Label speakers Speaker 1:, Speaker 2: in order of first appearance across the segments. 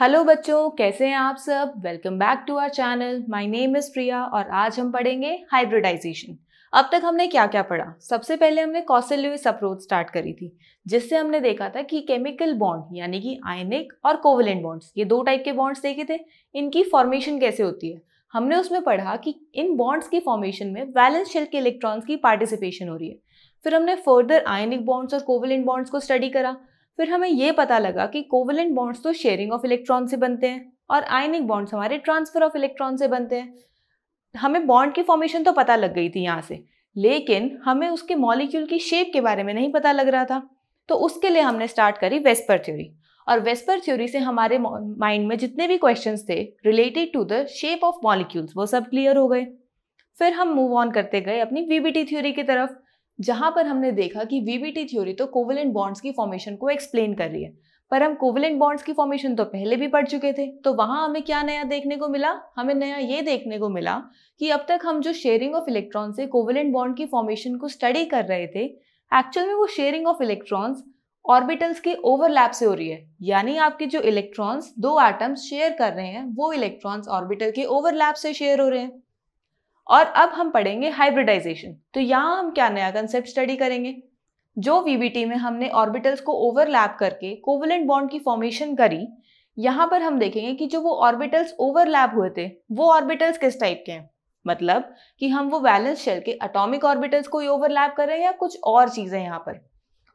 Speaker 1: Hello बच्चों कैसे हैं आप सब welcome back to our channel my name is Priya और आज हम पढ़ेंगे हाइब्रिडाइजेशन अब तक हमने क्या क्या पढ़ा सबसे पहले हमने कौशल लुइस अप्रोच स्टार्ट करी थी जिससे हमने देखा था कि केमिकल बॉन्ड यानी कि आयनिक और कोवलेंट बॉन्ड्स ये दो टाइप के बॉन्ड्स देखे थे इनकी फॉर्मेशन कैसे होती है हमने उसमें पढ़ा कि इन बॉन्ड्स की फॉर्मेशन में वैलेंस शेल के इलेक्ट्रॉन्स की पार्टिसिपेशन हो रही है फिर हमने फर्दर आयनिक बॉन्ड्स और कोवलेंट बॉन्ड्स को स्टडी करा फिर हमें ये पता लगा कि कोवलेंट बॉन्ड्स तो शेयरिंग ऑफ इलेक्ट्रॉन से बनते हैं और आयनिक बॉन्ड्स हमारे ट्रांसफर ऑफ इलेक्ट्रॉन से बनते हैं हमें बॉन्ड की फॉर्मेशन तो पता लग गई थी यहाँ से लेकिन हमें उसके मॉलिक्यूल की शेप के बारे में नहीं पता लग रहा था तो उसके लिए हमने स्टार्ट करी वेस्पर थ्योरी और वेस्पर थ्योरी से हमारे माइंड में जितने भी क्वेश्चंस थे related to the shape of molecules वो सब क्लियर हो गए फिर हम मूव ऑन करते गए अपनी वीबीटी थ्योरी की तरफ जहां पर हमने देखा कि वीबीटी थ्योरी तो कोवलेंट बॉन्ड्स की फॉर्मेशन को एक्सप्लेन कर रही है पर हम कोवलेंट बॉन्ड्स की फॉर्मेशन तो पहले भी पढ़ चुके थे तो वहां हमें क्या नया देखने को मिला हमें नया ये देखने को मिला कि अब तक हम जो शेयरिंग ऑफ इलेक्ट्रॉन से कोवलेंट बॉन्ड की फॉर्मेशन को स्टडी कर रहे थे एक्चुअल में वो शेयरिंग ऑफ इलेक्ट्रॉन्स ऑर्बिटल्स के ओवरलैप से हो रही है यानी आपके जो इलेक्ट्रॉन्स दो एटम्स शेयर कर रहे हैं वो इलेक्ट्रॉन्स ऑर्बिटल के ओवरलैप से शेयर हो रहे हैं और अब हम पढ़ेंगे हाइब्रिडाइजेशन तो यहाँ हम क्या नया कंसेप्ट स्टडी करेंगे जो वी में हमने ऑर्बिटल्स को ओवरलैप करके कोवलेंट बॉन्ड की फॉर्मेशन करी यहाँ पर हम देखेंगे कि जो वो ऑर्बिटल्स ओवरलैप हुए थे वो ऑर्बिटल्स किस टाइप के हैं मतलब कि हम वो बैलेंस शेल के अटोमिक ऑर्बिटल्स को ओवरलैप कर रहे हैं या कुछ और चीज़ें यहाँ पर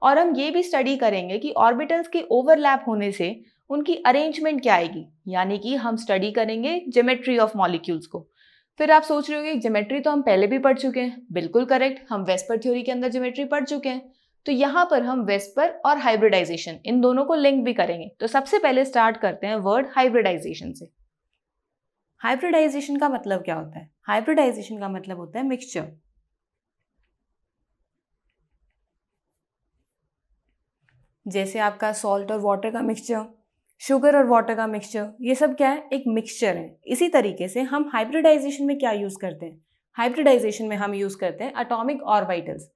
Speaker 1: और हम ये भी स्टडी करेंगे कि ऑर्बिटल्स के ओवरलैप होने से उनकी अरेंजमेंट क्या आएगी यानी कि हम स्टडी करेंगे जोमेट्री ऑफ मॉलिक्यूल्स को फिर आप सोच रहे होंगे ज्योमेट्री तो हम पहले भी पढ़ चुके हैं बिल्कुल करेक्ट हम वेस्पर थ्योरी के अंदर ज्योमेट्री पढ़ चुके हैं तो यहाँ पर हम वेस्पर और हाइब्रिडाइजेशन इन दोनों को लिंक भी करेंगे तो सबसे पहले स्टार्ट करते हैं वर्ड हाइब्रिडाइजेशन से हाइब्रिडाइजेशन का मतलब क्या होता है हाइब्रिडाइजेशन का मतलब होता है मिक्सचर जैसे आपका सॉल्ट और वाटर का मिक्सचर शुगर और वाटर का मिक्सचर ये सब क्या है एक मिक्सचर है इसी तरीके से हम हाइब्रिडाइजेशन में क्या यूज़ करते हैं हाइब्रिडाइजेशन में हम यूज़ करते हैं अटोमिक ऑर्बिटल्स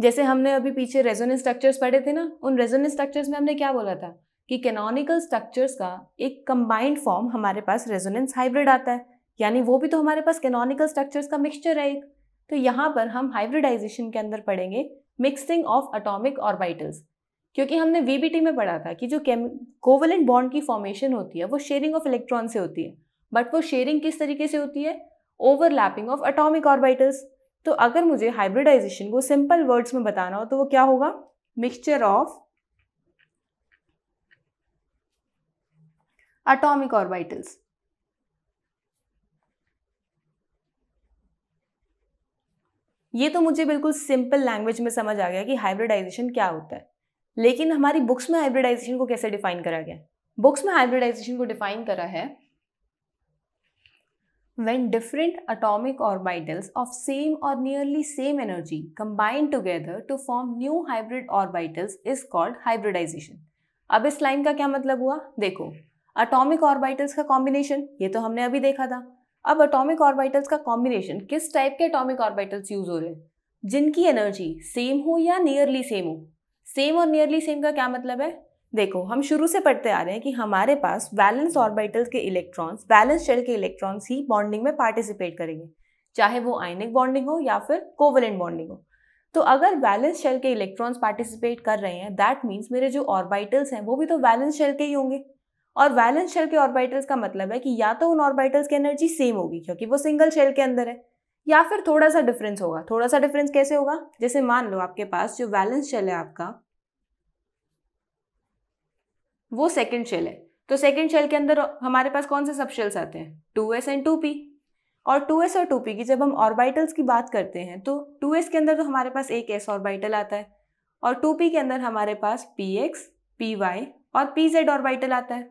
Speaker 1: जैसे हमने अभी पीछे रेजोनेंस स्ट्रक्चर्स पढ़े थे ना उन रेजोनेंस स्ट्रक्चर्स में हमने क्या बोला था कि कैनोनिकल स्ट्रक्चर्स का एक कंबाइंड फॉर्म हमारे पास रेजोनेंस हाइब्रिड आता है यानी वो भी तो हमारे पास कैनोनिकल स्ट्रक्चर्स का मिक्सचर है एक तो यहाँ पर हम हाइब्रिडाइजेशन के अंदर पढ़ेंगे मिक्सिंग ऑफ अटोमिक ऑर्बिटल्स क्योंकि हमने वीबीटी में पढ़ा था कि जो कोवलेंट बॉन्ड की फॉर्मेशन होती है वो शेयरिंग ऑफ इलेक्ट्रॉन से होती है बट वो शेयरिंग किस तरीके से होती है ओवरलैपिंग ऑफ अटोमिक ऑर्बिटल्स तो अगर मुझे हाइब्रिडाइजेशन को सिंपल वर्ड्स में बताना हो तो वो क्या होगा मिक्सचर ऑफ अटोमिक ऑर्बिटल्स ये तो मुझे बिल्कुल सिंपल लैंग्वेज में समझ आ गया कि हाइब्रिडाइजेशन क्या होता है लेकिन हमारी बुक्स में हाइब्रिडाइजेशन को कैसे डिफाइन करा गया बुक्स में हाइब्रिडाइजेशन को डिफाइन करा है when different atomic orbitals of same or nearly same energy combine together to form new hybrid orbitals is called hybridization अब इस लाइन का क्या मतलब हुआ देखो एटॉमिक ऑर्बिटल्स का कॉम्बिनेशन ये तो हमने अभी देखा था अब एटॉमिक ऑर्बिटल्स का कॉम्बिनेशन किस टाइप के एटॉमिक ऑर्बिटल्स यूज हो रहे हैं जिनकी एनर्जी सेम हो या नियरली सेम हो सेम और नियरली सेम का क्या मतलब है देखो हम शुरू से पढ़ते आ रहे हैं कि हमारे पास बैलेंस ऑर्बिटल के इलेक्ट्रॉन्स बैलेंस शेल के इलेक्ट्रॉन्स ही बॉन्डिंग में पार्टिसिपेट करेंगे चाहे वो आयनिक बॉन्डिंग हो या फिर कोवलेंट बॉन्डिंग हो तो अगर बैलेंस शेल के इलेक्ट्रॉन्स पार्टिसिपेट कर रहे हैं दैट मीन्स मेरे जो ऑर्बिटल्स हैं वो भी तो बैलेंस शेल के ही होंगे और वैलेंस शेल के ऑर्बिटल्स का मतलब है कि या तो उन ऑर्बिटल्स की एनर्जी सेम होगी क्योंकि वो सिंगल शेल के अंदर है या फिर थोड़ा सा डिफरेंस होगा थोड़ा सा डिफरेंस कैसे होगा जैसे मान लो आपके पास जो बैलेंस शेल है आपका वो सेकेंड शेल है तो सेकेंड शेल के अंदर हमारे पास कौन से सब शेल्स आते हैं two S and two P और टू एस और टू पी की जब हम ऑर्बिटल्स की बात करते हैं तो टू एस के अंदर तो हमारे पास एक एस ऑर्बिटल आता है और टू पी के अंदर हमारे पास पी एक्स पी वाई और पी जेड ऑर्बिटल आता है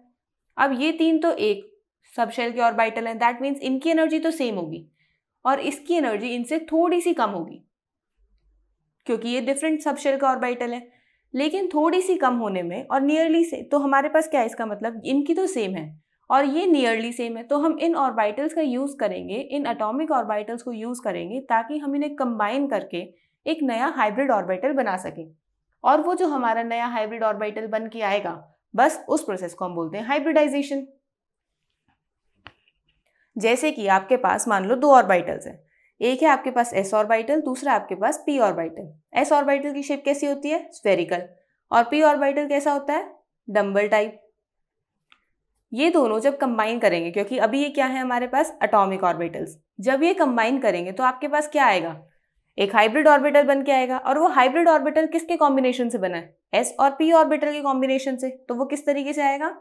Speaker 1: अब ये तीन तो एक सब शेल के ऑर्बिटल हैं दैट मीन्स इनकी एनर्जी तो सेम होगी और इसकी एनर्जी इनसे थोड़ी सी कम होगी क्योंकि ये डिफरेंट सब शेल का ऑर्बिटल है लेकिन थोड़ी सी कम होने में और नियरली से तो हमारे पास क्या है इसका मतलब इनकी तो सेम है और ये नियरली सेम है तो हम इन ऑर्बिटल्स का यूज़ करेंगे इन अटोमिक ऑर्बिटल्स को यूज़ करेंगे ताकि हम इन्हें कंबाइन करके एक नया हाइब्रिड ऑर्बिटल बना सकें और वो जो हमारा नया हाइब्रिड ऑर्बिटल बन के आएगा बस उस प्रोसेस को हम बोलते हैं हाइब्रिडाइजेशन जैसे कि आपके पास मान लो दो ऑर्बिटल्स हैं एक है आपके पास एस ऑर्बिटल दूसरा आपके पास पी ऑर्बिटल एस ऑर्बिटल की शेप कैसी होती है स्फेरिकल और पी ऑर्बिटल कैसा होता है डम्बल टाइप ये दोनों जब कंबाइन करेंगे क्योंकि अभी ये क्या है हमारे पास अटोमिक ऑर्बिटल्स जब ये कंबाइन करेंगे तो आपके पास क्या आएगा एक हाइब्रिड ऑर्बिटल बन के आएगा और वो हाइब्रिड ऑर्बिटल किसके कॉम्बिनेशन से बना है एस और पी ऑर्बिटल के कॉम्बिनेशन से तो वो किस तरीके से आएगा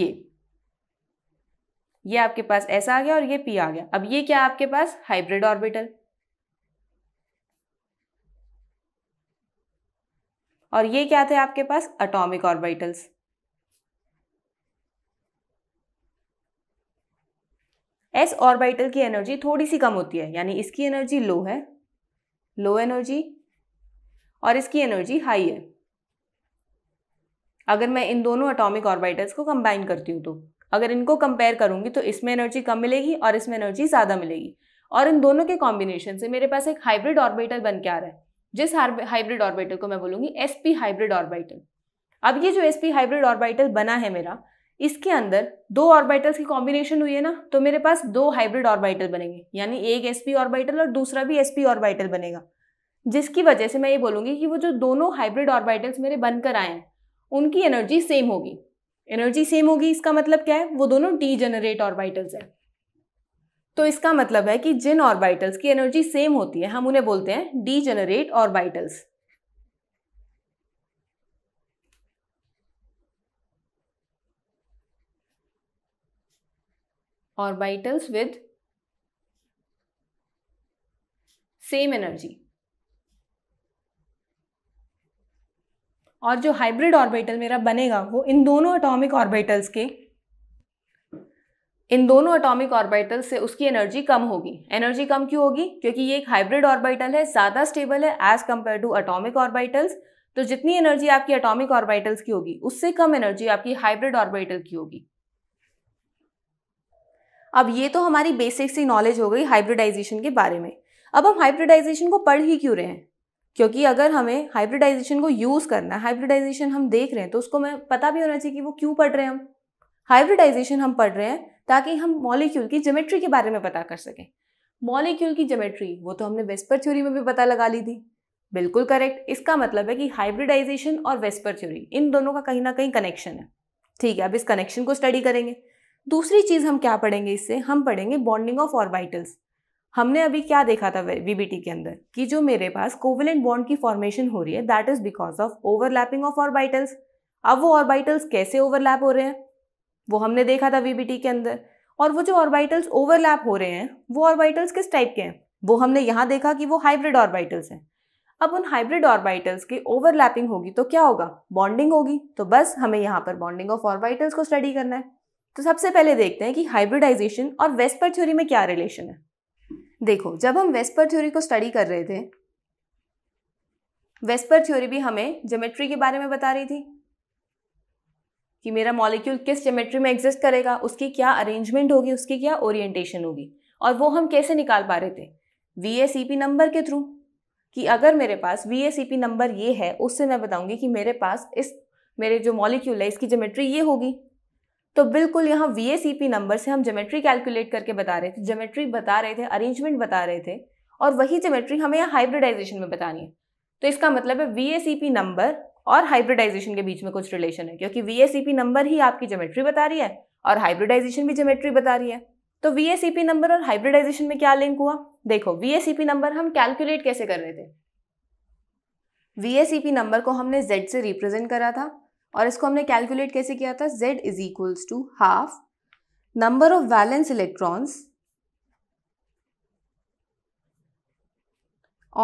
Speaker 1: ये ये आपके पास ऐसा आ गया और ये पी आ गया अब ये क्या आपके पास हाइब्रिड ऑर्बिटल और ये क्या थे आपके पास अटोमिक ऑर्बिटल्स एस ऑर्बिटल की एनर्जी थोड़ी सी कम होती है यानी इसकी एनर्जी लो है लो एनर्जी और इसकी एनर्जी हाई है अगर मैं इन दोनों अटोमिक ऑर्बिटल्स को कंबाइन करती हूं तो अगर इनको कंपेयर करूँगी तो इसमें एनर्जी कम मिलेगी और इसमें एनर्जी ज़्यादा मिलेगी और इन दोनों के कॉम्बिनेशन से मेरे पास एक हाइब्रिड ऑर्बिटल बन के आ रहा है जिस हाइब्रिड ऑर्बिटल को मैं बोलूँगी एस पी हाइब्रिड ऑर्बिटल अब ये जो एस पी हाइब्रिड ऑर्बिटल बना है मेरा इसके अंदर दो ऑर्बिटल्स की कॉम्बिनेशन हुई है ना तो मेरे पास दो हाइब्रिड ऑर्बिटल बनेंगे यानी एक एस पी ऑर्बिटल और दूसरा भी एस पी ऑर्बिटल बनेगा जिसकी वजह से मैं ये बोलूँगी कि वो जो दोनों हाइब्रिड ऑर्बिटल्स मेरे बनकर आए हैं उनकी एनर्जी सेम होगी एनर्जी सेम होगी इसका मतलब क्या है वो दोनों डी जनरेट ऑर्बिटल्स हैं तो इसका मतलब है कि जिन ऑर्बिटल्स की एनर्जी सेम होती है हम उन्हें बोलते हैं degenerate orbitals orbitals with same energy और जो हाइब्रिड ऑर्बिटल मेरा बनेगा वो इन दोनों एटॉमिक ऑर्बिटल्स के इन दोनों एटॉमिक ऑर्बिटल से उसकी एनर्जी कम होगी एनर्जी कम क्यों होगी क्योंकि ये एक हाइब्रिड ऑर्बिटल है ज़्यादा स्टेबल है as compare to atomic orbitals तो जितनी एनर्जी आपकी अटोमिक ऑर्बिटल्स की होगी उससे कम एनर्जी आपकी हाइब्रिड ऑर्बिटल की होगी अब ये तो हमारी बेसिक सी नॉलेज हो गई हाइब्रिडाइजेशन के बारे में अब हम हाइब्रिडाइजेशन को पढ़ ही क्यों रहे हैं क्योंकि अगर हमें हाइब्रिडाइजेशन को यूज़ करना है हाइब्रिडाइजेशन हम देख रहे हैं तो उसको मैं पता भी होना चाहिए कि वो क्यों पढ़ रहे हैं हम हाइब्रिडाइजेशन हम पढ़ रहे हैं ताकि हम मॉलिक्यूल की जोमेट्री के बारे में पता कर सकें मॉलिक्यूल की जोमेट्री वो तो हमने वेस्पर थ्योरी में भी पता लगा ली थी बिल्कुल करेक्ट इसका मतलब है कि हाइब्रिडाइजेशन और वेस्पर थ्योरी इन दोनों का कहीं ना कहीं कनेक्शन है ठीक है अब इस कनेक्शन को स्टडी करेंगे दूसरी चीज़ हम क्या पढ़ेंगे इससे हम पढ़ेंगे बॉन्डिंग ऑफ ऑर्बिटल्स हमने अभी क्या देखा था वीबीटी के अंदर कि जो मेरे पास कोवेलेंट बॉन्ड की फॉर्मेशन हो रही है that is because of overlapping of orbitals अब वो ऑर्बिटल्स कैसे ओवरलैप हो रहे हैं वो हमने देखा था वीबीटी के अंदर और वो जो ऑर्बिटल्स ओवरलैप हो रहे हैं वो ऑर्बिटल्स किस टाइप के हैं वो हमने यहाँ देखा कि वो हाइब्रिड ऑर्बिटल्स हैं अब उन हाइब्रिड ऑर्बिटल्स की ओवरलैपिंग होगी तो क्या होगा बॉन्डिंग होगी तो बस हमें यहाँ पर बॉन्डिंग ऑफ ऑर्बिटल्स को स्टडी करना है तो सबसे पहले देखते हैं कि हाइब्रिडाइजेशन और वेस्पर थ्योरी में क्या रिलेशन है देखो जब हम वेस्पर थ्योरी को स्टडी कर रहे थे वेस्पर थ्योरी भी हमें जोमेट्री के बारे में बता रही थी कि मेरा मॉलिक्यूल किस जोमेट्री में एग्जिस्ट करेगा उसकी क्या अरेंजमेंट होगी उसकी क्या ओरिएंटेशन होगी और वो हम कैसे निकाल पा रहे थे वी नंबर के थ्रू कि अगर मेरे पास वी नंबर ये है उससे मैं बताऊंगी कि मेरे पास इस मेरे जो मॉलिक्यूल है इसकी जोमेट्री ये होगी तो बिल्कुल यहाँ वी नंबर से हम जोमेट्री कैलकुलेट करके बता रहे थे जोमेट्री बता रहे थे अरेंजमेंट बता रहे थे और वही जोमेट्री हमें यहाँ हाइब्रिडाइजेशन में बतानी है तो इसका मतलब है वी नंबर और हाइब्रिडाइजेशन के बीच में कुछ रिलेशन है क्योंकि वी नंबर ही आपकी जोमेट्री बता रही है और हाइब्रिडाइजेशन भी जोमेट्री बता रही है तो वी नंबर और हाइब्रिडाइजेशन में क्या लिंक हुआ देखो वी नंबर हम कैलकुलेट कैसे कर रहे थे वी नंबर को हमने जेड से रिप्रेजेंट करा था और इसको हमने कैलकुलेट कैसे किया था Z is equals to half number of valence electrons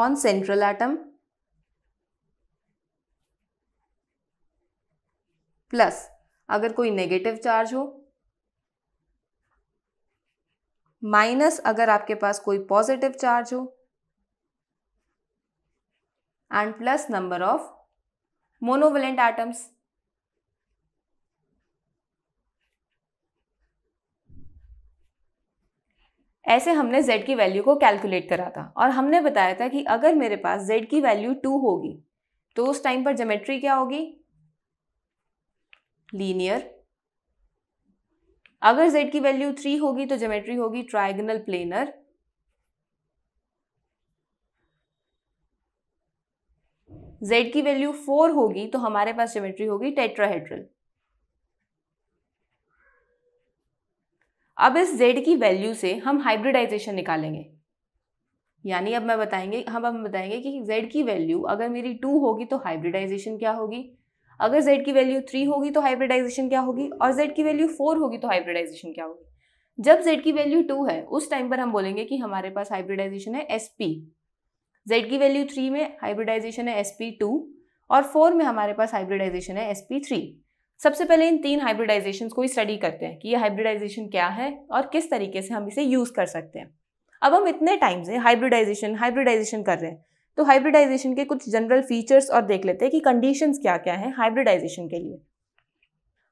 Speaker 1: on central atom plus अगर कोई नेगेटिव चार्ज हो माइनस अगर आपके पास कोई पॉजिटिव चार्ज हो and plus number of monovalent atoms ऐसे हमने z की वैल्यू को कैलकुलेट करा था और हमने बताया था कि अगर मेरे पास z की वैल्यू टू होगी तो उस टाइम पर जोमेट्री क्या होगी लीनियर अगर z की वैल्यू थ्री होगी तो जोमेट्री होगी ट्राइगनल प्लेनर z की वैल्यू फोर होगी तो हमारे पास जोमेट्री होगी टेट्राहेड्रल अब इस z की वैल्यू से हम हाइब्रिडाइजेशन निकालेंगे यानी अब मैं बताएंगे हम अब बताएंगे कि z की वैल्यू अगर मेरी टू होगी तो हाइब्रिडाइजेशन क्या होगी अगर z की वैल्यू थ्री होगी तो हाइब्रिडाइजेशन क्या होगी और z की वैल्यू फोर होगी तो हाइब्रिडाइजेशन क्या होगी जब z की वैल्यू टू है उस टाइम पर हम बोलेंगे कि हमारे पास हाइब्रिडाइजेशन है एस पी जेड की वैल्यू थ्री में हाइब्रिडाइजेशन है एस पी टू और फोर में हमारे पास हाइब्रिडाइजेशन है एस पी थ्री सबसे पहले इन तीन हाइब्रिडाइजेशन को ही स्टडी करते हैं कि ये हाइब्रिडाइजेशन क्या है और किस तरीके से हम इसे यूज़ कर सकते हैं अब हम इतने टाइम से हाइब्रिडाइजेशन हाइब्रिडाइजेशन कर रहे हैं तो हाइब्रिडाइजेशन के कुछ जनरल फीचर्स और देख लेते हैं कि कंडीशन क्या क्या हैं हाइब्रिडाइजेशन के लिए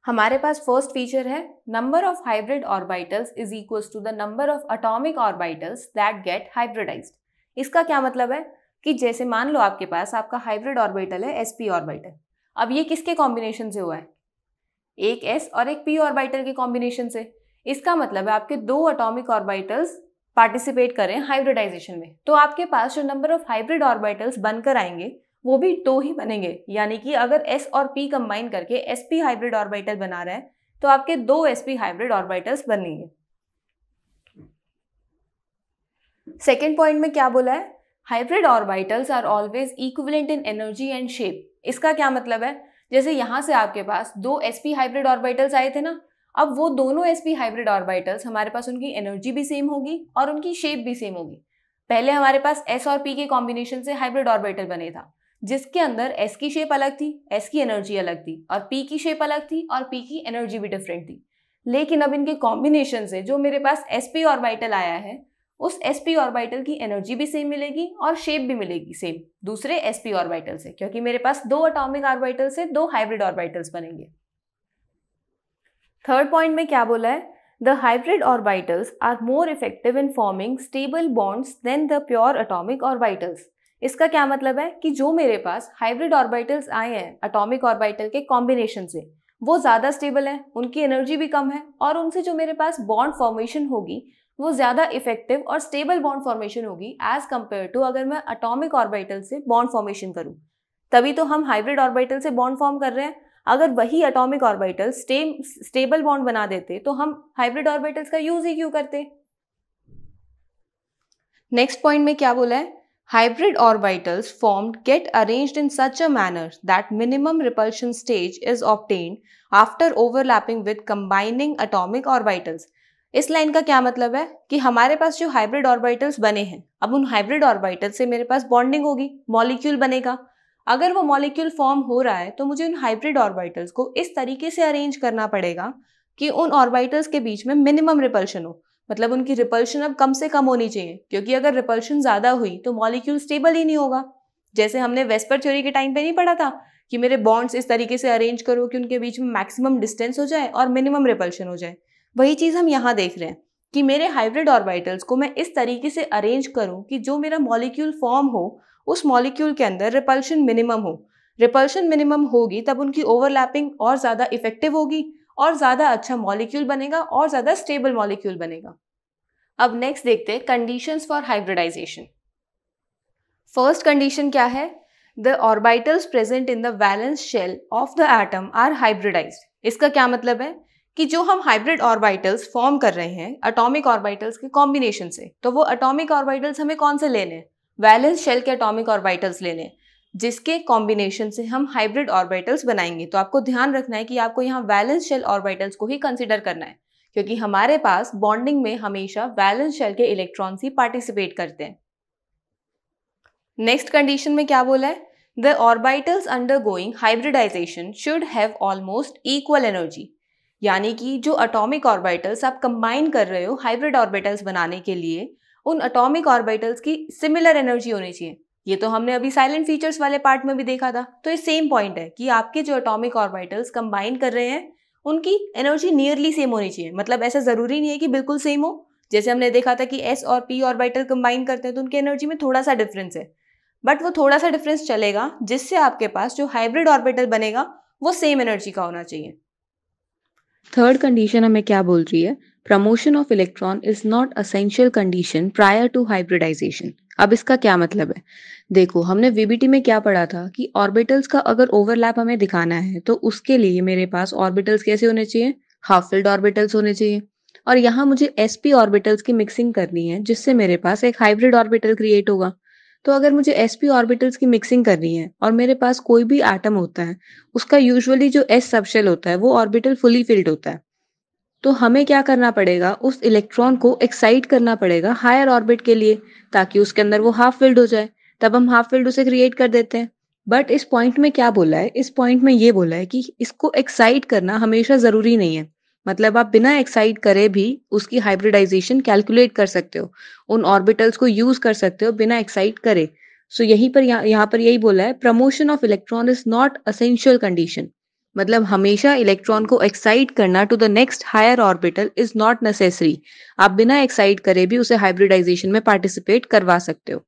Speaker 1: हमारे पास फर्स्ट फीचर है number of hybrid orbitals is equal to the number of atomic orbitals that get hybridize इसका क्या मतलब है कि जैसे मान लो आपके पास आपका हाइब्रिड ऑर्बिटल है एस पी ऑर्बिटल अब ये किसके कॉम्बिनेशन से हुआ है एक एस और एक पी ऑर्बिटल के कॉम्बिनेशन से इसका मतलब है आपके दो अटोमिक ऑर्बिटल्स पार्टिसिपेट करें हाइब्रिडाइजेशन में तो आपके पास जो नंबर ऑफ हाइब्रिड ऑर्बिटल्स बनकर आएंगे वो भी दो ही बनेंगे यानी कि अगर एस और पी कंबाइन करके एस पी हाइब्रिड ऑर्बिटल बना रहा है तो आपके दो एस पी हाइब्रिड ऑर्बिटल्स बनेंगे सेकेंड पॉइंट में क्या बोला है hybrid orbitals are always equivalent in energy and shape इसका क्या मतलब है जैसे यहाँ से आपके पास दो एस पी हाइब्रिड ऑर्बिटल्स आए थे ना अब वो दोनों एस पी हाइब्रिड ऑर्बिटल्स हमारे पास उनकी एनर्जी भी सेम होगी और उनकी शेप भी सेम होगी पहले हमारे पास एस और पी के कॉम्बिनेशन से हाइब्रिड ऑर्बिटल बने था जिसके अंदर एस की शेप अलग थी एस की एनर्जी अलग थी और पी की शेप अलग थी और पी की एनर्जी भी डिफरेंट थी लेकिन अब इनके कॉम्बिनेशन से जो मेरे पास एस पी ऑर्बिटल आया है उस एस पी ऑर्बिटल की एनर्जी भी सेम मिलेगी और शेप भी मिलेगी सेम दूसरे एस पी ऑर्बिटल से क्योंकि मेरे पास दो अटोमिक ऑर्बिटल से दो हाइब्रिड ऑर्बिटल्स बनेंगे थर्ड पॉइंट में क्या बोला है the hybrid orbitals are more effective in forming stable bonds than the pure atomic orbitals इसका क्या मतलब है कि जो मेरे पास हाइब्रिड ऑर्बिटल्स आए हैं अटोमिक ऑर्बिटल के कॉम्बिनेशन से वो ज़्यादा स्टेबल हैं उनकी एनर्जी भी कम है और उनसे जो मेरे पास बॉन्ड फॉर्मेशन होगी वो ज़्यादा इफेक्टिव और स्टेबल बॉन्ड फॉर्मेशन होगी एज कम्पेयर टू अगर मैं अटोमिक ऑर्बिटल से बॉन्ड फॉर्मेशन करूँ तभी तो हम हाइब्रिड ऑर्बिटल से बॉन्ड फॉर्म कर रहे हैं अगर वही अटोमिक ऑर्बिटल स्टेबल बॉन्ड बना देते तो हम हाइब्रिड ऑर्बिटल्स का यूज ही क्यों करते नेक्स्ट पॉइंट में क्या बोला है hybrid orbitals form get arranged in such a manner that minimum repulsion stage is obtain after overlapping with combining atomic orbitals इस लाइन का क्या मतलब है कि हमारे पास जो हाइब्रिड ऑर्बिटल्स बने हैं अब उन हाइब्रिड ऑर्बिटल से मेरे पास बॉन्डिंग होगी मॉलिक्यूल बनेगा अगर वो मॉलिक्यूल फॉर्म हो रहा है तो मुझे उन हाइब्रिड ऑर्बिटल्स को इस तरीके से अरेंज करना पड़ेगा कि उन ऑर्बिटल्स के बीच में मिनिमम रिपल्शन हो मतलब उनकी रिपल्शन अब कम से कम होनी चाहिए क्योंकि अगर रिपल्शन ज़्यादा हुई तो मॉलिक्यूल स्टेबल ही नहीं होगा जैसे हमने वेस्पर थ्योरी के टाइम पे नहीं पढ़ा था कि मेरे बॉन्ड्स इस तरीके से अरेंज करो कि उनके बीच में मैक्सिमम डिस्टेंस हो जाए और मिनिमम रिपल्शन हो जाए वही चीज़ हम यहाँ देख रहे हैं कि मेरे हाइब्रिड ऑर्बिटल्स को मैं इस तरीके से अरेंज करूँ कि जो मेरा मॉलिक्यूल फॉर्म हो उस मॉलिक्यूल के अंदर रिपल्शन मिनिमम हो रिपल्शन मिनिमम होगी तब उनकी ओवरलैपिंग और ज़्यादा इफेक्टिव होगी और ज़्यादा अच्छा मॉलिक्यूल बनेगा और ज़्यादा स्टेबल मॉलिक्यूल बनेगा अब नेक्स्ट देखते हैं conditions for hybridization first condition क्या है the orbitals present in the valence shell of the atom are hybridized इसका क्या मतलब है कि जो हम हाइब्रिड ऑर्बिटल्स फॉर्म कर रहे हैं अटोमिक ऑर्बिटल्स के कॉम्बिनेशन से तो वो अटोमिक ऑर्बिटल्स हमें कौन से लेने वैलेंस शेल के अटोमिक ऑर्बिटल्स लेने जिसके कॉम्बिनेशन से हम हाइब्रिड ऑर्बिटल्स बनाएंगे तो आपको ध्यान रखना है कि आपको यहाँ वैलेंस शेल ऑर्बिटल्स को ही कंसिडर करना है क्योंकि हमारे पास बॉन्डिंग में हमेशा वैलेंस शेल के इलेक्ट्रॉन्स ही पार्टिसिपेट करते हैं नेक्स्ट कंडीशन में क्या बोला है the orbitals undergoing hybridization should have almost equal energy यानी कि जो अटोमिक ऑर्बिटल्स आप कंबाइन कर रहे हो हाइब्रिड ऑर्बिटल्स बनाने के लिए उन अटोमिक ऑर्बिटल्स की सिमिलर एनर्जी होनी चाहिए ये तो हमने अभी साइलेंट फीचर्स वाले पार्ट में भी देखा था तो ये सेम पॉइंट है कि आपके जो अटोमिक ऑर्बिटल्स कंबाइन कर रहे हैं उनकी एनर्जी नियरली सेम होनी चाहिए मतलब ऐसा ज़रूरी नहीं है कि बिल्कुल सेम हो जैसे हमने देखा था कि एस और पी ऑर्बिटल कंबाइन करते हैं तो उनकी एनर्जी में थोड़ा सा डिफरेंस है बट वो थोड़ा सा डिफरेंस चलेगा जिससे आपके पास जो हाइब्रिड ऑर्बिटल बनेगा वो सेम एनर्जी का होना चाहिए थर्ड कंडीशन हमें क्या बोल रही है promotion of electron is not essential condition prior to hybridization अब इसका क्या मतलब है देखो हमने वीबीटी में क्या पढ़ा था कि ऑर्बिटल्स का अगर ओवरलैप हमें दिखाना है तो उसके लिए मेरे पास ऑर्बिटल्स कैसे होने चाहिए हाफ फिल्ड ऑर्बिटल्स होने चाहिए और यहाँ मुझे एस पी ऑर्बिटल्स की मिक्सिंग करनी है जिससे मेरे पास एक हाइब्रिड ऑर्बिटल क्रिएट होगा तो अगर मुझे एस पी ऑर्बिटल्स की मिक्सिंग करनी है और मेरे पास कोई भी एटम होता है उसका यूजुअली जो एस सबशेल होता है वो ऑर्बिटल फुली फिल्ड होता है तो हमें क्या करना पड़ेगा उस इलेक्ट्रॉन को एक्साइट करना पड़ेगा हायर ऑर्बिट के लिए ताकि उसके अंदर वो हाफ फिल्ड हो जाए तब हम हाफ फिल्ड उसे क्रिएट कर देते हैं बट इस पॉइंट में क्या बोला है इस पॉइंट में ये बोला है कि इसको एक्साइट करना हमेशा जरूरी नहीं है मतलब आप बिना एक्साइट करे भी उसकी हाइब्रिडाइजेशन कैलकुलेट कर सकते हो उन ऑर्बिटल्स को यूज कर सकते हो बिना एक्साइट करे सो so, यहीं पर यह, यहाँ पर यही बोला है promotion of electron is not essential condition मतलब हमेशा इलेक्ट्रॉन को एक्साइट करना to the next higher orbital is not necessary आप बिना एक्साइट करे भी उसे हाइब्रिडाइजेशन में पार्टिसिपेट करवा सकते हो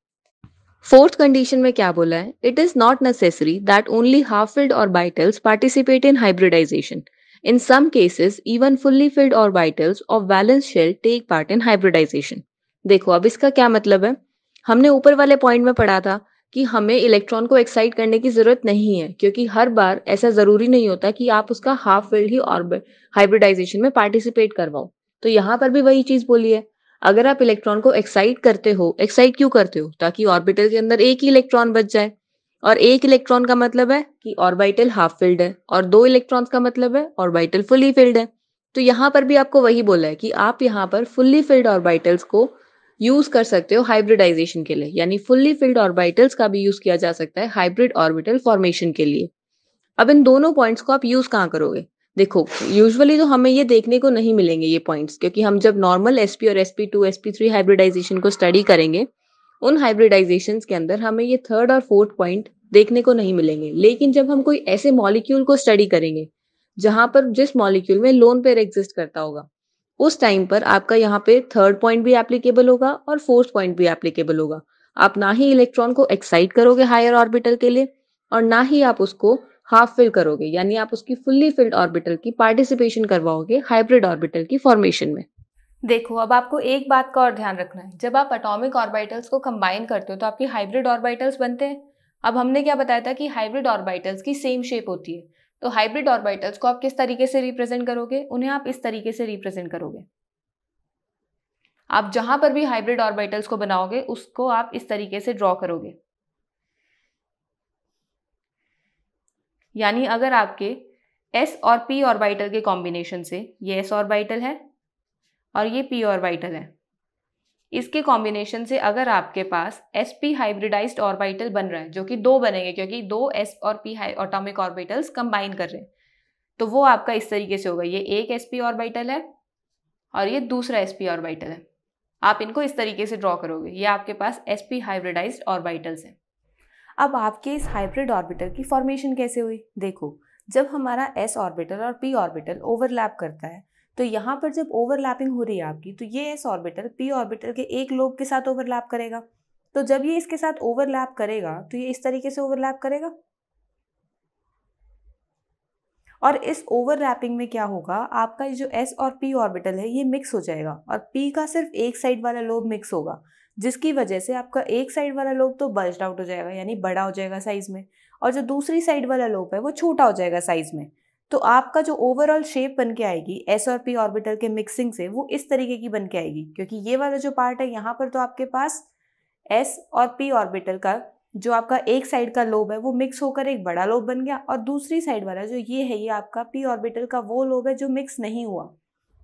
Speaker 1: फोर्थ कंडीशन में क्या बोला है it is not necessary that only half filled orbitals participate in hybridization In some cases, even fully filled orbitals of valence shell take part in hybridization. देखो अब इसका क्या मतलब है हमने ऊपर वाले पॉइंट में पढ़ा था कि हमें इलेक्ट्रॉन को एक्साइट करने की जरूरत नहीं है क्योंकि हर बार ऐसा जरूरी नहीं होता कि आप उसका हाफ फिल्ड ही ऑर्बिट हाइब्रिडाइजेशन में पार्टिसिपेट करवाओ तो यहाँ पर भी वही चीज बोली है अगर आप इलेक्ट्रॉन को एक्साइट करते हो एक्साइट क्यों करते हो ताकि ऑर्बिटल के अंदर एक ही इलेक्ट्रॉन बच जाए और एक इलेक्ट्रॉन का मतलब है कि ऑर्बिटल हाफ फिल्ड है और दो इलेक्ट्रॉन्स का मतलब है ऑर्बिटल फुली फिल्ड है तो यहाँ पर भी आपको वही बोला है कि आप यहाँ पर फुल्ली फिल्ड ऑर्बिटल्स को यूज कर सकते हो हाइब्रिडाइजेशन के लिए यानी फुल्ली फिल्ड ऑर्बिटल्स का भी यूज किया जा सकता है हाइब्रिड ऑर्बिटल फॉर्मेशन के लिए अब इन दोनों पॉइंट्स को आप यूज कहाँ करोगे देखो यूजुअली तो हमें ये देखने को नहीं मिलेंगे ये पॉइंट्स क्योंकि हम जब नॉर्मल एसपी और SP two SP three hybridization को स्टडी करेंगे उन हाइब्रिडाइजेशन के अंदर हमें ये थर्ड और फोर्थ पॉइंट देखने को नहीं मिलेंगे लेकिन जब हम कोई ऐसे मॉलिक्यूल को स्टडी करेंगे जहां पर जिस मॉलिक्यूल में लोन पेयर एग्जिस्ट करता होगा उस टाइम पर आपका यहाँ पे थर्ड पॉइंट भी एप्लीकेबल होगा और फोर्थ पॉइंट भी एप्लीकेबल होगा आप ना ही इलेक्ट्रॉन को एक्साइट करोगे हायर ऑर्बिटल के लिए और ना ही आप उसको हाफ फिल करोगे यानी आप उसकी फुल्ली फिल्ड ऑर्बिटल की पार्टिसिपेशन करवाओगे हाइब्रिड ऑर्बिटल की फॉर्मेशन में देखो अब आपको एक बात का और ध्यान रखना है जब आप अटोमिक ऑर्बिटल्स को कंबाइन करते हो तो आपकी हाइब्रिड ऑर्बिटल्स बनते हैं अब हमने क्या बताया था कि हाइब्रिड ऑर्बिटल्स की सेम शेप होती है तो हाइब्रिड ऑर्बिटल्स को आप किस तरीके से रिप्रेजेंट करोगे उन्हें आप इस तरीके से रिप्रेजेंट करोगे आप जहां पर भी हाइब्रिड ऑर्बिटल्स को बनाओगे उसको आप इस तरीके से ड्रॉ करोगे यानी अगर आपके एस और पी ऑर्बिटल के कॉम्बिनेशन से ये एस ऑर्बिटल है और ये पी ऑर्बिटल है इसके कॉम्बिनेशन से अगर आपके पास एस पी हाइब्रिडाइज्ड ऑर्बिटल बन रहा है जो कि दो बनेंगे क्योंकि दो एस और पी ऑटोमिक ऑर्बिटल्स कंबाइन कर रहे हैं तो वो आपका इस तरीके से होगा ये एक एस पी ऑर्बिटल है और ये दूसरा एस पी ऑर्बिटल है आप इनको इस तरीके से ड्रॉ करोगे ये आपके पास एस पी हाइब्रिडाइज्ड ऑर्बिटल्स हैं अब आपके इस हाइब्रिड ऑर्बिटल की फॉर्मेशन कैसे हुई देखो जब हमारा एस ऑर्बिटल और पी ऑर्बिटल ओवरलैप करता है तो यहाँ पर जब ओवरलैपिंग हो रही है आपकी तो ये एस ऑर्बिटल पी ऑर्बिटल के एक लोब के साथ ओवरलैप करेगा तो जब ये इसके साथ ओवरलैप करेगा तो ये इस तरीके से ओवरलैप करेगा और इस ओवरलैपिंग में क्या होगा आपका जो एस और पी ऑर्बिटल है ये मिक्स हो जाएगा और पी का सिर्फ एक साइड वाला लोब मिक्स होगा जिसकी वजह से आपका एक साइड वाला लोब तो बल्ड आउट हो जाएगा यानी बड़ा हो जाएगा साइज में और जो दूसरी साइड वाला लोब है वो छोटा हो जाएगा साइज में तो आपका जो ओवरऑल शेप बन के आएगी एस और पी ऑर्बिटल के मिक्सिंग से वो इस तरीके की बन के आएगी क्योंकि ये वाला जो पार्ट है यहाँ पर तो आपके पास एस और पी ऑर्बिटल का जो आपका एक साइड का लोब है वो मिक्स होकर एक बड़ा लोब बन गया और दूसरी साइड वाला जो ये है ये आपका पी ऑर्बिटल का वो लोब है जो मिक्स नहीं हुआ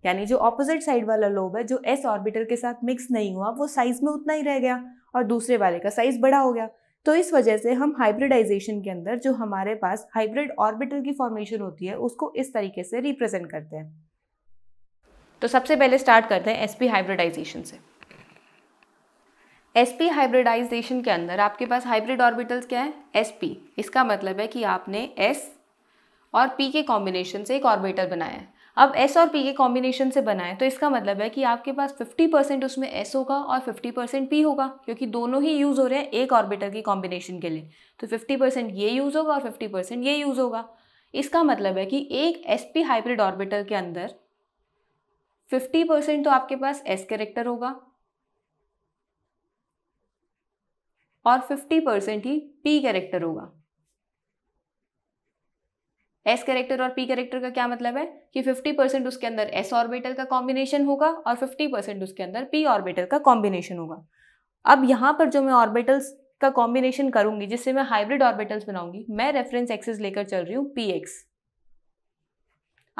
Speaker 1: यानी जो ऑपोजिट साइड वाला लोब है जो एस ऑर्बिटल के साथ मिक्स नहीं हुआ वो साइज में उतना ही रह गया और दूसरे वाले का साइज बड़ा हो गया तो इस वजह से हम हाइब्रिडाइजेशन के अंदर जो हमारे पास हाइब्रिड ऑर्बिटल की फॉर्मेशन होती है उसको इस तरीके से रिप्रेजेंट करते हैं तो सबसे पहले स्टार्ट करते हैं एसपी हाइब्रिडाइजेशन से एसपी हाइब्रिडाइजेशन के अंदर आपके पास हाइब्रिड ऑर्बिटल्स क्या है एसपी इसका मतलब है कि आपने एस और पी के कॉम्बिनेशन से एक ऑर्बिटल बनाया है अब एस और पी के कॉम्बिनेशन से बनाए तो इसका मतलब है कि आपके पास 50 परसेंट उसमें एस होगा और 50 परसेंट पी होगा क्योंकि दोनों ही यूज़ हो रहे हैं एक ऑर्बिटर की कॉम्बिनेशन के लिए तो 50 परसेंट ये यूज़ होगा और 50 परसेंट ये यूज़ होगा इसका मतलब है कि एक एस पी हाइब्रिड ऑर्बिटर के अंदर फिफ्टी परसेंट तो आपके पास एस करेक्टर होगा और फिफ्टी परसेंट ही पी कैरेक्टर होगा एस करेक्टर और पी करेक्टर का क्या मतलब है कि 50 परसेंट उसके अंदर एस ऑर्बिटल का कॉम्बिनेशन होगा और 50 परसेंट उसके अंदर पी ऑर्बिटल का कॉम्बिनेशन होगा अब यहाँ पर जो मैं ऑर्बिटल्स का कॉम्बिनेशन करूंगी जिससे मैं हाइब्रिड ऑर्बिटल्स बनाऊंगी मैं रेफरेंस एक्सेस लेकर चल रही हूँ पी एक्स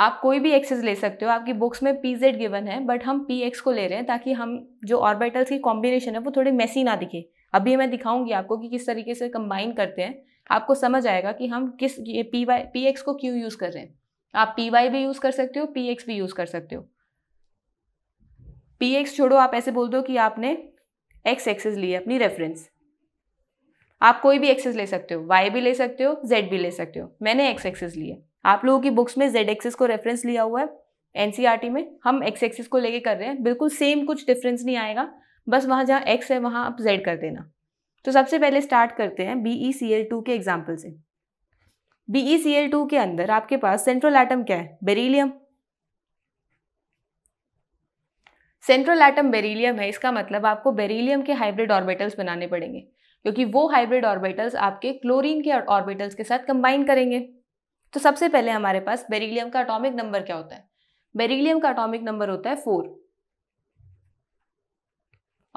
Speaker 1: आप कोई भी एक्सेस ले सकते हो आपकी बुक्स में पी जेड गिवन है बट हम पी एक्स को ले रहे हैं ताकि हम जो ऑर्बिटल्स की कॉम्बिनेशन है वो थोड़े मैसी ना दिखे अभी मैं दिखाऊंगी आपको कि किस तरीके से कंबाइन करते हैं आपको समझ आएगा कि हम किस ये पी वाई पी एक्स को क्यों यूज़ कर रहे हैं आप पी वाई भी यूज़ कर सकते हो पी एक्स भी यूज़ कर सकते हो पी एक्स छोड़ो आप ऐसे बोल दो कि आपने एक्स एक्सेस ली है अपनी रेफरेंस आप कोई भी एक्सेस ले सकते हो वाई भी ले सकते हो जेड भी ले सकते हो मैंने एक्स एक्सेस ली है आप लोगों की बुक्स में जेड एक्सेस को रेफरेंस लिया हुआ है एन में हम एक्स एक्सेस को लेके कर रहे हैं बिल्कुल सेम कुछ डिफरेंस नहीं आएगा बस वहाँ जहाँ एक्स है वहाँ आप जेड कर देना तो सबसे पहले स्टार्ट करते हैं बी सी एल टू के एग्जाम्पल से बी सी एल टू के अंदर आपके पास सेंट्रल एटम क्या है बेरीलियम सेंट्रल एटम बेरीलियम है इसका मतलब आपको बेरीलियम के हाइब्रिड ऑर्बिटल्स बनाने पड़ेंगे क्योंकि वो हाइब्रिड ऑर्बिटल्स आपके क्लोरीन के ऑर्बिटल्स के साथ कंबाइन करेंगे तो सबसे पहले हमारे पास बेरीलियम का अटोमिक नंबर क्या होता है बेरीलियम का अटोमिक नंबर होता है फोर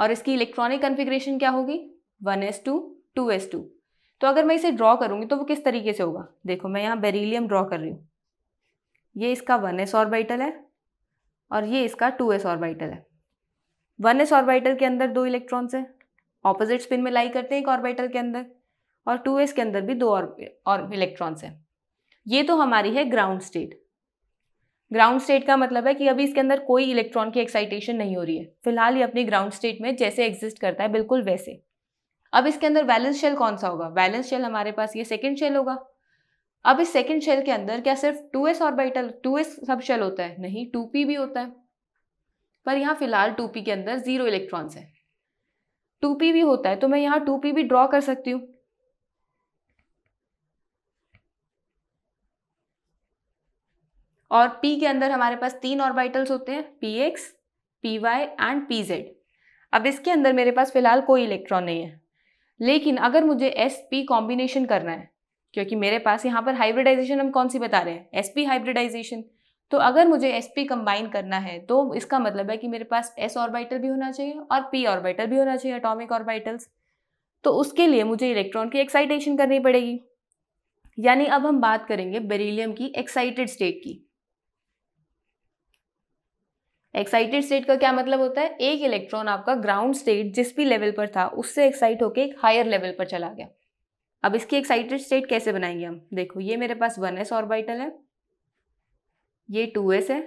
Speaker 1: और इसकी इलेक्ट्रॉनिक कन्फिग्रेशन क्या होगी one S two two S two तो अगर मैं इसे ड्रॉ करूंगी तो वो किस तरीके से होगा देखो मैं यहाँ बेरीलियम ड्रॉ कर रही हूँ ये इसका वन एस ऑर्बिटल है और ये इसका टू एस ऑर्बिटल है वन एस ऑर्बिटल के अंदर दो इलेक्ट्रॉन्स हैं ऑपोजिट स्पिन में लाई करते हैं एक ऑर्बिटल के अंदर और टू एस के अंदर भी दो और इलेक्ट्रॉन्स हैं ये तो हमारी है ग्राउंड स्टेट ग्राउंड स्टेट का मतलब है कि अभी इसके अंदर कोई इलेक्ट्रॉन की एक्साइटेशन नहीं हो रही है फिलहाल ये अपनी ग्राउंड स्टेट में जैसे एग्जिस्ट करता है बिल्कुल वैसे अब इसके अंदर बैलेंस शेल कौन सा होगा बैलेंस शेल हमारे पास ये सेकेंड शेल होगा अब इस सेकेंड शेल के अंदर क्या सिर्फ two S orbital two S subshell होता है नहीं टू पी भी होता है पर यहाँ फिलहाल टू पी के अंदर जीरो इलेक्ट्रॉन्स है टू पी भी होता है तो मैं यहाँ टू पी भी ड्रॉ कर सकती हूँ और पी के अंदर हमारे पास तीन ऑर्बिटल्स होते हैं P X P Y and P Z अब इसके अंदर मेरे पास फिलहाल कोई इलेक्ट्रॉन नहीं है लेकिन अगर मुझे एस पी कॉम्बिनेशन करना है क्योंकि मेरे पास यहाँ पर हाइब्रिडाइजेशन हम कौन सी बता रहे हैं एस पी हाइब्रिडाइजेशन तो अगर मुझे एस पी कम्बाइन करना है तो इसका मतलब है कि मेरे पास एस ऑर्बिटल भी होना चाहिए और पी ऑर्बिटल भी होना चाहिए अटोमिक ऑर्बिटल्स तो उसके लिए मुझे इलेक्ट्रॉन की एक्साइटेशन करनी पड़ेगी यानी अब हम बात करेंगे बेरीलियम की एक्साइटेड स्टेट की एक्साइटेड स्टेट का क्या मतलब होता है एक इलेक्ट्रॉन आपका ग्राउंड स्टेट जिस भी लेवल पर था उससे एक्साइट होकर एक हायर लेवल पर चला गया अब इसकी एक्साइटेड स्टेट कैसे बनाएंगे हम देखो ये मेरे पास वन एस ऑर्बिटल है ये टू एस है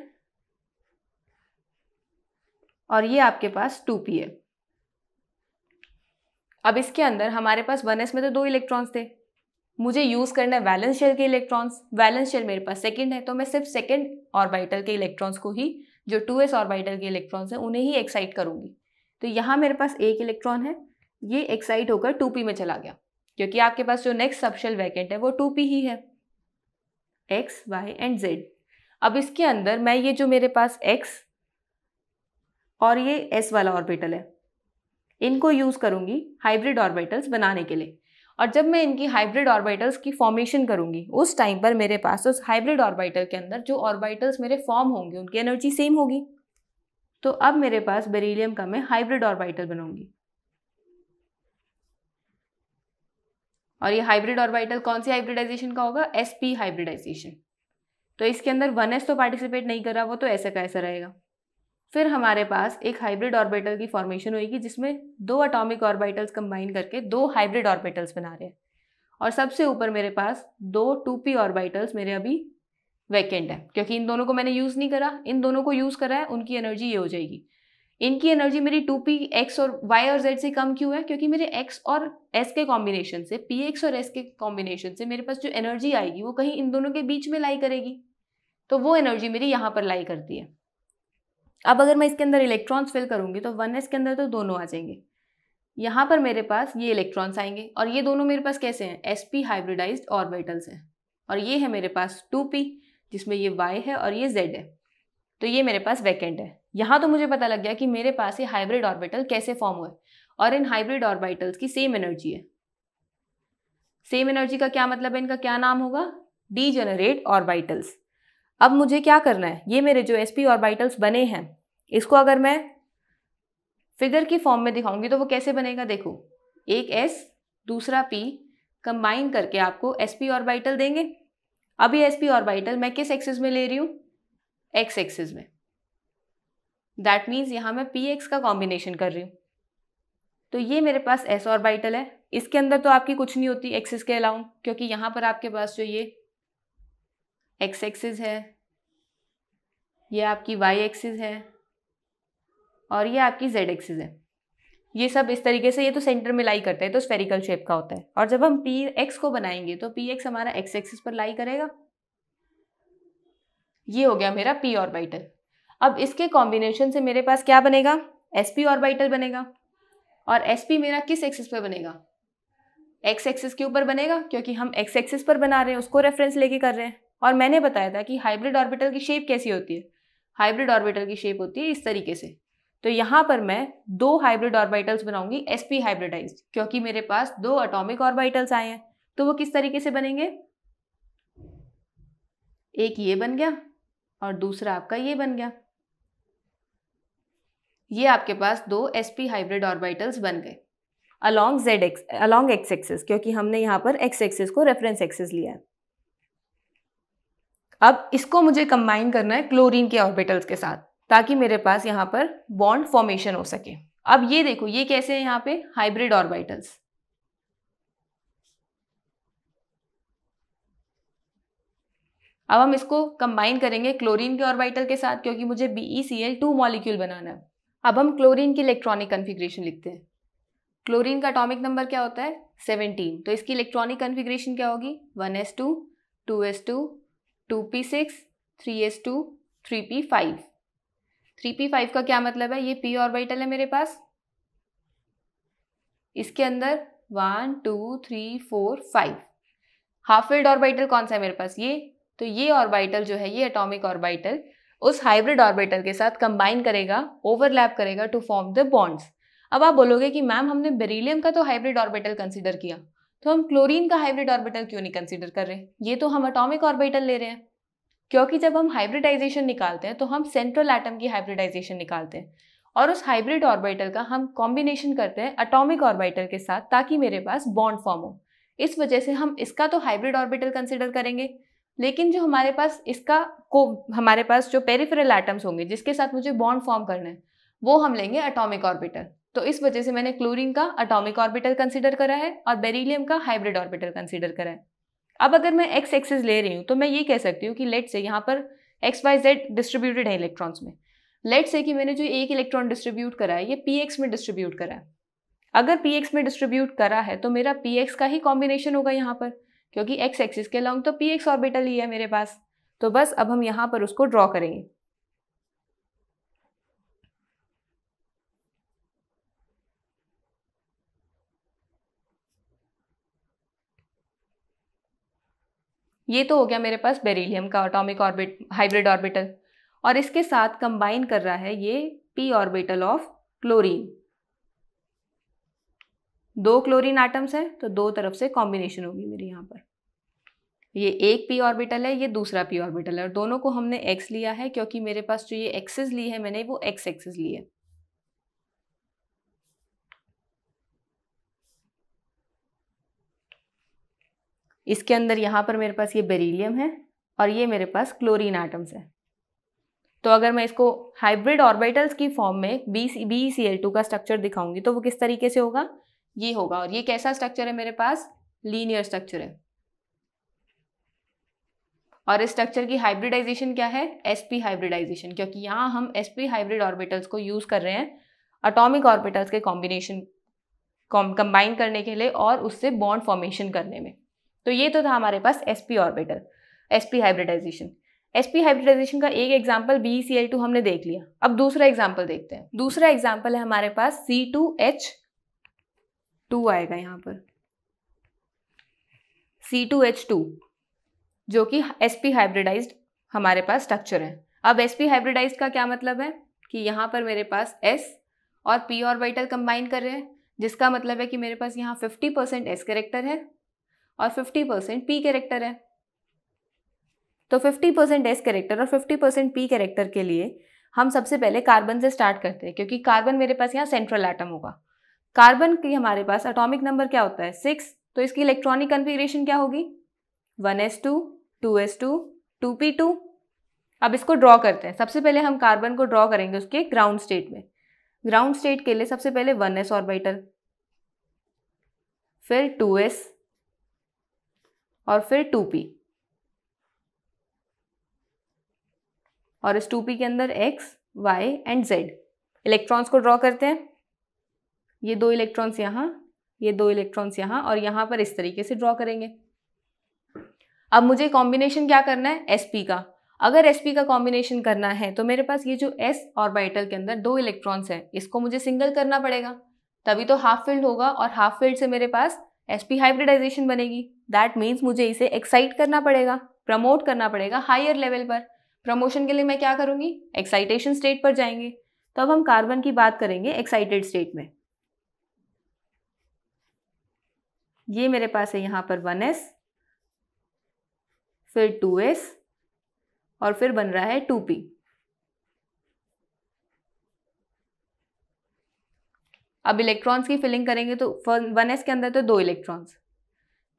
Speaker 1: और ये आपके पास टू पी है अब इसके अंदर हमारे पास वन एस में तो दो इलेक्ट्रॉन्स थे मुझे यूज़ करना है वैलेंस शेल के इलेक्ट्रॉन्स वैलेंस शेल मेरे पास सेकंड है तो मैं सिर्फ सेकंड ऑर्बिटल के इलेक्ट्रॉन्स को ही जो टू एस ऑर्बिटल के इलेक्ट्रॉन्स हैं उन्हें ही एक्साइट करूँगी तो यहाँ मेरे पास एक इलेक्ट्रॉन है ये एक्साइट होकर टू में चला गया क्योंकि आपके पास जो नेक्स्ट सबशेल वैकेंट है वो टू ही है एक्स वाई एंड जेड अब इसके अंदर मैं ये जो मेरे पास एक्स और ये एस वाला ऑर्बिटल है इनको यूज़ करूँगी हाइब्रिड ऑर्बिटल्स बनाने के लिए और जब मैं इनकी हाइब्रिड ऑर्बिटल्स की फॉर्मेशन करूंगी उस टाइम पर मेरे पास उस हाइब्रिड ऑर्बिटल के अंदर जो ऑर्बिटल्स मेरे फॉर्म होंगे उनकी एनर्जी सेम होगी तो अब मेरे पास बेरीलियम का मैं हाइब्रिड ऑर्बिटल बनाऊंगी और ये हाइब्रिड ऑर्बिटल कौन सी हाइब्रिडाइजेशन का होगा एस पी हाइब्रिडाइजेशन तो इसके अंदर वन एस तो पार्टिसिपेट नहीं कर रहा वो तो ऐसा का ऐसा रहेगा फिर हमारे पास एक हाइब्रिड ऑर्बिटल की फॉर्मेशन होगी जिसमें दो अटोमिक ऑर्बिटल्स कंबाइन करके दो हाइब्रिड ऑर्बिटल्स बना रहे हैं और सबसे ऊपर मेरे पास दो टू पी ऑर्बिटल्स मेरे अभी वैकेंट है क्योंकि इन दोनों को मैंने यूज़ नहीं करा इन दोनों को यूज़ करा है उनकी एनर्जी ये हो जाएगी इनकी एनर्जी मेरी टू पी एक्स और वाई और जेड से कम क्यों है क्योंकि मेरे एक्स और एस के कॉम्बिनेशन से पी एक्स और एस के कॉम्बिनेशन से मेरे पास जो एनर्जी आएगी वो कहीं इन दोनों के बीच में लाई करेगी तो वो एनर्जी मेरी यहाँ पर लाई करती है अब अगर मैं इसके अंदर इलेक्ट्रॉन्स फिल करूँगी तो वन एस के अंदर तो दोनों आ जाएंगे यहाँ पर मेरे पास ये इलेक्ट्रॉन्स आएंगे और ये दोनों मेरे पास कैसे हैं एस पी हाइब्रिडाइज ऑर्बिटल्स हैं और ये है मेरे पास टू पी जिसमें ये वाई है और ये जेड है तो ये मेरे पास वैकेंट है यहाँ तो मुझे पता लग गया कि मेरे पास ये हाइब्रिड ऑर्बिटल कैसे फॉर्म हुए और इन हाइब्रिड ऑर्बिटल्स की सेम एनर्जी है सेम एनर्जी का क्या मतलब है इनका क्या नाम होगा डी जनरेट ऑर्बिटल्स अब मुझे क्या करना है ये मेरे जो एस पी बाइटल्स बने हैं इसको अगर मैं फिगर की फॉर्म में दिखाऊंगी तो वो कैसे बनेगा देखो एक एस दूसरा पी कंबाइन करके आपको एस पी बाइटल देंगे अब ये एस पी बाइटल मैं किस एक्सिस में ले रही हूँ एक्स एक्सिस में दैट मीन्स यहाँ मैं पी एक्स का कॉम्बिनेशन कर रही हूँ तो ये मेरे पास एस बाइटल है इसके अंदर तो आपकी कुछ नहीं होती एक्सिस के अलाउ क्योंकि यहाँ पर आपके पास जो ये एक्स एक्सिस है ये आपकी वाई एक्सिस है और ये आपकी जेड एक्सिस है ये सब इस तरीके से ये तो सेंटर में लाई करता है तो स्फेरिकल शेप का होता है और जब हम पी एक्स को बनाएंगे तो पी एक्स हमारा एक्स एक्सिस पर लाई करेगा ये हो गया मेरा पी ऑर्बिटल अब इसके कॉम्बिनेशन से मेरे पास क्या बनेगा एस पी ऑर्बिटल बनेगा और एस पी मेरा किस एक्सिस पर बनेगा एक्स एक्सिस के ऊपर बनेगा क्योंकि हम एक्स एक्सिस पर बना रहे हैं उसको रेफरेंस लेके कर रहे हैं और मैंने बताया था कि हाइब्रिड ऑर्बिटल की शेप कैसी होती है हाइब्रिड ऑर्बिटल की शेप होती है इस तरीके से तो यहाँ पर मैं दो हाइब्रिड ऑर्बिटल्स बनाऊंगी एस पी हाइब्रिडाइज क्योंकि मेरे पास दो अटोमिक ऑर्बिटल्स आए हैं तो वो किस तरीके से बनेंगे एक ये बन गया और दूसरा आपका ये बन गया ये आपके पास दो एस पी हाइब्रिड ऑर्बिटल्स बन गए along Z X along X axis क्योंकि हमने यहाँ पर एक्स एक्सेस को रेफरेंस एक्सेस लिया है अब इसको मुझे कंबाइन करना है क्लोरीन के ऑर्बिटल्स के साथ ताकि मेरे पास यहाँ पर बॉन्ड फॉर्मेशन हो सके अब ये देखो ये कैसे है यहाँ पे हाइब्रिड ऑर्बिटल्स अब हम इसको कंबाइन करेंगे क्लोरीन के ऑर्बिटल के साथ क्योंकि मुझे BeCl2 C L two molecule बनाना है अब हम क्लोरीन की इलेक्ट्रॉनिक कन्फिग्रेशन लिखते हैं क्लोरीन का अटोमिक नंबर क्या होता है 17 तो इसकी इलेक्ट्रॉनिक कन्फिग्रेशन क्या होगी 1s2, 2s2, two P six three S two three P five three P five का क्या मतलब है ये पी ऑर्बिटल है मेरे पास इसके अंदर one two three four five half filled orbital कौन सा है मेरे पास ये तो ये ऑर्बिटल जो है ये एटॉमिक ऑर्बिटल उस हाइब्रिड ऑर्बिटल के साथ कंबाइन करेगा ओवरलैप करेगा टू फॉर्म द बॉन्ड्स अब आप बोलोगे कि मैम हमने बेरिलियम का तो हाइब्रिड ऑर्बिटल कंसिडर किया तो हम क्लोरीन का हाइब्रिड ऑर्बिटल क्यों नहीं कंसिडर कर रहे ये तो हम अटोमिक ऑर्बिटल ले रहे हैं क्योंकि जब हम हाइब्रिडाइजेशन निकालते हैं तो हम सेंट्रल एटम की हाइब्रिडाइजेशन निकालते हैं और उस हाइब्रिड ऑर्बिटल का हम कॉम्बिनेशन करते हैं अटोमिक ऑर्बिटल के साथ ताकि मेरे पास बॉन्ड फॉर्म हो इस वजह से हम इसका तो हाइब्रिड ऑर्बिटल कंसिडर करेंगे लेकिन जो हमारे पास इसका को हमारे पास जो पेरीफेरल एटम्स होंगे जिसके साथ मुझे बॉन्ड फॉर्म करना है वो हम लेंगे अटोमिक ऑर्बिटल तो इस वजह से मैंने क्लोरीन का अटोमिक ऑर्बिटल कंसिडर करा है और बेरीलियम का हाइब्रिड ऑर्बिटल कंसिडर करा है अब अगर मैं एक्स एक्सेस ले रही हूँ तो मैं ये कह सकती हूँ कि लेट से यहाँ पर एक्स वाई जेड डिस्ट्रीब्यूटेड है इलेक्ट्रॉन्स में लेट से कि मैंने जो एक इलेक्ट्रॉन डिस्ट्रीब्यूट करा है ये पी एक्स में डिस्ट्रीब्यूट करा है अगर पी एक्स में डिस्ट्रीब्यूट करा है तो मेरा पी एक्स का ही कॉम्बिनेशन होगा यहाँ पर क्योंकि एक्स एक्सिस के अलॉन्ग तो पी एक्स ऑर्बिटल ही है मेरे पास तो बस अब हम यहाँ पर उसको ड्रॉ करेंगे ये तो हो गया मेरे पास बेरीलियम का अटोमिक ऑर्बिट हाइब्रिड ऑर्बिटल और इसके साथ कंबाइन कर रहा है ये पी ऑर्बिटल ऑफ क्लोरीन दो क्लोरीन आइटम्स हैं तो दो तरफ से कॉम्बिनेशन होगी मेरे यहाँ पर ये एक पी ऑर्बिटल है ये दूसरा पी ऑर्बिटल है और दोनों को हमने एक्स लिया है क्योंकि मेरे पास जो ये एक्सेस ली है मैंने वो एक्स एक्सेस ली है इसके अंदर यहाँ पर मेरे पास ये बेरीलियम है और ये मेरे पास क्लोरीन आइटम्स है तो अगर मैं इसको हाइब्रिड ऑर्बिटल्स की फॉर्म में B B C L two का स्ट्रक्चर दिखाऊंगी तो वो किस तरीके से होगा ये होगा और ये कैसा स्ट्रक्चर है मेरे पास लीनियर स्ट्रक्चर है और इस स्ट्रक्चर की हाइब्रिडाइजेशन क्या है एसपी हाइब्रिडाइजेशन क्योंकि यहाँ हम एसपी हाइब्रिड ऑर्बिटल्स को यूज़ कर रहे हैं अटोमिक ऑर्बिटल्स के कॉम्बिनेशन कंबाइन करने के लिए और उससे बॉन्ड फॉर्मेशन करने में तो ये तो था हमारे पास S P orbital S P hybridization S P hybridization का एक example B C L two हमने देख लिया अब दूसरा एग्जाम्पल देखते हैं दूसरा एग्जाम्पल है हमारे पास सी टू एच टू आएगा यहाँ पर सी टू एच टू जो कि एस पी हाइब्रिडाइज हमारे पास स्ट्रक्चर है अब एस पी हाइब्रिडाइज का क्या मतलब है कि यहाँ पर मेरे पास एस और पी ऑर्बिटल कंबाइन कर रहे हैं जिसका मतलब है कि मेरे पास यहाँ फिफ्टी परसेंट एस करेक्टर है और 50 परसेंट पी कैरेक्टर है तो 50 परसेंट एस कैरेक्टर और 50 परसेंट पी कैरेक्टर के लिए हम सबसे पहले कार्बन से स्टार्ट करते हैं क्योंकि कार्बन मेरे पास यहाँ सेंट्रल आइटम होगा कार्बन की हमारे पास अटोमिक नंबर क्या होता है सिक्स तो इसकी इलेक्ट्रॉनिक कन्फिग्रेशन क्या होगी one S two two S two two P two अब इसको ड्रॉ करते हैं सबसे पहले हम कार्बन को ड्रॉ करेंगे उसके ग्राउंड स्टेट में ग्राउंड स्टेट के लिए सबसे पहले वन एस ऑर्बिटल फिर टू एस और फिर टू पी और इस टू पी के अंदर X Y and Z electrons को ड्रॉ करते हैं ये दो इलेक्ट्रॉन्स यहाँ ये दो इलेक्ट्रॉन्स यहाँ और यहाँ पर इस तरीके से ड्रॉ करेंगे अब मुझे कॉम्बिनेशन क्या करना है एस पी का अगर एस पी का कॉम्बिनेशन करना है तो मेरे पास ये जो एस ऑर्बिटल के अंदर दो इलेक्ट्रॉन्स हैं इसको मुझे सिंगल करना पड़ेगा तभी तो हाफ फील्ड होगा और हाफ फील्ड से मेरे पास एस पी हाइब्रिडाइजेशन बनेगी दैट मीन्स मुझे इसे एक्साइट करना पड़ेगा प्रमोट करना पड़ेगा हायर लेवल पर प्रमोशन के लिए मैं क्या करूँगी एक्साइटेशन स्टेट पर जाएंगे तो अब हम कार्बन की बात करेंगे एक्साइटेड स्टेट में ये मेरे पास है यहाँ पर वन एस फिर टू एस और फिर बन रहा है टू पी अब इलेक्ट्रॉन्स की फिलिंग करेंगे तो वन एस के अंदर तो दो इलेक्ट्रॉन्स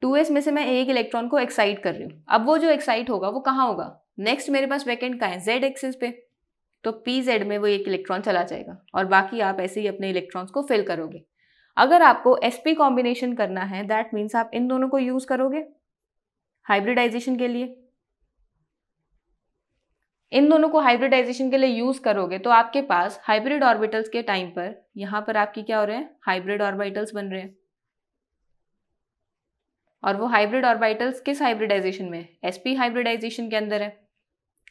Speaker 1: टू में से मैं एक इलेक्ट्रॉन को एक्साइट कर रही हूँ अब वो जो एक्साइट होगा वो कहाँ होगा नेक्स्ट मेरे पास वैकेंट कहाँ है जेड एक्सिस पे तो पी जेड में वो एक इलेक्ट्रॉन चला जाएगा और बाकी आप ऐसे ही अपने इलेक्ट्रॉन्स को फिल करोगे अगर आपको एस पी कॉम्बिनेशन करना है दैट मीन्स आप इन दोनों को यूज़ करोगे हाइब्रिडाइजेशन के लिए इन दोनों को हाइब्रिडाइजेशन के लिए यूज़ करोगे तो आपके पास हाइब्रिड ऑर्बिटल्स के टाइम पर यहाँ पर आपकी क्या हो रहे हैं हाइब्रिड ऑर्बिटल्स बन रहे हैं और वो हाइब्रिड ऑर्बिटल्स किस हाइब्रिडाइजेशन में एस पी हाइब्रिडाइजेशन के अंदर है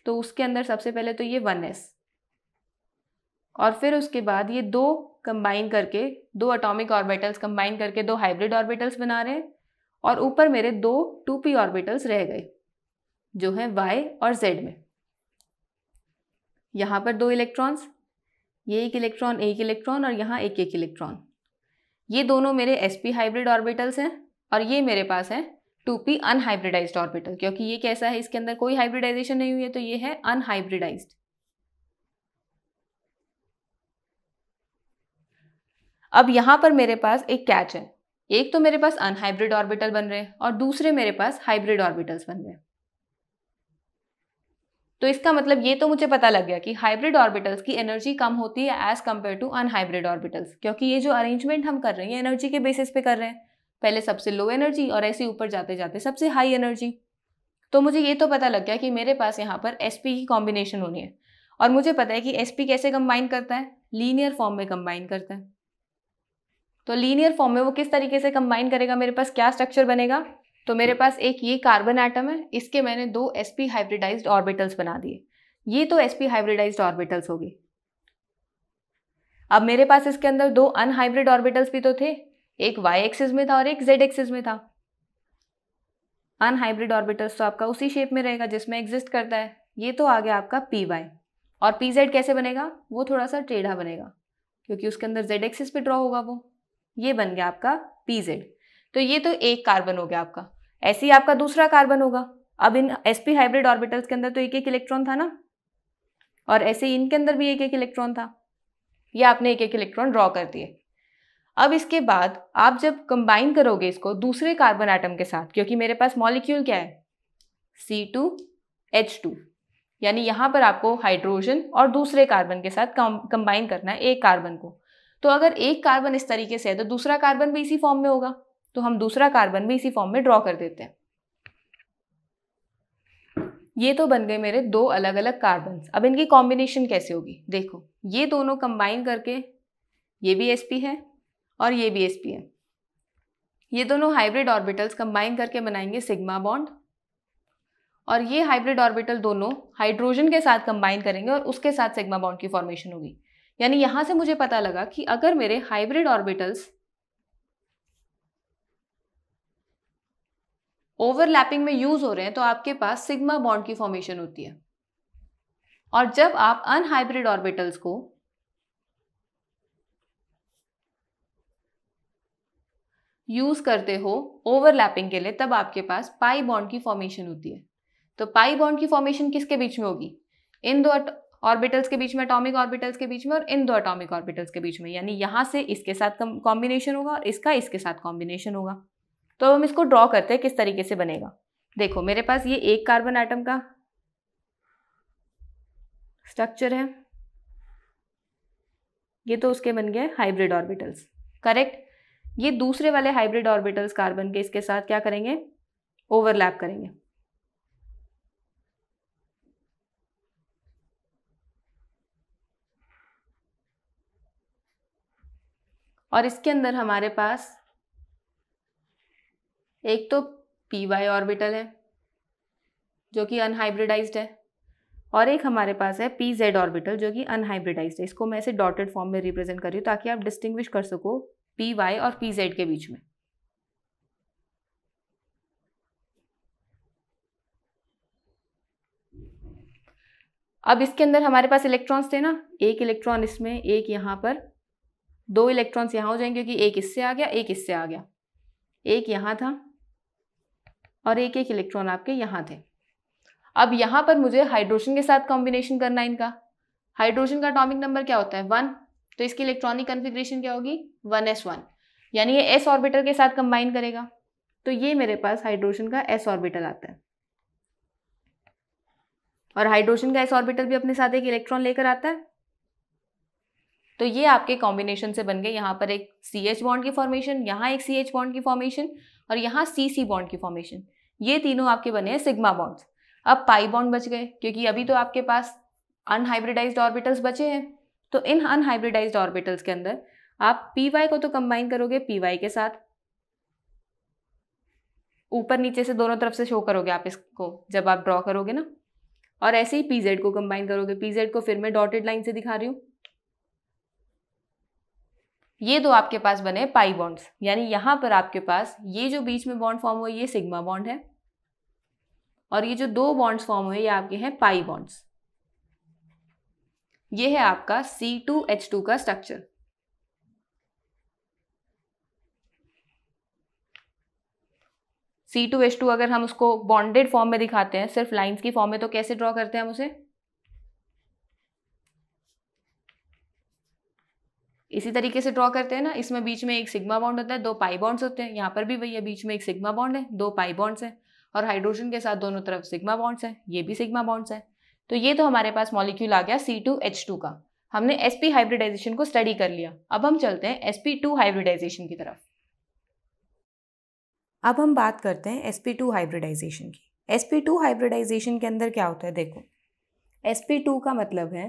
Speaker 1: तो उसके अंदर सबसे पहले तो ये वन एस और फिर उसके बाद ये दो कंबाइन करके दो अटोमिक ऑर्बिटल्स कंबाइन करके दो हाइब्रिड ऑर्बिटल्स बना रहे हैं और ऊपर मेरे दो टू पी ऑर्बिटल्स रह गए जो हैं वाई और जेड में यहाँ पर दो इलेक्ट्रॉन्स ये एक इलेक्ट्रॉन एक इलेक्ट्रॉन और यहाँ एक एक इलेक्ट्रॉन ये दोनों मेरे एस पी हाइब्रिड ऑर्बिटल्स हैं और ये मेरे पास है टू पी अनहाइब्रिडाइज्ड ऑर्बिटल क्योंकि ये कैसा है इसके अंदर कोई हाइब्रिडाइजेशन नहीं हुई है तो ये है अनहाइब्रिडाइज्ड अब यहां पर मेरे पास एक कैच है एक तो मेरे पास अनहाइब्रिड ऑर्बिटल बन रहे हैं और दूसरे मेरे पास हाइब्रिड ऑर्बिटल्स बन रहे हैं तो इसका मतलब ये तो मुझे पता लग गया कि हाइब्रिड ऑर्बिटल्स की एनर्जी कम होती है as compare to unhybrid orbitals क्योंकि ये जो अरेंजमेंट हम कर रहे हैं ये एनर्जी के बेसिस पे कर रहे हैं पहले सबसे लो एनर्जी और ऐसे ऊपर जाते जाते सबसे हाई एनर्जी तो मुझे ये तो पता लग गया कि मेरे पास यहाँ पर एस की कॉम्बिनेशन होनी है और मुझे पता है कि एस कैसे कंबाइन करता है लीनियर फॉर्म में कंबाइन करता है तो लीनियर फॉर्म में वो किस तरीके से कंबाइन करेगा मेरे पास क्या स्ट्रक्चर बनेगा तो मेरे पास एक ये कार्बन एटम है इसके मैंने दो एस पी हाइब्रिडाइज्ड ऑर्बिटल्स बना दिए ये तो एस पी हाइब्रिडाइज्ड ऑर्बिटल्स होगी अब मेरे पास इसके अंदर दो अनहाइब्रिड ऑर्बिटल्स भी तो थे एक वाई एक्सिस में था और एक जेड एक्सिस में था अनहाइब्रिड ऑर्बिटल्स तो आपका उसी शेप में रहेगा जिसमें एग्जिस्ट करता है ये तो आ गया आपका पी वाई और पी जेड कैसे बनेगा वो थोड़ा सा टेढ़ा बनेगा क्योंकि उसके अंदर जेड एक्सिस पे ड्रॉ होगा वो ये बन गया आपका पी जेड तो ये तो एक कार्बन हो गया आपका ऐसे ही आपका दूसरा कार्बन होगा अब इन एस पी हाइब्रिड ऑर्बिटल्स के अंदर तो एक एक इलेक्ट्रॉन था ना और ऐसे ही इनके अंदर भी एक एक इलेक्ट्रॉन था यह आपने एक एक इलेक्ट्रॉन ड्रॉ कर दिए अब इसके बाद आप जब कंबाइन करोगे इसको दूसरे कार्बन आइटम के साथ क्योंकि मेरे पास मॉलिक्यूल क्या है सी टू एच टू यानी यहाँ पर आपको हाइड्रोजन और दूसरे कार्बन के साथ कंबाइन करना है एक कार्बन को तो अगर एक कार्बन इस तरीके से है तो दूसरा कार्बन भी इसी फॉर्म में होगा तो हम दूसरा कार्बन भी इसी फॉर्म में ड्रॉ कर देते हैं ये तो बन गए मेरे दो अलग अलग कार्बन अब इनकी कॉम्बिनेशन कैसे होगी देखो ये दोनों कंबाइन करके ये भी sp है और ये भी sp है ये दोनों हाइब्रिड ऑर्बिटल्स कंबाइन करके बनाएंगे सिग्मा बॉन्ड और ये हाइब्रिड ऑर्बिटल दोनों हाइड्रोजन के साथ कंबाइन करेंगे और उसके साथ सिग्मा बॉन्ड की फॉर्मेशन होगी यानी यहां से मुझे पता लगा कि अगर मेरे हाइब्रिड ऑर्बिटल्स ओवरलैपिंग में यूज हो रहे हैं तो आपके पास सिग्मा बॉन्ड की फॉर्मेशन होती है और जब आप अनहाइब्रिड ऑर्बिटल्स को यूज करते हो ओवरलैपिंग के लिए तब आपके पास पाई बॉन्ड की फॉर्मेशन होती है तो पाई बॉन्ड की फॉर्मेशन किसके बीच में होगी इन दो ऑर्बिटल्स के बीच में अटोमिक ऑर्बिटल्स के बीच में और इन दो अटोमिक ऑर्बिटल्स के बीच में यानी यहाँ से इसके साथ कॉम्बिनेशन होगा और इसका इसके साथ कॉम्बिनेशन होगा तो हम इसको ड्रॉ करते हैं किस तरीके से बनेगा देखो मेरे पास ये एक कार्बन आइटम का स्ट्रक्चर है ये तो उसके बन गए हाइब्रिड ऑर्बिटल्स करेक्ट ये दूसरे वाले हाइब्रिड ऑर्बिटल्स कार्बन के इसके साथ क्या करेंगे ओवरलैप करेंगे और इसके अंदर हमारे पास एक तो पी वाई ऑर्बिटल है जो कि अनहाइब्रिडाइज्ड है और एक हमारे पास है पी जेड ऑर्बिटल जो कि अनहाइब्रिडाइज्ड है इसको मैं ऐसे डॉटेड फॉर्म में रिप्रेजेंट कर रही हूँ ताकि आप डिस्टिंग्विश कर सको पी वाई और पी जेड के बीच में अब इसके अंदर हमारे पास इलेक्ट्रॉन्स थे ना एक इलेक्ट्रॉन इसमें एक यहां पर दो इलेक्ट्रॉन्स यहां हो जाएंगे क्योंकि एक इससे आ गया एक इससे आ गया एक यहां था और एक एक इलेक्ट्रॉन आपके यहां थे अब यहां पर मुझे हाइड्रोजन के साथ कॉम्बिनेशन करना है इनका हाइड्रोजन का अटोमिक नंबर क्या होता है वन तो इसकी इलेक्ट्रॉनिक कन्फिग्रेशन क्या होगी वन एस वन यानी ये एस ऑर्बिटल के साथ कंबाइन करेगा तो ये मेरे पास हाइड्रोजन का एस ऑर्बिटल आता है और हाइड्रोजन का एस ऑर्बिटल भी अपने साथ एक इलेक्ट्रॉन लेकर आता है तो ये आपके कॉम्बिनेशन से बन गए यहाँ पर एक सी एच बॉन्ड की फॉर्मेशन यहाँ एक सी एच बॉन्ड की फॉर्मेशन और यहाँ सी सी बॉन्ड की फॉर्मेशन ये तीनों आपके बने हैं सिग्मा बॉन्ड्स अब पाई बॉन्ड बच गए क्योंकि अभी तो आपके पास अनहाइब्रिडाइज्ड ऑर्बिटल्स बचे हैं तो इन अनहाइब्रिडाइज ऑर्बिटल्स के अंदर आप पी वाई को तो कंबाइन करोगे पी वाई के साथ ऊपर नीचे से दोनों तरफ से शो करोगे आप इसको जब आप ड्रॉ करोगे ना और ऐसे ही पीजेड को कंबाइन करोगे पीजेड को फिर मैं डॉटेड लाइन से दिखा रही हूं ये दो आपके पास बने पाई बॉन्ड्स यानी यहां पर आपके पास ये जो बीच में बॉन्ड फॉर्म हुए ये सिग्मा बॉन्ड है और ये जो दो बॉन्ड्स फॉर्म हुए ये आपके हैं पाई बॉन्ड्स ये है आपका सी टू एच टू का structure C two H two अगर हम उसको बॉन्डेड फॉर्म में दिखाते हैं सिर्फ लाइंस की फॉर्म में तो कैसे ड्रॉ करते हैं हम उसे इसी तरीके से ड्रॉ करते हैं ना इसमें बीच में एक सिग्मा बॉन्ड होता है दो पाई बॉन्ड्स होते हैं यहाँ पर भी वही है बीच में एक सिग्मा बॉन्ड है दो पाई बॉन्ड्स हैं और हाइड्रोजन के साथ दोनों तरफ सिग्मा बॉन्ड्स हैं ये भी सिग्मा बॉन्ड्स हैं तो ये तो हमारे पास मॉलिक्यूल आ गया सी टू एच टू का हमने एस पी हाइब्रिडाइजेशन को स्टडी कर लिया अब हम चलते हैं टू हाइब्रिडाइजेशन की तरफ अब हम बात करते हैं टू हाइब्रिडाइजेशन की एस पी टू हाइब्रिडाइजेशन के अंदर क्या होता है देखो टू का मतलब है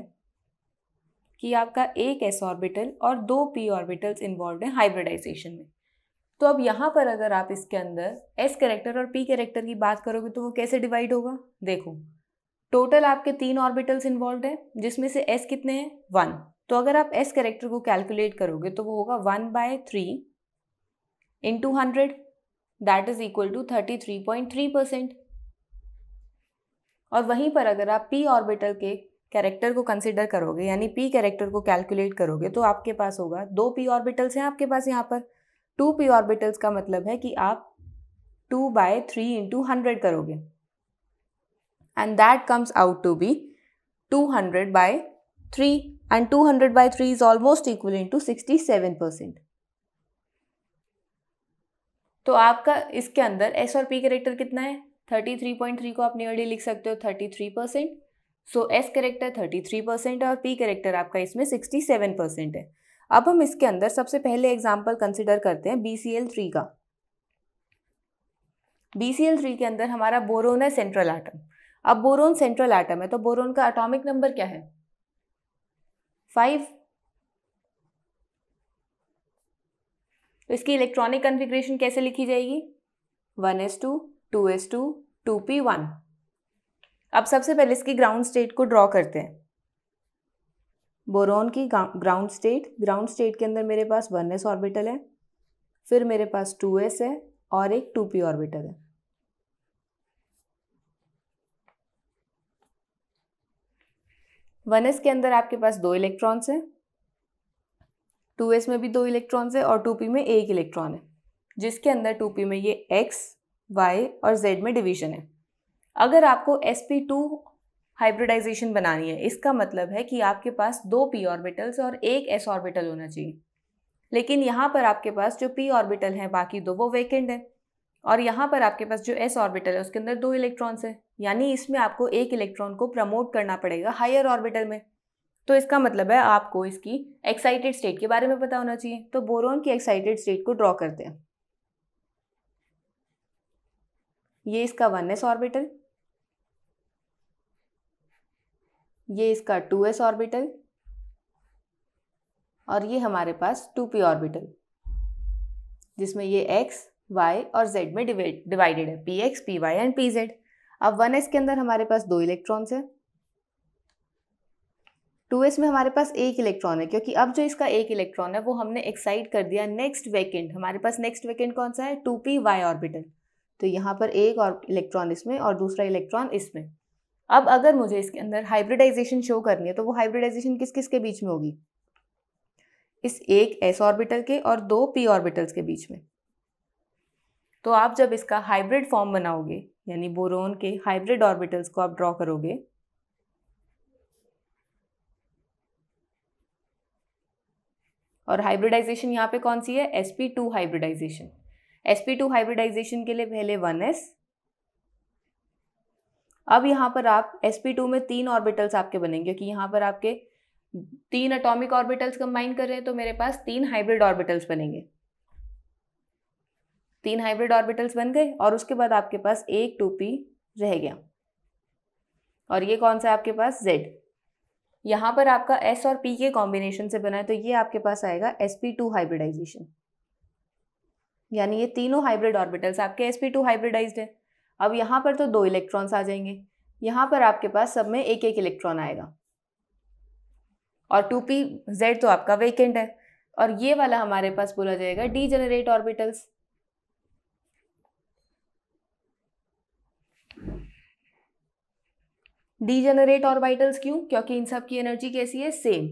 Speaker 1: कि आपका एक एस ऑर्बिटल और दो पी ऑर्बिटल्स इन्वॉल्व हैं हाइब्रिडाइजेशन में तो अब यहाँ पर अगर आप इसके अंदर एस कैरेक्टर और पी कैरेक्टर की बात करोगे तो वो कैसे डिवाइड होगा देखो टोटल आपके तीन ऑर्बिटल्स इन्वॉल्व है जिसमें से एस कितने हैं वन तो अगर आप एस करेक्टर को कैलकुलेट करोगे तो वो होगा one by three into hundred that is equal to thirty three point three percent और वहीं पर अगर आप पी ऑर्बिटल के कैरेक्टर को कंसिडर करोगे यानी पी कैरेक्टर को कैलकुलेट करोगे तो आपके पास होगा दो पी ऑर्बिटल्स हैं आपके पास यहाँ पर टू पी ऑर्बिटल्स का मतलब है कि आप two by three into hundred करोगे and that comes out to be 200 by 3 and 200 by 3 is almost equivalent to 67 percent तो आपका इसके अंदर एस और पी करेक्टर कितना है 33.3 को आप नियरली लिख सकते हो 33 percent so S character 33 percent है और पी करेक्टर आपका इसमें 67 परसेंट है अब हम इसके अंदर सबसे पहले एग्जाम्पल कंसिडर करते हैं बी सी एल थ्री का बी सी एल थ्री के अंदर हमारा बोरोन है सेंट्रल आटम अब बोरोन सेंट्रल एटम है तो बोरोन का अटोमिक नंबर क्या है फाइव तो इसकी इलेक्ट्रॉनिक कन्फिग्रेशन कैसे लिखी जाएगी one S two two S two two P one अब सबसे पहले इसकी ग्राउंड स्टेट को ड्रॉ करते हैं बोरोन की ग्राउंड स्टेट ग्राउंड स्टेट के अंदर मेरे पास वन एस ऑर्बिटल है फिर मेरे पास टू एस है और एक टू पी ऑर्बिटल है वन एस के अंदर आपके पास दो इलेक्ट्रॉन्स हैं टू एस में भी दो इलेक्ट्रॉन्स हैं और टू पी में एक इलेक्ट्रॉन है जिसके अंदर टू पी में ये एक्स वाई और जेड में डिवीजन है अगर आपको एस पी टू हाइब्रिडाइजेशन बनानी है इसका मतलब है कि आपके पास दो पी ऑर्बिटल्स और एक एस ऑर्बिटल होना चाहिए लेकिन यहाँ पर आपके पास जो पी ऑर्बिटल हैं बाकी दो वो वेकेंड है और यहाँ पर आपके पास जो एस ऑर्बिटल है उसके अंदर दो इलेक्ट्रॉन्स है यानी इसमें आपको एक इलेक्ट्रॉन को प्रमोट करना पड़ेगा हायर ऑर्बिटल में तो इसका मतलब है आपको इसकी एक्साइटेड स्टेट के बारे में पता होना चाहिए तो बोरोन की एक्साइटेड स्टेट को ड्रॉ करते हैं ये इसका वन एस ऑर्बिटल ये इसका टू एस ऑर्बिटल और ये हमारे पास टू पी ऑर्बिटल जिसमें ये एक्स y और z में डिवाइडेड है P X P Y and P Z अब वन एस के अंदर हमारे पास दो इलेक्ट्रॉन्स है टू एस में हमारे पास एक इलेक्ट्रॉन है क्योंकि अब जो इसका एक इलेक्ट्रॉन है वो हमने एक्साइट कर दिया नेक्स्ट वैकेंट हमारे पास नेक्स्ट वैकेंट कौन सा है टू पी वाई ऑर्बिटल तो यहाँ पर एक और इलेक्ट्रॉन इसमें और दूसरा इलेक्ट्रॉन इसमें अब अगर मुझे इसके अंदर हाइब्रिडाइजेशन शो करनी है तो वो हाइब्रिडाइजेशन किस किस के बीच में होगी इस एक एस ऑर्बिटल के और दो पी ऑर्बिटल्स के बीच में तो आप जब इसका हाइब्रिड फॉर्म बनाओगे यानी बोरोन के हाइब्रिड ऑर्बिटल्स को आप ड्रॉ करोगे और हाइब्रिडाइजेशन यहाँ पे कौन सी है S P two hybridisation S P two hybridization के लिए पहले वन एस अब यहाँ पर आप एस पी टू में तीन ऑर्बिटल्स आपके बनेंगे क्योंकि यहाँ पर आपके तीन अटोमिक ऑर्बिटल्स कंबाइन कर रहे हैं तो मेरे पास तीन हाइब्रिड ऑर्बिटल्स बनेंगे तीन हाइब्रिड ऑर्बिटल्स बन गए और उसके बाद आपके पास एक टू पी रह गया और ये कौन सा आपके पास जेड यहाँ पर आपका एस और पी के कॉम्बिनेशन से बना है तो ये आपके पास आएगा sp2 टू हाइब्रिडाइजेशन यानी ये तीनों हाइब्रिड ऑर्बिटल्स आपके sp2 टू हाइब्रिडाइज्ड है अब यहाँ पर तो दो इलेक्ट्रॉन्स आ जाएंगे यहाँ पर आपके पास सब में एक एक इलेक्ट्रॉन आएगा और 2p z जेड तो आपका वेकेंट है और ये वाला हमारे पास बोला जाएगा degenerate orbitals degenerate orbitals क्यों क्योंकि इन सब की एनर्जी कैसी है सेम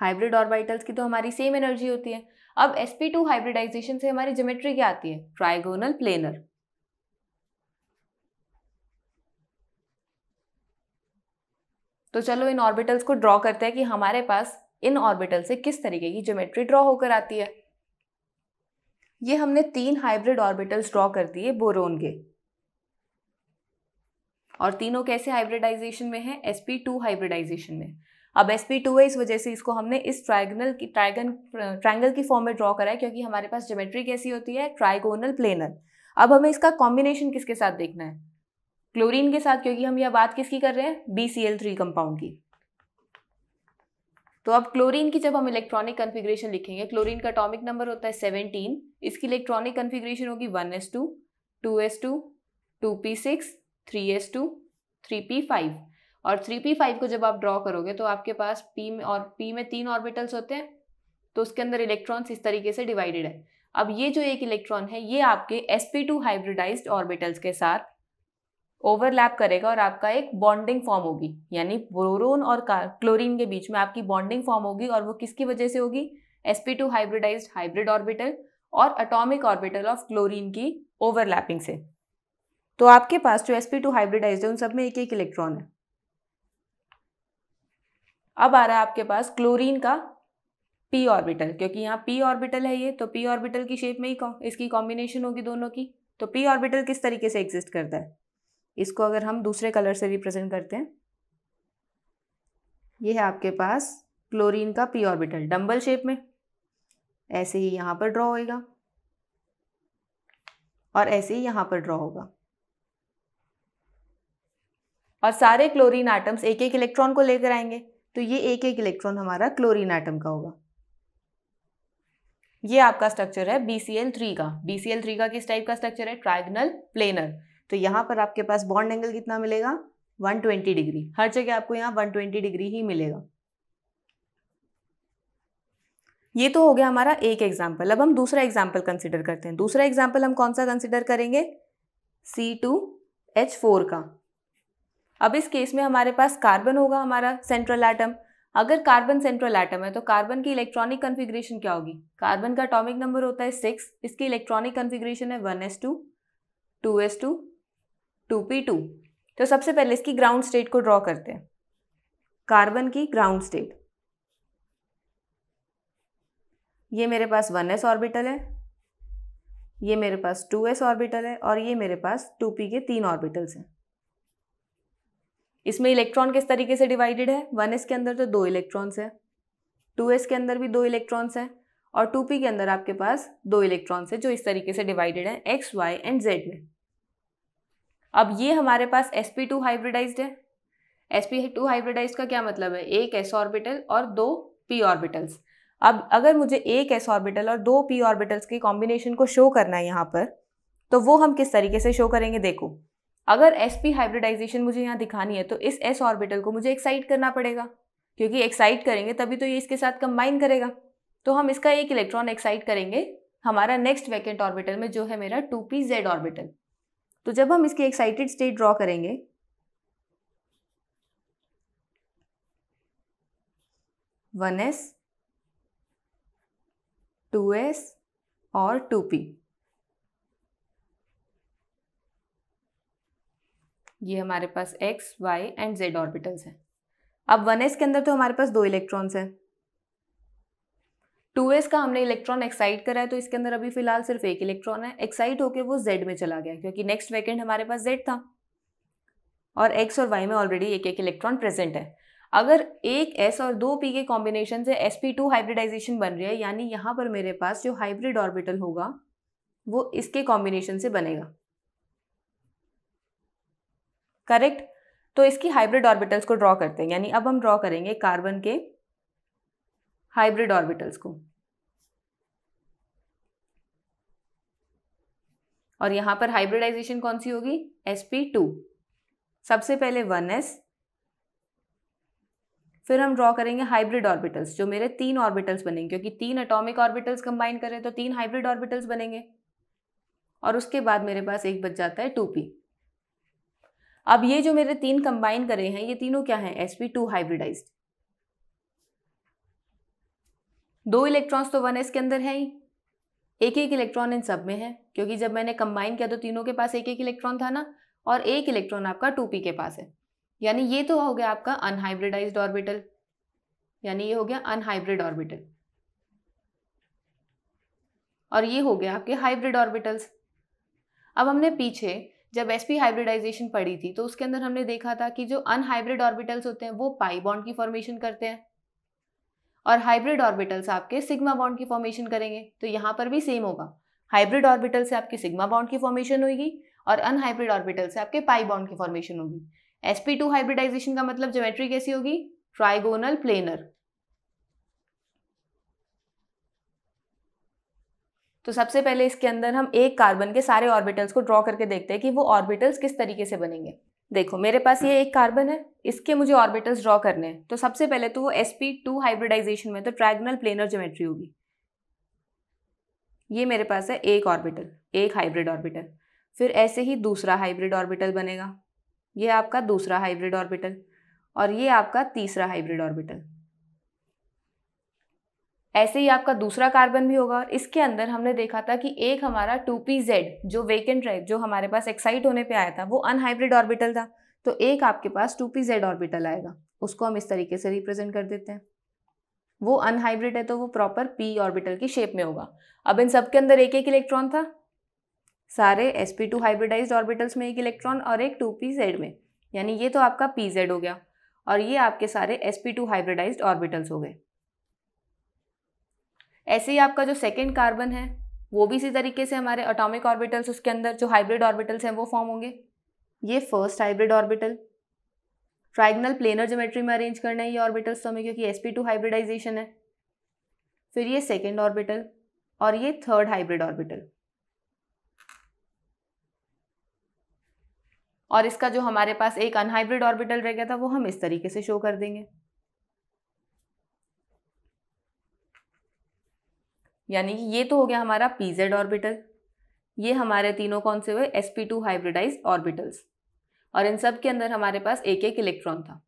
Speaker 1: हाइब्रिड ऑर्बिटल्स की तो हमारी सेम एनर्जी होती है अब sp2 हाइब्रिडाइजेशन से हमारी ज्योमेट्री क्या आती है ट्राइगोनल प्लेनर तो चलो इन ऑर्बिटल्स को ड्रॉ करते हैं कि हमारे पास इन ऑर्बिटल से किस तरीके की ज्योमेट्री ड्रॉ होकर आती है ये हमने तीन हाइब्रिड ऑर्बिटल्स ड्रॉ कर दिए बोरोन के और तीनों कैसे हाइब्रिडाइजेशन में है sp2 टू हाइब्रिडाइजेशन में अब sp2 टू है इस वजह से इसको हमने इस ट्राइगनल की ट्राइगन ट्राइंगल की फॉर्म में ड्रॉ करा है क्योंकि हमारे पास ज्योमेट्री कैसी होती है ट्राइगोनल प्लेनर अब हमें इसका कॉम्बिनेशन किसके साथ देखना है क्लोरीन के साथ क्योंकि हम यह बात किसकी कर रहे हैं बी थ्री कंपाउंड की तो अब क्लोरीन की जब हम इलेक्ट्रॉनिक कन्फिग्रेशन लिखेंगे क्लोरीन का अटोमिक नंबर होता है सेवनटीन इसकी इलेक्ट्रॉनिक कन्फिग्रेशन होगी one S two two S two two P six three S two three P five और थ्री पी फाइव को जब आप ड्रॉ करोगे तो आपके पास पी में और पी में तीन ऑर्बिटल्स होते हैं तो उसके अंदर इलेक्ट्रॉन्स इस तरीके से डिवाइडेड है अब ये जो एक इलेक्ट्रॉन है ये आपके S P two hybridized orbitals के साथ ओवरलैप करेगा और आपका एक बॉन्डिंग फॉर्म होगी यानी बोरोन और क्लोरीन के बीच में आपकी बॉन्डिंग फॉर्म होगी और वो किसकी वजह से होगी sp2 two hybridize hybrid orbital और अटोमिक ऑर्बिटल ऑफ क्लोरीन की ओवरलैपिंग से तो आपके पास जो sp2 टू हाइब्रिडाइज है उन सब में एक एक इलेक्ट्रॉन है अब आ रहा है आपके पास क्लोरीन का पी ऑर्बिटल क्योंकि यहाँ पी ऑर्बिटल है ये तो पी ऑर्बिटल की शेप में ही इसकी कॉम्बिनेशन होगी दोनों की तो पी ऑर्बिटल किस तरीके से एग्जिस्ट करता है इसको अगर हम दूसरे कलर से रिप्रेजेंट करते हैं ये है आपके पास क्लोरीन का पी ऑर्बिटल डम्बल शेप में ऐसे ही यहाँ पर ड्रॉ होएगा और ऐसे ही यहाँ पर ड्रॉ होगा और सारे क्लोरीन आइटम्स एक एक इलेक्ट्रॉन को लेकर आएंगे तो ये एक एक इलेक्ट्रॉन हमारा क्लोरीन आइटम का होगा ये आपका स्ट्रक्चर है बीसीएल थ्री का बीसीएल थ्री का किस टाइप का स्ट्रक्चर है ट्राइगनल प्लेनर तो यहाँ पर आपके पास बॉन्ड एंगल कितना मिलेगा 120 डिग्री हर जगह आपको यहाँ 120 डिग्री ही मिलेगा ये तो हो गया हमारा एक एग्जाम्पल अब हम दूसरा एग्जाम्पल कंसिडर करते हैं दूसरा एग्जाम्पल हम कौन सा कंसिडर करेंगे सी टू एच फोर का अब इस केस में हमारे पास कार्बन होगा हमारा सेंट्रल एटम अगर कार्बन सेंट्रल एटम है तो कार्बन की इलेक्ट्रॉनिक कन्फिग्रेशन क्या होगी कार्बन का अटोमिक नंबर होता है सिक्स इसकी इलेक्ट्रॉनिक कन्फिग्रेशन है one S two two S two two P two तो सबसे पहले इसकी ग्राउंड स्टेट को ड्रॉ करते हैं कार्बन की ग्राउंड स्टेट ये मेरे पास वन एस ऑर्बिटल है ये मेरे पास टू एस ऑर्बिटल है और ये मेरे पास टू पी के तीन ऑर्बिटल्स हैं इसमें इलेक्ट्रॉन किस तरीके से डिवाइडेड है वन एस के अंदर तो दो इलेक्ट्रॉन्स है टू एस के अंदर भी दो इलेक्ट्रॉन्स हैं और टू पी के अंदर आपके पास दो इलेक्ट्रॉन्स है जो इस तरीके से डिवाइडेड है एक्स वाई एंड जेड में अब ये हमारे पास एस पी टू हाइब्रिडाइज्ड है एस पी टू हाइब्रिडाइज का क्या मतलब है एक एस ऑर्बिटल और दो पी ऑर्बिटल्स अब अगर मुझे एक एस ऑर्बिटल और दो पी ऑर्बिटल्स के कॉम्बिनेशन को शो करना है यहाँ पर तो वो हम किस तरीके से शो करेंगे देखो अगर एस पी हाइब्रिडाइजेशन मुझे यहाँ दिखानी है तो इस एस ऑर्बिटल को मुझे एक्साइट करना पड़ेगा क्योंकि एक्साइट करेंगे तभी तो ये इसके साथ कंबाइन करेगा तो हम इसका एक इलेक्ट्रॉन एक्साइट करेंगे हमारा नेक्स्ट वैकेंट ऑर्बिटल में जो है मेरा टू पी जेड ऑर्बिटल तो जब हम इसकी एक्साइटेड स्टेट ड्रॉ करेंगे वन एस टू एस और टू पी ये हमारे पास X Y and Z orbitals हैं अब वन एस के अंदर तो हमारे पास दो इलेक्ट्रॉन्स हैं टू एस का हमने इलेक्ट्रॉन एक्साइट करा है तो इसके अंदर अभी फिलहाल सिर्फ एक इलेक्ट्रॉन है एक्साइट होकर वो जेड में चला गया क्योंकि नेक्स्ट वैकेंट हमारे पास z था और x और y में ऑलरेडी एक एक इलेक्ट्रॉन प्रेजेंट है अगर एक एस और दो पी के कॉम्बिनेशन से एस पी टू हाइब्रिडाइजेशन बन रही है यानी यहाँ पर मेरे पास जो हाइब्रिड ऑर्बिटल होगा वो इसके कॉम्बिनेशन से बनेगा करेक्ट तो इसकी हाइब्रिड ऑर्बिटल्स को ड्रॉ करते हैं यानी अब हम ड्रॉ करेंगे कार्बन के हाइब्रिड ऑर्बिटल्स को और यहां पर हाइब्रिडाइजेशन कौन सी होगी sp2 सबसे पहले 1s फिर हम ड्रॉ करेंगे हाइब्रिड ऑर्बिटल्स जो मेरे तीन ऑर्बिटल्स बनेंगे क्योंकि तीन एटॉमिक ऑर्बिटल्स कंबाइन करें तो तीन हाइब्रिड ऑर्बिटल्स बनेंगे और उसके बाद मेरे पास एक बच जाता है टू पी अब ये जो मेरे तीन कंबाइन करे हैं ये तीनों क्या एसपी sp2 हाइब्रिडाइज्ड दो इलेक्ट्रॉन्स तो वन एस के अंदर है ही एक एक इलेक्ट्रॉन इन सब में है क्योंकि जब मैंने कंबाइन किया तो तीनों के पास एक एक इलेक्ट्रॉन था ना और एक इलेक्ट्रॉन आपका टू के पास है यानी ये तो हो गया आपका अनहाइब्रिडाइज ऑर्बिटल यानी ये हो गया अनहाइब्रिड ऑर्बिटल और ये हो गया आपके हाइब्रिड ऑर्बिटल्स अब हमने पीछे जब एस पी हाइब्रिडाइजेशन पढ़ी थी तो उसके अंदर हमने देखा था कि जो अनहाइब्रिड ऑर्बिटल्स होते हैं वो पाई बॉन्ड की फॉर्मेशन करते हैं और हाइब्रिड ऑर्बिटल्स आपके सिग्मा बॉन्ड की फॉर्मेशन करेंगे तो यहाँ पर भी सेम होगा हाइब्रिड ऑर्बिटल से आपकी सिग्मा बॉन्ड की फॉर्मेशन होगी और अनहाइब्रिड ऑर्बिटल से आपके पाई बॉन्ड की फॉर्मेशन होगी sp2 हाइब्रिडाइजेशन का मतलब ज्योमेट्री कैसी होगी ट्राइगोनल प्लेनर तो सबसे पहले इसके अंदर हम एक कार्बन के सारे ऑर्बिटल्स को ड्रॉ करके देखते हैं कि वो ऑर्बिटल्स किस तरीके से बनेंगे देखो मेरे पास ये एक कार्बन है इसके मुझे ऑर्बिटल्स ड्रॉ करने हैं तो सबसे पहले तो वो एस पी टू हाइब्रिडाइजेशन में तो ट्राइगनल प्लेनर ज्योमेट्री होगी ये मेरे पास है एक ऑर्बिटल एक हाइब्रिड ऑर्बिटल फिर ऐसे ही दूसरा हाइब्रिड ऑर्बिटल बनेगा ये आपका दूसरा हाइब्रिड ऑर्बिटल और ये आपका तीसरा हाइब्रिड ऑर्बिटल ऐसे ही आपका दूसरा कार्बन भी होगा इसके अंदर हमने देखा था कि एक हमारा टू पी जेड जो वेकेंट रहे जो हमारे पास एक्साइट होने पे आया था वो अनहाइब्रिड ऑर्बिटल था तो एक आपके पास टू पी जेड ऑर्बिटल आएगा उसको हम इस तरीके से रिप्रेजेंट कर देते हैं वो अनहाइब्रिड है तो वो प्रॉपर पी ऑर्बिटल की शेप में होगा अब इन सब के अंदर एक एक इलेक्ट्रॉन था सारे S P two hybridize orbitals में एक इलेक्ट्रॉन और एक टू पी जेड में यानी ये तो आपका पी जेड हो गया और ये आपके सारे S P two hybridize orbitals हो गए ऐसे ही आपका जो सेकेंड कार्बन है वो भी इसी तरीके से हमारे अटोमिक ऑर्बिटल्स उसके अंदर जो हाइब्रिड ऑर्बिटल्स हैं वो फॉर्म होंगे ये first hybrid orbital trigonal planar geometry में अरेंज करना है ये ऑर्बिटल्स तो हमें क्योंकि एस पी टू हाइब्रिडाइजेशन है फिर ये सेकेंड ऑर्बिटल और ये थर्ड हाइब्रिड ऑर्बिटल और इसका जो हमारे पास एक अनहाइब्रिड ऑर्बिटल रह गया था वो हम इस तरीके से शो कर देंगे यानी कि ये तो हो गया हमारा पी जेड ऑर्बिटल ये हमारे तीनों कौन से हुए sp2 p two hybridize orbitals और इन सब के अंदर हमारे पास एक एक इलेक्ट्रॉन था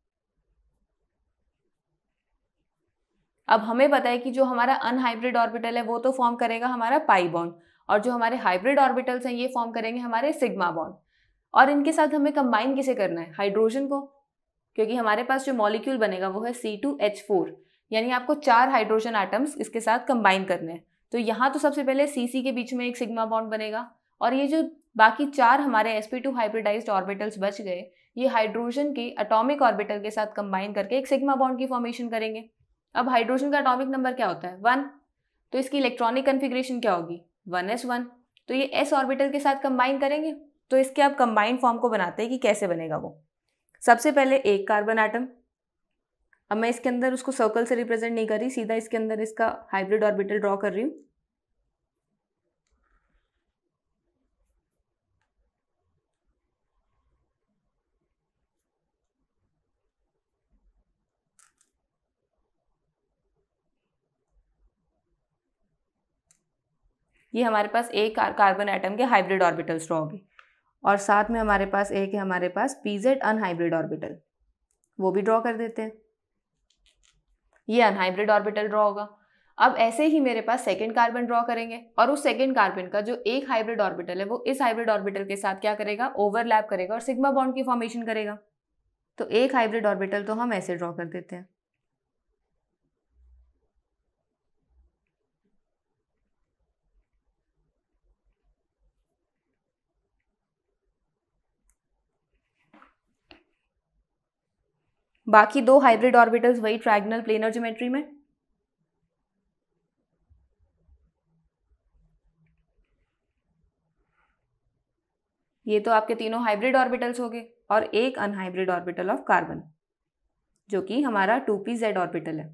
Speaker 1: अब हमें पता है कि जो हमारा अनहाइब्रिड ऑर्बिटल है वो तो फॉर्म करेगा हमारा पाई बॉन्ड और जो हमारे हाइब्रिड ऑर्बिटल्स हैं ये फॉर्म करेंगे हमारे सिग्मा बॉन्ड और इनके साथ हमें कंबाइन किसे करना है हाइड्रोजन को क्योंकि हमारे पास जो मॉलिक्यूल बनेगा वो है सी टू एच फोर यानी आपको चार हाइड्रोजन आइटम्स इसके साथ कंबाइन करने हैं तो यहाँ तो सबसे पहले सी सी के बीच में एक सिग्मा बॉन्ड बनेगा और ये जो बाकी चार हमारे S P two hybridized orbitals बच गए ये हाइड्रोजन के अटोमिक ऑर्बिटल के साथ कंबाइन करके एक सिग्मा बॉन्ड की फॉर्मेशन करेंगे अब हाइड्रोजन का अटोमिक नंबर क्या होता है वन तो इसकी इलेक्ट्रॉनिक कन्फिग्रेशन क्या होगी वन एस वन तो ये एस ऑर्बिटल के साथ कंबाइन करेंगे तो इसके आप कंबाइंड फॉर्म को बनाते हैं कि कैसे बनेगा वो सबसे पहले एक कार्बन आइटम अब मैं इसके अंदर उसको सर्कल से रिप्रेजेंट नहीं कर रही सीधा इसके अंदर इसका हाइब्रिड ऑर्बिटल ड्रॉ कर रही हूँ ये हमारे पास एक कार्बन आइटम के हाइब्रिड ऑर्बिटल्स ड्रॉ होगी और साथ में हमारे पास एक है हमारे पास पीजेड अनहाइब्रिड ऑर्बिटल वो भी ड्रॉ कर देते हैं ये अनहाइब्रिड ऑर्बिटल ड्रॉ होगा अब ऐसे ही मेरे पास सेकेंड कार्बन ड्रॉ करेंगे और उस सेकेंड कार्बन का जो एक हाइब्रिड ऑर्बिटल है वो इस हाइब्रिड ऑर्बिटल के साथ क्या करेगा ओवरलैप करेगा और सिग्मा बॉन्ड की फॉर्मेशन करेगा तो एक हाइब्रिड ऑर्बिटल तो हम ऐसे ड्रॉ कर देते हैं बाकी दो हाइब्रिड ऑर्बिटल्स वही ट्राइगनल प्लेनर ज्योमेट्री में ये तो आपके तीनों हाइब्रिड ऑर्बिटल्स हो गए और एक अनहाइब्रिड ऑर्बिटल ऑफ कार्बन जो कि हमारा टू पी जेड ऑर्बिटल है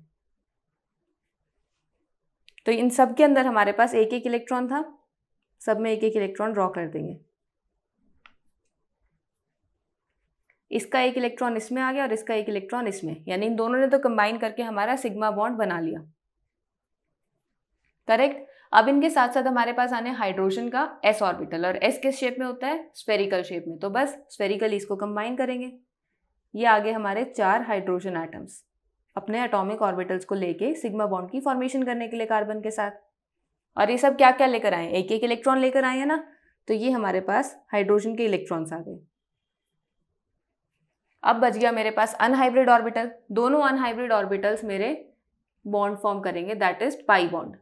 Speaker 1: तो इन सब के अंदर हमारे पास एक एक इलेक्ट्रॉन था सब में एक एक इलेक्ट्रॉन ड्रॉ कर देंगे इसका एक इलेक्ट्रॉन इसमें आ गया और इसका एक इलेक्ट्रॉन इसमें यानी इन दोनों ने तो कंबाइन करके हमारा सिग्मा बॉन्ड बना लिया करेक्ट अब इनके साथ साथ हमारे पास आने हाइड्रोजन का एस ऑर्बिटल और एस किस शेप में होता है स्फेरिकल शेप में तो बस स्पेरिकल इसको कंबाइन करेंगे ये आगे हमारे चार हाइड्रोजन आइटम्स अपने एटॉमिक ऑर्बिटल्स को लेके सिग्मा बॉन्ड की फॉर्मेशन करने के लिए कार्बन के साथ और ये सब क्या क्या लेकर आए एक एक इलेक्ट्रॉन लेकर आए हैं ना तो ये हमारे पास हाइड्रोजन के इलेक्ट्रॉन्स आ गए अब बच गया मेरे पास अनहाइब्रिड ऑर्बिटल दोनों अनहाइब्रिड ऑर्बिटल्स मेरे बॉन्ड फॉर्म करेंगे that is pi bond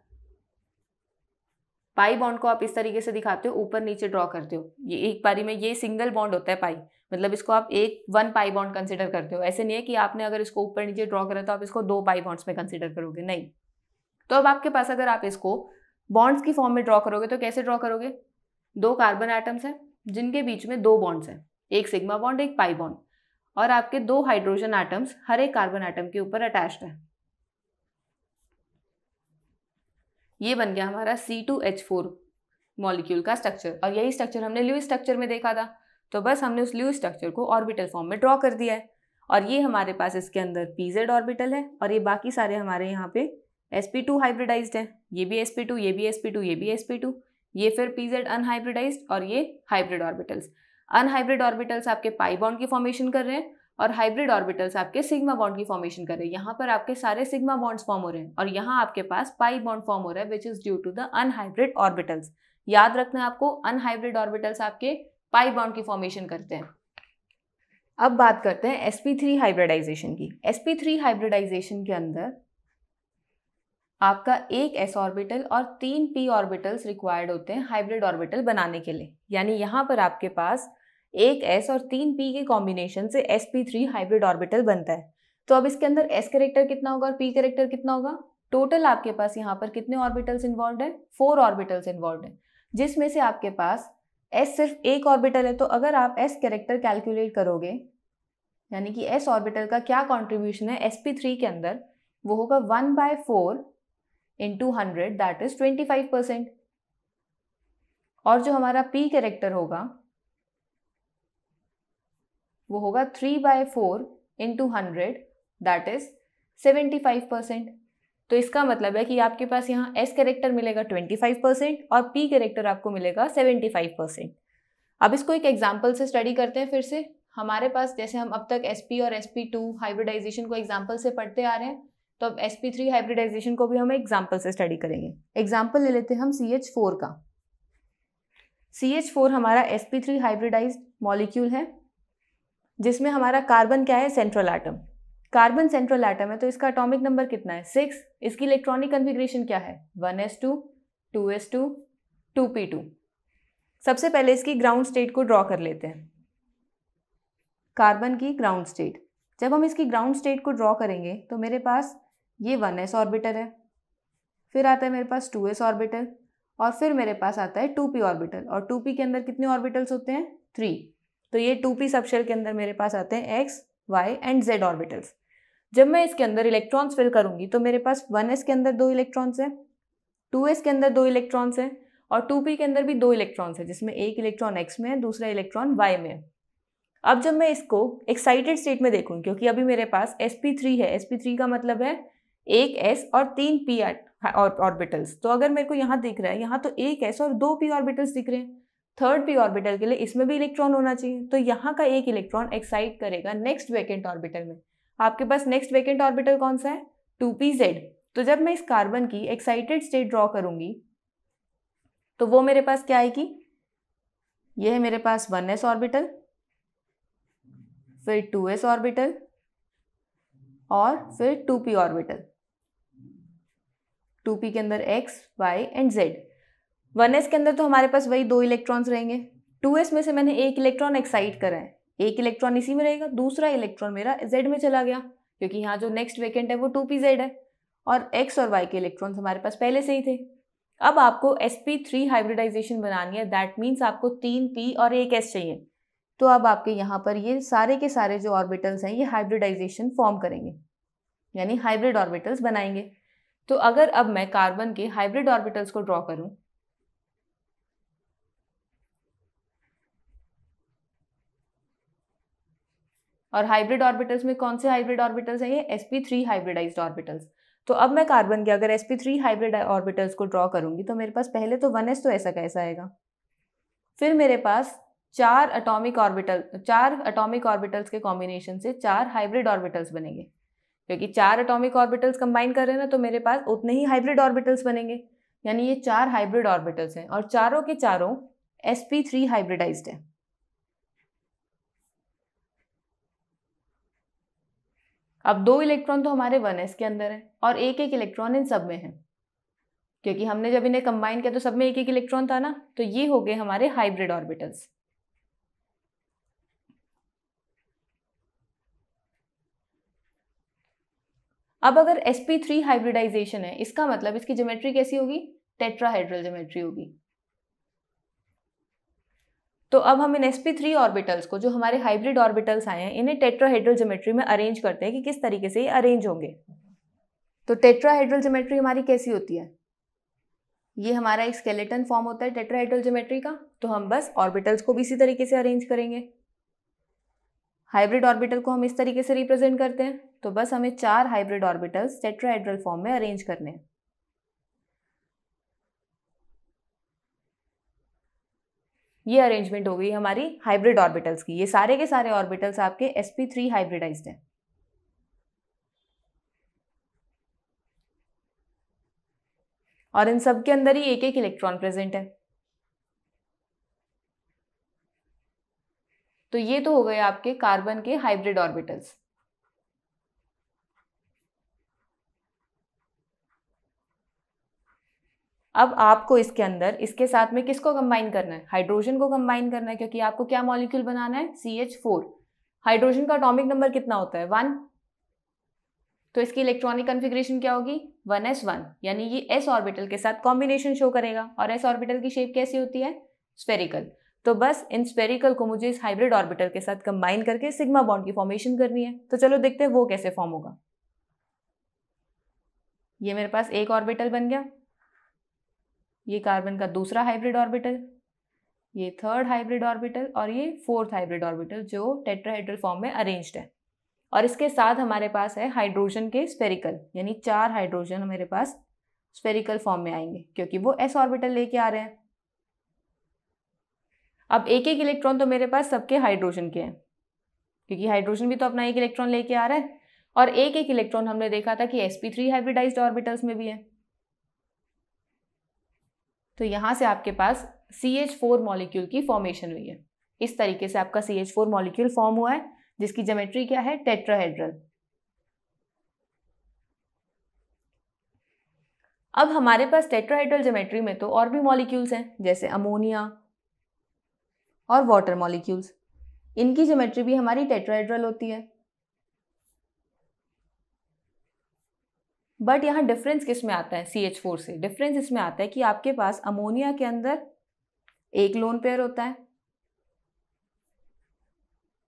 Speaker 1: pi bond को आप इस तरीके से दिखाते हो ऊपर नीचे ड्रॉ करते हो ये एक पारी में ये सिंगल बॉन्ड होता है पाई मतलब इसको आप एक वन पाई बॉन्ड कंसिडर करते हो ऐसे नहीं है कि आपने अगर इसको ऊपर नीचे ड्रॉ करा तो आप इसको दो पाई बॉन्ड्स में कंसिडर करोगे नहीं तो अब आपके पास अगर आप इसको बॉन्ड्स की फॉर्म में ड्रॉ करोगे तो कैसे ड्रॉ करोगे दो कार्बन आइटम्स हैं जिनके बीच में दो बॉन्ड्स हैं एक सिग्मा बॉन्ड एक पाई बॉन्ड और आपके दो हाइड्रोजन आइटम्स हर एक कार्बन आइटम के ऊपर अटैच है ये बन गया हमारा C two H four molecule का स्ट्रक्चर और यही स्ट्रक्चर हमने ल्यू स्ट्रक्चर में देखा था तो बस हमने उस ल्यू स्ट्रक्चर को ऑर्बिटल फॉर्म में ड्रॉ कर दिया है और ये हमारे पास इसके अंदर पीजेड ऑर्बिटल है और ये बाकी सारे हमारे यहाँ पे एस पी टू हाइब्रिडाइज्ड है ये भी एस पी टू ये भी एस पी टू ये भी एस पी टू ये फिर पीजेड अनहाइब्रिडाइज्ड और ये हाइब्रिड ऑर्बिटल्स अनहाइब्रिड ऑर्बिटल्स आपके पाई बॉन्ड की फॉर्मेशन कर रहे हैं और हाइब्रिड ऑर्बिटल्स आपके सिग्मा बॉन्ड की फॉर्मेशन कर रहे हैं यहाँ पर आपके सारे सिग्मा बॉन्ड्स फॉर्म हो रहे हैं और यहाँ आपके पास पाई बॉन्ड फॉर्म हो रहा है which is due to the unhybrid orbitals याद रखना है आपको अनहाइब्रिड ऑर्बिटल्स आपके पाई बॉन्ड की फॉर्मेशन करते हैं अब बात करते हैं sp3 हाइब्रिडाइजेशन की sp3 हाइब्रिडाइजेशन के अंदर आपका एक s ऑर्बिटल और तीन p ऑर्बिटल्स रिक्वायर्ड होते हैं हाइब्रिड ऑर्बिटल बनाने के लिए यानी यहाँ पर आपके पास एक एस और तीन पी के कॉम्बिनेशन से S P three hybrid orbital बनता है तो अब इसके अंदर एस करेक्टर कितना होगा और पी करेक्टर कितना होगा टोटल आपके पास यहाँ पर कितने ऑर्बिटल्स इन्वॉल्व है फोर ऑर्बिटल्स इन्वॉल्व है जिसमें से आपके पास एस सिर्फ एक ऑर्बिटल है तो अगर आप एस करेक्टर कैलकुलेट करोगे यानी कि एस ऑर्बिटल का क्या कॉन्ट्रीब्यूशन है एस पी थ्री के अंदर वो होगा one by four into hundred that is twenty five percent और जो हमारा पी करेक्टर होगा वो होगा three by four into hundred that is seventy five percent तो इसका मतलब है कि आपके पास यहाँ एस कैरेक्टर मिलेगा ट्वेंटी फाइव परसेंट और पी कैरेक्टर आपको मिलेगा सेवेंटी फाइव परसेंट अब इसको एक एग्जाम्पल से स्टडी करते हैं फिर से हमारे पास जैसे हम अब तक एस पी और एस पी टू हाइब्रिडाइजेशन को एग्जाम्पल से पढ़ते आ रहे हैं तो अब एस पी थ्री हाइब्रिडाइजेशन को भी हम एग्जाम्पल से स्टडी करेंगे एग्जाम्पल ले लेते हैं हम सी एच फोर का सी एच फोर हमारा S P three hybridize molecule है जिसमें हमारा कार्बन क्या है central atom carbon central atom है तो इसका अटोमिक नंबर कितना है सिक्स इसकी इलेक्ट्रॉनिक कन्फिग्रेशन क्या है one S two two S two two P two सबसे पहले इसकी ग्राउंड स्टेट को ड्रॉ कर लेते हैं कार्बन की ग्राउंड स्टेट जब हम इसकी ग्राउंड स्टेट को ड्रॉ करेंगे तो मेरे पास ये वन एस ऑर्बिटल है फिर आता है मेरे पास टू एस ऑर्बिटल और फिर मेरे पास आता है टू पी ऑर्बिटल और टू पी के अंदर कितने ऑर्बिटल्स होते हैं थ्री तो ये टू पी सबशेल के अंदर मेरे पास आते हैं X Y and Z orbitals जब मैं इसके अंदर इलेक्ट्रॉन्स फिल करूंगी तो मेरे पास वन एस के अंदर दो इलेक्ट्रॉन्स हैं टू एस के अंदर दो इलेक्ट्रॉन्स हैं और टू पी के अंदर भी दो इलेक्ट्रॉन्स हैं जिसमें एक इलेक्ट्रॉन एक्स में है दूसरा इलेक्ट्रॉन वाई में है अब जब मैं इसको एक्साइटेड स्टेट में देखूँ क्योंकि अभी मेरे पास एस पी थ्री है एस पी थ्री का मतलब है एक एस और तीन पी ऑर्बिटल्स तो अगर मेरे को यहाँ दिख रहा है यहाँ तो एक एस और दो पी ऑर्बिटल्स दिख रहे हैं थर्ड पी ऑर्बिटल के लिए इसमें भी इलेक्ट्रॉन होना चाहिए तो यहाँ का एक इलेक्ट्रॉन एक्साइट करेगा नेक्स्ट वेकेंट ऑर्बिटल में आपके पास नेक्स्ट वेकेंट ऑर्बिटल कौन सा है टू पी जेड तो जब मैं इस कार्बन की एक्साइटेड स्टेट ड्रॉ करूंगी तो वो मेरे पास क्या आएगी ये है मेरे पास वन एस ऑर्बिटल फिर टू एस ऑर्बिटल और फिर two P orbital two P के अंदर X Y and Z one S के अंदर तो हमारे पास वही दो इलेक्ट्रॉन्स रहेंगे टू एस में से मैंने एक इलेक्ट्रॉन एक्साइट करा है एक इलेक्ट्रॉन इसी में रहेगा दूसरा इलेक्ट्रॉन मेरा जेड में चला गया क्योंकि यहाँ जो नेक्स्ट वेकेंट है वो टू पी जेड है और एक्स और वाई के इलेक्ट्रॉन्स हमारे पास पहले से ही थे अब आपको एस पी थ्री हाइब्रिडाइजेशन बनानी है दैट मीन्स आपको तीन पी और एक एस चाहिए तो अब आपके यहाँ पर ये सारे के सारे जो ऑर्बिटल्स हैं ये हाइब्रिडाइजेशन फॉर्म करेंगे यानी हाइब्रिड ऑर्बिटल्स बनाएंगे तो अगर अब मैं कार्बन के हाइब्रिड ऑर्बिटल्स को ड्रॉ करूँ और हाइब्रिड ऑर्बिटल्स में कौन से हाइब्रिड ऑर्बिटल्स हैं ये S P three hybridized orbitals तो अब मैं कार्बन के अगर S P three hybrid orbitals को ड्रॉ करूंगी तो मेरे पास पहले तो वन एस तो ऐसा कैसा आएगा फिर मेरे पास चार अटोमिक ऑर्बिटल चार अटोमिक ऑर्बिटल्स के कॉम्बिनेशन से चार हाइब्रिड ऑर्बिटल्स बनेंगे क्योंकि चार अटोमिक ऑर्बिटल्स कंबाइन कर रहे हैं ना तो मेरे पास उतने ही हाइब्रिड ऑर्बिटल्स बनेंगे यानी ये चार हाइब्रिड ऑर्बिटल्स हैं और चारों के चारों एस पी थ्री हाइब्रिडाइज्ड हैं अब दो इलेक्ट्रॉन तो हमारे वन एस के अंदर है और एक एक इलेक्ट्रॉन इन सब में है क्योंकि हमने जब इन्हें कंबाइन किया तो सब में एक एक इलेक्ट्रॉन था ना तो ये हो गए हमारे हाइब्रिड ऑर्बिटल्स अब अगर sp3 हाइब्रिडाइजेशन है इसका मतलब इसकी ज्योमेट्री कैसी होगी टेट्राहाइड्रल ज्योमेट्री होगी तो अब हम इन sp3 ऑर्बिटल्स को जो हमारे हाइब्रिड ऑर्बिटल्स आए हैं इन्हें टेट्राहेड्रल ज्योमेट्री में अरेंज करते हैं कि किस तरीके से ये अरेंज होंगे तो टेट्राहेड्रल ज्योमेट्री हमारी कैसी होती है ये हमारा एक स्केलेटन फॉर्म होता है टेट्राहेड्रल ज्योमेट्री का तो हम बस ऑर्बिटल्स को भी इसी तरीके से अरेंज करेंगे हाइब्रिड ऑर्बिटल को हम इस तरीके से रिप्रेजेंट करते हैं तो बस हमें चार हाइब्रिड ऑर्बिटल्स टेट्राहेड्रल फॉर्म में अरेंज करने हैं ये अरेंजमेंट हो गई हमारी हाइब्रिड ऑर्बिटल्स की ये सारे के सारे ऑर्बिटल्स आपके एस पी थ्री हाइब्रिडाइज हैं और इन सब के अंदर ही एक एक इलेक्ट्रॉन प्रेजेंट है तो ये तो हो गए आपके कार्बन के हाइब्रिड ऑर्बिटल्स अब आपको इसके अंदर इसके साथ में किसको कंबाइन करना है हाइड्रोजन को कंबाइन करना है क्योंकि आपको क्या मॉलिक्यूल बनाना है सी एच फोर हाइड्रोजन का अटोमिक नंबर कितना होता है वन तो इसकी इलेक्ट्रॉनिक कन्फिग्रेशन क्या होगी वन एस वन यानी ये एस ऑर्बिटल के साथ कॉम्बिनेशन शो करेगा और एस ऑर्बिटल की शेप कैसी होती है स्पेरिकल तो बस इन स्पेरिकल को मुझे इस हाइब्रिड ऑर्बिटल के साथ कंबाइन करके सिग्मा बॉन्ड की फॉर्मेशन करनी है तो चलो देखते हैं वो कैसे फॉर्म होगा ये मेरे पास एक ऑर्बिटल बन गया ये कार्बन का दूसरा हाइब्रिड ऑर्बिटल ये थर्ड हाइब्रिड ऑर्बिटल और ये फोर्थ हाइब्रिड ऑर्बिटल जो टेट्राहाइड्रल फॉर्म में अरेंज्ड है और इसके साथ हमारे पास है हाइड्रोजन के स्फेरिकल यानी चार हाइड्रोजन हमारे पास स्फेरिकल फॉर्म में आएंगे क्योंकि वो एस ऑर्बिटल लेके आ रहे हैं अब एक एक इलेक्ट्रॉन तो मेरे पास सबके हाइड्रोजन के हैं क्योंकि हाइड्रोजन भी तो अपना एक इलेक्ट्रॉन लेके आ रहा है और एक एक इलेक्ट्रॉन हमने देखा था कि sp3 हाइब्रिडाइज ऑर्बिटल्स में भी है तो यहाँ से आपके पास सी एच फोर मॉलिक्यूल की फॉर्मेशन हुई है इस तरीके से आपका C H four molecule form हुआ है जिसकी जोमेट्री क्या है टेट्राहेड्रल अब हमारे पास टेट्राहेड्रल जोमेट्री में तो और भी मॉलिक्यूल्स हैं जैसे अमोनिया और वाटर मॉलिक्यूल्स इनकी जोमेट्री भी हमारी टेट्राहेड्रल होती है बट यहाँ डिफरेंस किस में आता है सी एच फोर से डिफरेंस इसमें आता है कि आपके पास अमोनिया के अंदर एक लोन पेयर होता है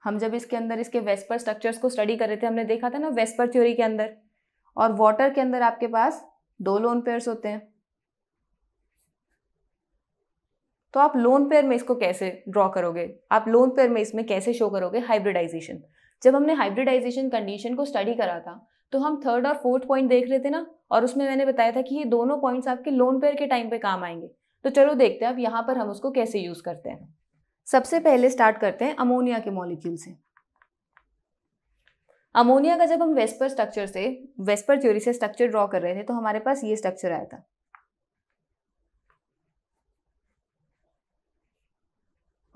Speaker 1: हम जब इसके अंदर इसके वेस्पर स्ट्रक्चर्स को स्टडी कर रहे थे हमने देखा था ना वेस्पर थ्योरी के अंदर और वाटर के अंदर आपके पास दो लोन पेयर्स होते हैं तो आप लोन पेयर में इसको कैसे ड्रॉ करोगे आप लोन पेयर में इसमें कैसे शो करोगे हाइब्रिडाइजेशन जब हमने हाइब्रिडाइजेशन कंडीशन को स्टडी करा था तो हम थर्ड और फोर्थ पॉइंट देख रहे थे ना और उसमें मैंने बताया था कि ये दोनों पॉइंट्स आपके लोन पेयर के टाइम पे काम आएंगे तो चलो देखते हैं अब यहाँ पर हम उसको कैसे यूज़ करते हैं सबसे पहले स्टार्ट करते हैं अमोनिया के मॉलिक्यूल से अमोनिया का जब हम वेस्पर स्ट्रक्चर से वेस्पर थ्योरी से स्ट्रक्चर ड्रॉ कर रहे थे तो हमारे पास ये स्ट्रक्चर आया था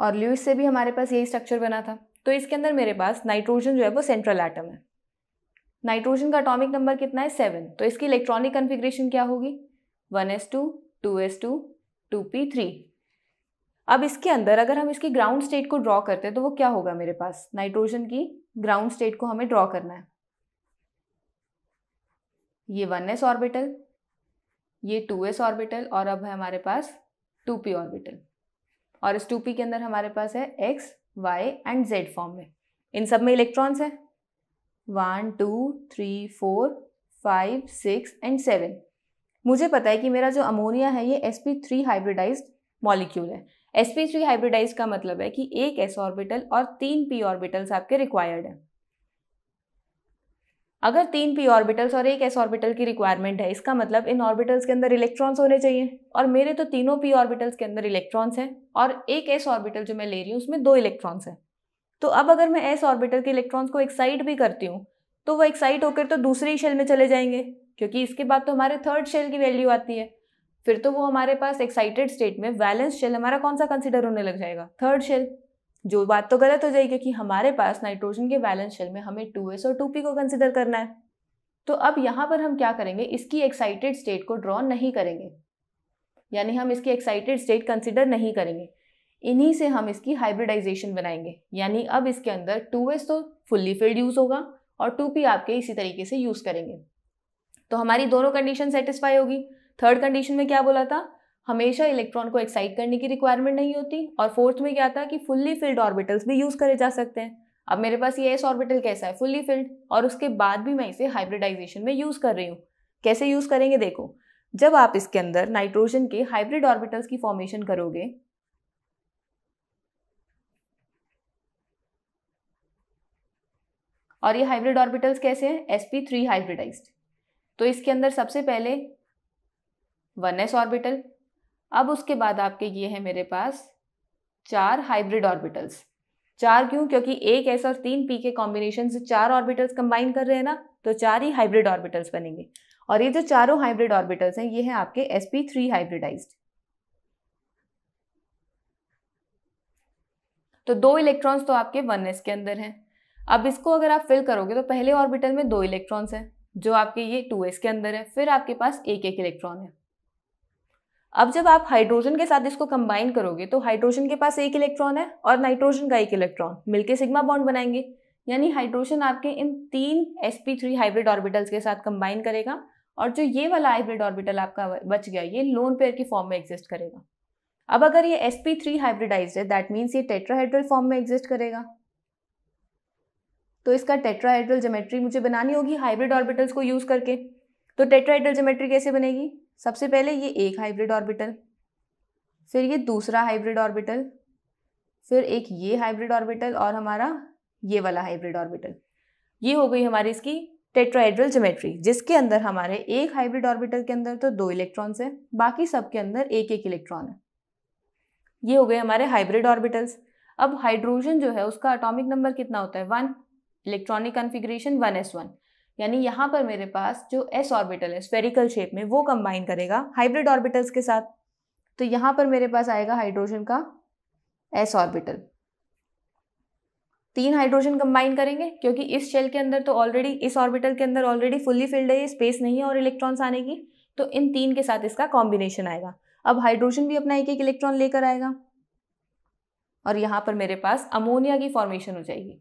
Speaker 1: और ल्यूस से भी हमारे पास यही स्ट्रक्चर बना था तो इसके अंदर मेरे पास नाइट्रोजन जो है वो सेंट्रल एटम है नाइट्रोजन का अटोमिक नंबर कितना है सेवन तो इसकी इलेक्ट्रॉनिक कन्फिग्रेशन क्या होगी one S two two S two two P three अब इसके अंदर अगर हम इसकी ग्राउंड स्टेट को ड्रॉ करते हैं तो वो क्या होगा मेरे पास नाइट्रोजन की ग्राउंड स्टेट को हमें ड्रॉ करना है ये वन एस ऑर्बिटल ये टू एस ऑर्बिटल और अब है हमारे पास टू पी ऑर्बिटल और इस टू पी के अंदर हमारे पास है X Y and Z form में इन सब में इलेक्ट्रॉन्स हैं one two three four five six and seven मुझे पता है कि मेरा जो अमोनिया है ये S P three hybridize molecule है एस पी थ्री हाइब्रिडाइज का मतलब है कि एक s ऑर्बिटल और तीन पी ऑर्बिटल्स आपके रिक्वायर्ड हैं अगर तीन पी ऑर्बिटल्स और एक एस ऑर्बिटल की रिक्वायरमेंट है इसका मतलब इन ऑर्बिटल्स के अंदर इलेक्ट्रॉन्स होने चाहिए और मेरे तो तीनों पी ऑर्बिटल्स के अंदर इलेक्ट्रॉन्स हैं और एक एस ऑर्बिटल जो मैं ले रही हूँ उसमें दो इलेक्ट्रॉन्स हैं तो अब अगर मैं एस ऑर्बिटल के इलेक्ट्रॉन्स को एक्साइट भी करती हूँ तो वो एक्साइट होकर तो दूसरे ही शेल में चले जाएंगे क्योंकि इसके बाद तो हमारे थर्ड शेल की वैल्यू आती है फिर तो वो हमारे पास एक्साइटेड स्टेट में वैलेंस शेल हमारा कौन सा कंसिडर होने लग जाएगा थर्ड शेल जो बात तो गलत हो जाएगी क्योंकि हमारे पास नाइट्रोजन के बैलेंस शेल में हमें टू एस और टू पी को कंसिडर करना है तो अब यहाँ पर हम क्या करेंगे इसकी एक्साइटेड स्टेट को ड्रॉ नहीं करेंगे यानी हम इसकी एक्साइटेड स्टेट कंसिडर नहीं करेंगे इन्हीं से हम इसकी हाइब्रिडाइजेशन बनाएंगे यानी अब इसके अंदर टू एस तो फुल्ली फिल्ड यूज़ होगा और टू पी आपके इसी तरीके से यूज़ करेंगे तो हमारी दोनों कंडीशन सेटिस्फाई होगी थर्ड कंडीशन में क्या बोला था हमेशा इलेक्ट्रॉन को एक्साइट करने की रिक्वायरमेंट नहीं होती और फोर्थ में क्या था कि फुल्ली फिल्ड ऑर्बिटल्स भी यूज़ करे जा सकते हैं अब मेरे पास ये एस ऑर्बिटल कैसा है फुल्ली फिल्ड और उसके बाद भी मैं इसे हाइब्रिडाइजेशन में यूज़ कर रही हूँ कैसे यूज़ करेंगे देखो जब आप इसके अंदर नाइट्रोजन के हाइब्रिड ऑर्बिटल्स की फॉर्मेशन करोगे और ये हाइब्रिड ऑर्बिटल्स कैसे हैं एस पी थ्री हाइब्रिडाइज्ड तो इसके अंदर सबसे पहले वन एस ऑर्बिटल अब उसके बाद आपके ये हैं मेरे पास चार हाइब्रिड ऑर्बिटल्स चार क्यों क्योंकि एक एस और तीन पी के कॉम्बिनेशन से चार ऑर्बिटल्स कंबाइन कर रहे हैं ना तो चार ही हाइब्रिड ऑर्बिटल्स बनेंगे और ये जो चारों हाइब्रिड ऑर्बिटल्स हैं ये हैं आपके एस पी थ्री हाइब्रिडाइज्ड तो दो इलेक्ट्रॉन्स तो आपके वन एस के अंदर हैं अब इसको अगर आप फिल करोगे तो पहले ऑर्बिटल में दो इलेक्ट्रॉन्स हैं जो आपके ये टू के अंदर है फिर आपके पास एक एक इलेक्ट्रॉन है अब जब आप हाइड्रोजन के साथ इसको कंबाइन करोगे तो हाइड्रोजन के पास एक इलेक्ट्रॉन है और नाइट्रोजन का एक इलेक्ट्रॉन मिलके सिग्मा बॉन्ड बनाएंगे यानी हाइड्रोजन आपके इन तीन sp3 हाइब्रिड ऑर्बिटल्स के साथ कंबाइन करेगा और जो ये वाला हाइब्रिड ऑर्बिटल आपका बच गया ये लोन पेयर के फॉर्म में एग्जिस्ट करेगा अब अगर ये sp3 हाइब्रिडाइज्ड है दैट मीन्स ये टेट्राहाइड्रल फॉर्म में एग्जिस्ट करेगा तो इसका टेट्राहेड्रल ज्योमेट्री मुझे बनानी होगी हाइब्रिड ऑर्बिटल्स को यूज़ करके तो टेट्राहेड्रल ज्योमेट्री कैसे बनेगी सबसे पहले ये एक हाइब्रिड ऑर्बिटल फिर ये दूसरा हाइब्रिड ऑर्बिटल फिर एक ये हाइब्रिड ऑर्बिटल और हमारा ये वाला हाइब्रिड ऑर्बिटल ये हो गई हमारी इसकी टेट्राहेड्रल ज्योमेट्री जिसके अंदर हमारे एक हाइब्रिड ऑर्बिटल के अंदर तो दो इलेक्ट्रॉन्स हैं बाकी सब के अंदर एक एक इलेक्ट्रॉन है ये हो गए हमारे हाइब्रिड ऑर्बिटल्स अब हाइड्रोजन जो है उसका अटोमिक नंबर कितना होता है one electronic configuration one s one यानी यहाँ पर मेरे पास जो एस ऑर्बिटल है स्पेरिकल शेप में वो कंबाइन करेगा हाइब्रिड ऑर्बिटल्स के साथ तो यहाँ पर मेरे पास आएगा हाइड्रोजन का एस ऑर्बिटल तीन हाइड्रोजन कंबाइन करेंगे क्योंकि इस शेल के अंदर तो ऑलरेडी इस ऑर्बिटल के अंदर ऑलरेडी फुल्ली फिल्ड है ये स्पेस नहीं है और इलेक्ट्रॉन्स आने की तो इन तीन के साथ इसका कॉम्बिनेशन आएगा अब हाइड्रोजन भी अपना एक एक इलेक्ट्रॉन लेकर आएगा और यहाँ पर मेरे पास अमोनिया की फॉर्मेशन हो जाएगी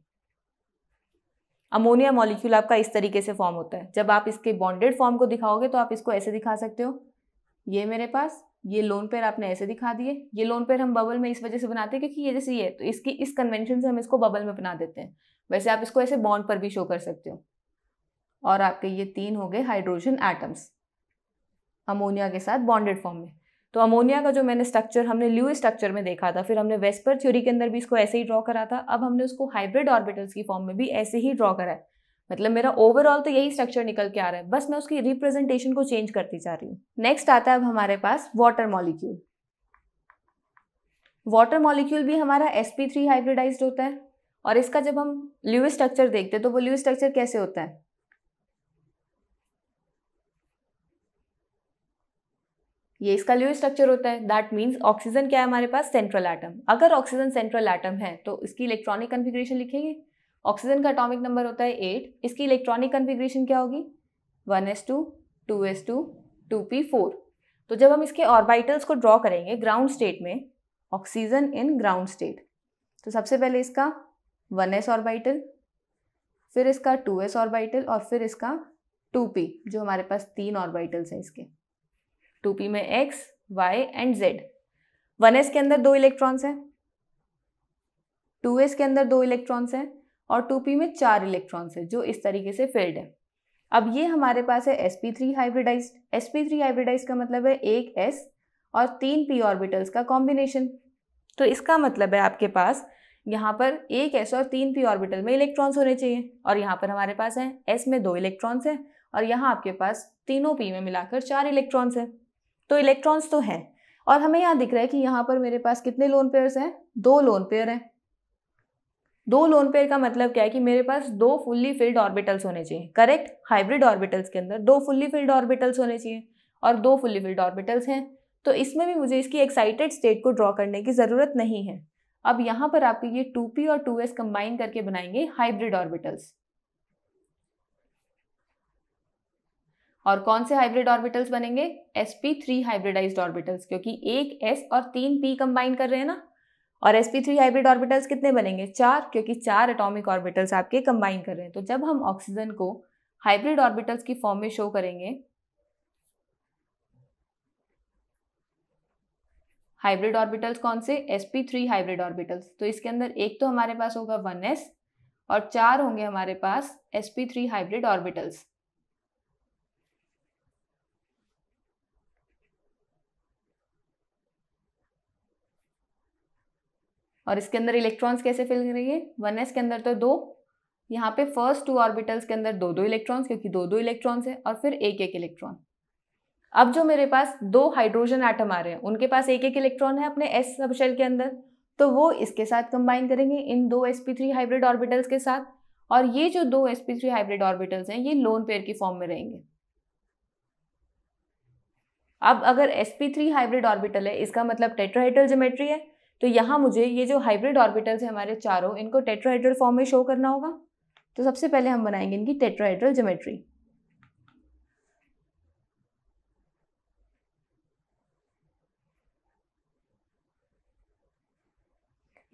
Speaker 1: अमोनिया मॉलिक्यूल आपका इस तरीके से फॉर्म होता है जब आप इसके बॉन्डेड फॉर्म को दिखाओगे तो आप इसको ऐसे दिखा सकते हो ये मेरे पास ये लोन पेयर आपने ऐसे दिखा दिए ये लोन पेयर हम बबल में इस वजह से बनाते हैं क्योंकि ये जैसे ये तो इसकी इस कन्वेंशन से हम इसको बबल में बना देते हैं वैसे आप इसको ऐसे बॉन्ड पर भी शो कर सकते हो और आपके ये तीन हो गए हाइड्रोजन एटम्स अमोनिया के साथ बॉन्डेड फॉर्म में तो अमोनिया का जो मैंने स्ट्रक्चर हमने ल्यू स्ट्रक्चर में देखा था फिर हमने वेस्पर थ्योरी के अंदर भी इसको ऐसे ही ड्रॉ करा था अब हमने उसको हाइब्रिड ऑर्बिटल्स की फॉर्म में भी ऐसे ही ड्रॉ करा है मतलब मेरा ओवरऑल तो यही स्ट्रक्चर निकल के आ रहा है बस मैं उसकी रिप्रेजेंटेशन को चेंज करती जा रही हूँ नेक्स्ट आता है अब हमारे पास वाटर मॉलिक्यूल वाटर मॉलिक्यूल भी हमारा एस पी थ्री हाइब्रिडाइज होता है और इसका जब हम ल्यू स्ट्रक्चर देखते हैं तो वो ल्यू स्ट्रक्चर कैसे होता है ये इसका लियो स्ट्रक्चर होता है दैट मीन्स ऑक्सीजन क्या है हमारे पास सेंट्रल एटम अगर ऑक्सीजन सेंट्रल एटम है तो इसकी इलेक्ट्रॉनिक कन्फिग्रेशन लिखेंगे ऑक्सीजन का अटोमिक नंबर होता है एट इसकी इलेक्ट्रॉनिक कन्फिग्रेशन क्या होगी one S two two S two two p four तो जब हम इसके ऑर्बिटल्स को ड्रॉ करेंगे ग्राउंड स्टेट में ऑक्सीजन इन ग्राउंड स्टेट तो सबसे पहले इसका वन एस ऑर्बिटल फिर इसका टू एस ऑर्बिटल और फिर इसका टू पी जो हमारे पास तीन ऑर्बिटल्स हैं इसके टू पी में x, y and z. 1s के अंदर दो इलेक्ट्रॉन्स हैं 2s के अंदर दो इलेक्ट्रॉन्स हैं और 2p में चार इलेक्ट्रॉन्स हैं जो इस तरीके से फिल्ड है अब ये हमारे पास है sp3 p three hybridise s p का मतलब है एक s और तीन p ऑर्बिटल्स का कॉम्बिनेशन तो इसका मतलब है आपके पास यहाँ पर एक एस और तीन पी ऑर्बिटल में इलेक्ट्रॉन्स होने चाहिए और यहाँ पर हमारे पास हैं एस में दो इलेक्ट्रॉन्स हैं और यहाँ आपके पास तीनों पी में मिलाकर चार इलेक्ट्रॉन्स हैं तो इलेक्ट्रॉन्स तो हैं और हमें यहाँ दिख रहा है कि यहाँ पर मेरे पास कितने लोन पेयर्स हैं दो लोन पेयर हैं दो लोन पेयर का मतलब क्या है कि मेरे पास दो फुल्ली फिल्ड ऑर्बिटल्स होने चाहिए करेक्ट हाइब्रिड ऑर्बिटल्स के अंदर दो फुल्ली फिल्ड ऑर्बिटल्स होने चाहिए और दो फुल्ली फिल्ड ऑर्बिटल्स हैं तो इसमें भी मुझे इसकी एक्साइटेड स्टेट को ड्रॉ करने की ज़रूरत नहीं है अब यहाँ पर आपके ये टू और टू कंबाइन करके बनाएंगे हाइब्रिड ऑर्बिटल्स और कौन से हाइब्रिड ऑर्बिटल्स बनेंगे s P three hybridise orbitals क्योंकि एक एस और तीन पी कंबाइन कर रहे हैं ना और S P three hybrid orbitals कितने बनेंगे चार क्योंकि चार एटॉमिक ऑर्बिटल्स आपके कंबाइन कर रहे हैं तो जब हम ऑक्सीजन को हाइब्रिड ऑर्बिटल्स की फॉर्म में शो करेंगे हाइब्रिड ऑर्बिटल्स कौन से S P three hybrid orbitals तो इसके अंदर एक तो हमारे पास होगा वन एस और चार होंगे हमारे पास S P three hybrid orbitals और इसके अंदर इलेक्ट्रॉन्स कैसे फिल करेंगे वन एस के अंदर तो दो यहाँ पे फर्स्ट टू ऑर्बिटल्स के अंदर दो दो इलेक्ट्रॉन्स क्योंकि दो दो इलेक्ट्रॉन्स है और फिर एक एक इलेक्ट्रॉन अब जो मेरे पास दो हाइड्रोजन आइटम आ रहे हैं उनके पास एक एक इलेक्ट्रॉन है अपने एस सबशेल के अंदर तो वो इसके साथ कंबाइन करेंगे इन दो S P three hybrid orbitals के साथ और ये जो दो S P three hybrid orbitals हैं ये लोन पेयर की फॉर्म में रहेंगे अब अगर sp3 हाइब्रिड ऑर्बिटल है इसका मतलब टेट्राहेड्रल ज्योमेट्री है तो यहाँ मुझे ये जो हाइब्रिड ऑर्बिटल्स हैं हमारे चारों इनको टेट्राहेड्रल फॉर्म में शो करना होगा तो सबसे पहले हम बनाएंगे इनकी टेट्राहेड्रल ज्योमेट्री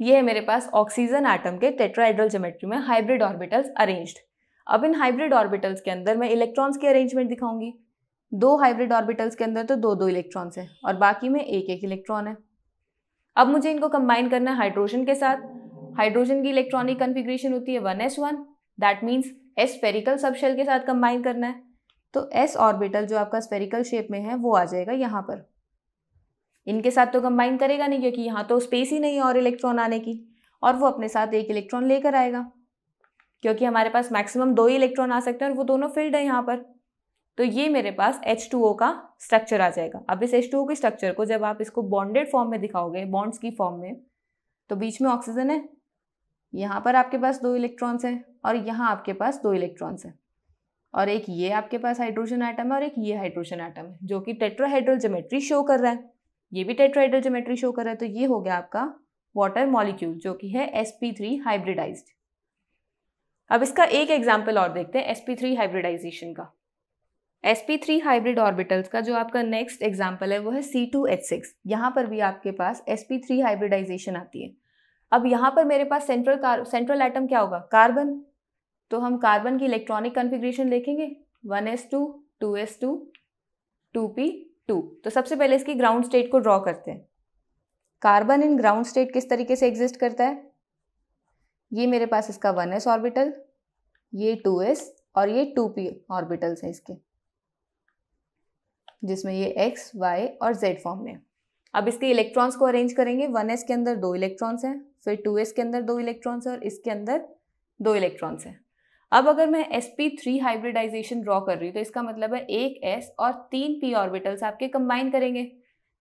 Speaker 1: ये है मेरे पास ऑक्सीजन आटम के टेट्राहेड्रल ज्योमेट्री में हाइब्रिड ऑर्बिटल्स अरेंज्ड अब इन हाइब्रिड ऑर्बिटल्स के अंदर मैं इलेक्ट्रॉन्स की अरेंजमेंट दिखाऊंगी दो हाइब्रिड ऑर्बिटल्स के अंदर तो दो दो इलेक्ट्रॉन्स हैं और बाकी में एक एक इलेक्ट्रॉन है अब मुझे इनको कंबाइन करना है हाइड्रोजन के साथ हाइड्रोजन की इलेक्ट्रॉनिक कन्फिग्रेशन होती है one s one that means s spherical subshell के साथ कंबाइन करना है तो एस ऑर्बिटल जो आपका स्पेरिकल शेप में है वो आ जाएगा यहाँ पर इनके साथ तो कंबाइन करेगा नहीं क्योंकि यहाँ तो स्पेस ही नहीं है और इलेक्ट्रॉन आने की और वो अपने साथ एक इलेक्ट्रॉन लेकर आएगा क्योंकि हमारे पास मैक्सिमम दो ही इलेक्ट्रॉन आ सकते हैं और वो दोनों फिल्ड है यहाँ पर तो ये मेरे पास H2O का स्ट्रक्चर आ जाएगा अब इस H2O के स्ट्रक्चर को जब आप इसको बॉन्डेड फॉर्म में दिखाओगे बॉन्ड्स की फॉर्म में तो बीच में ऑक्सीजन है यहाँ पर आपके पास दो इलेक्ट्रॉन्स हैं और यहाँ आपके पास दो इलेक्ट्रॉन्स हैं और एक ये आपके पास हाइड्रोजन आइटम है और एक ये हाइड्रोजन आइटम है जो कि टेट्राहाइड्रल जोमेट्री शो कर रहा है ये भी टेट्राहाइड्रल जोमेट्री शो कर रहा है तो ये हो गया आपका वाटर मॉलिक्यूल जो कि है एस पी थ्री हाइब्रिडाइज्ड अब इसका एक एग्जाम्पल और देखते हैं एस पी थ्री हाइब्रिडाइजेशन का sp3 हाइब्रिड ऑर्बिटल्स का जो आपका नेक्स्ट एग्जाम्पल है वो है C2H6 यहाँ पर भी आपके पास sp3 हाइब्रिडाइजेशन आती है अब यहाँ पर मेरे पास सेंट्रल कार सेंट्रल एटम क्या होगा कार्बन तो हम कार्बन की इलेक्ट्रॉनिक कन्फिग्रेशन देखेंगे one S two two S two two P two तो सबसे पहले इसकी ग्राउंड स्टेट को ड्रॉ करते हैं कार्बन इन ग्राउंड स्टेट किस तरीके से एग्जिस्ट करता है ये मेरे पास इसका वन एस ऑर्बिटल ये टू एस और ये टू पी ऑर्बिटल्स हैं इसके जिसमें ये एक्स वाई और जेड फॉर्म में अब इसके इलेक्ट्रॉन्स को अरेंज करेंगे वन एस के अंदर दो इलेक्ट्रॉन्स हैं फिर टू एस के अंदर दो इलेक्ट्रॉन्स और इसके अंदर दो इलेक्ट्रॉन्स हैं अब अगर मैं s P three hybridisation draw कर रही हूँ तो इसका मतलब है एक एस और तीन पी ऑर्बिटल्स आपके कंबाइन करेंगे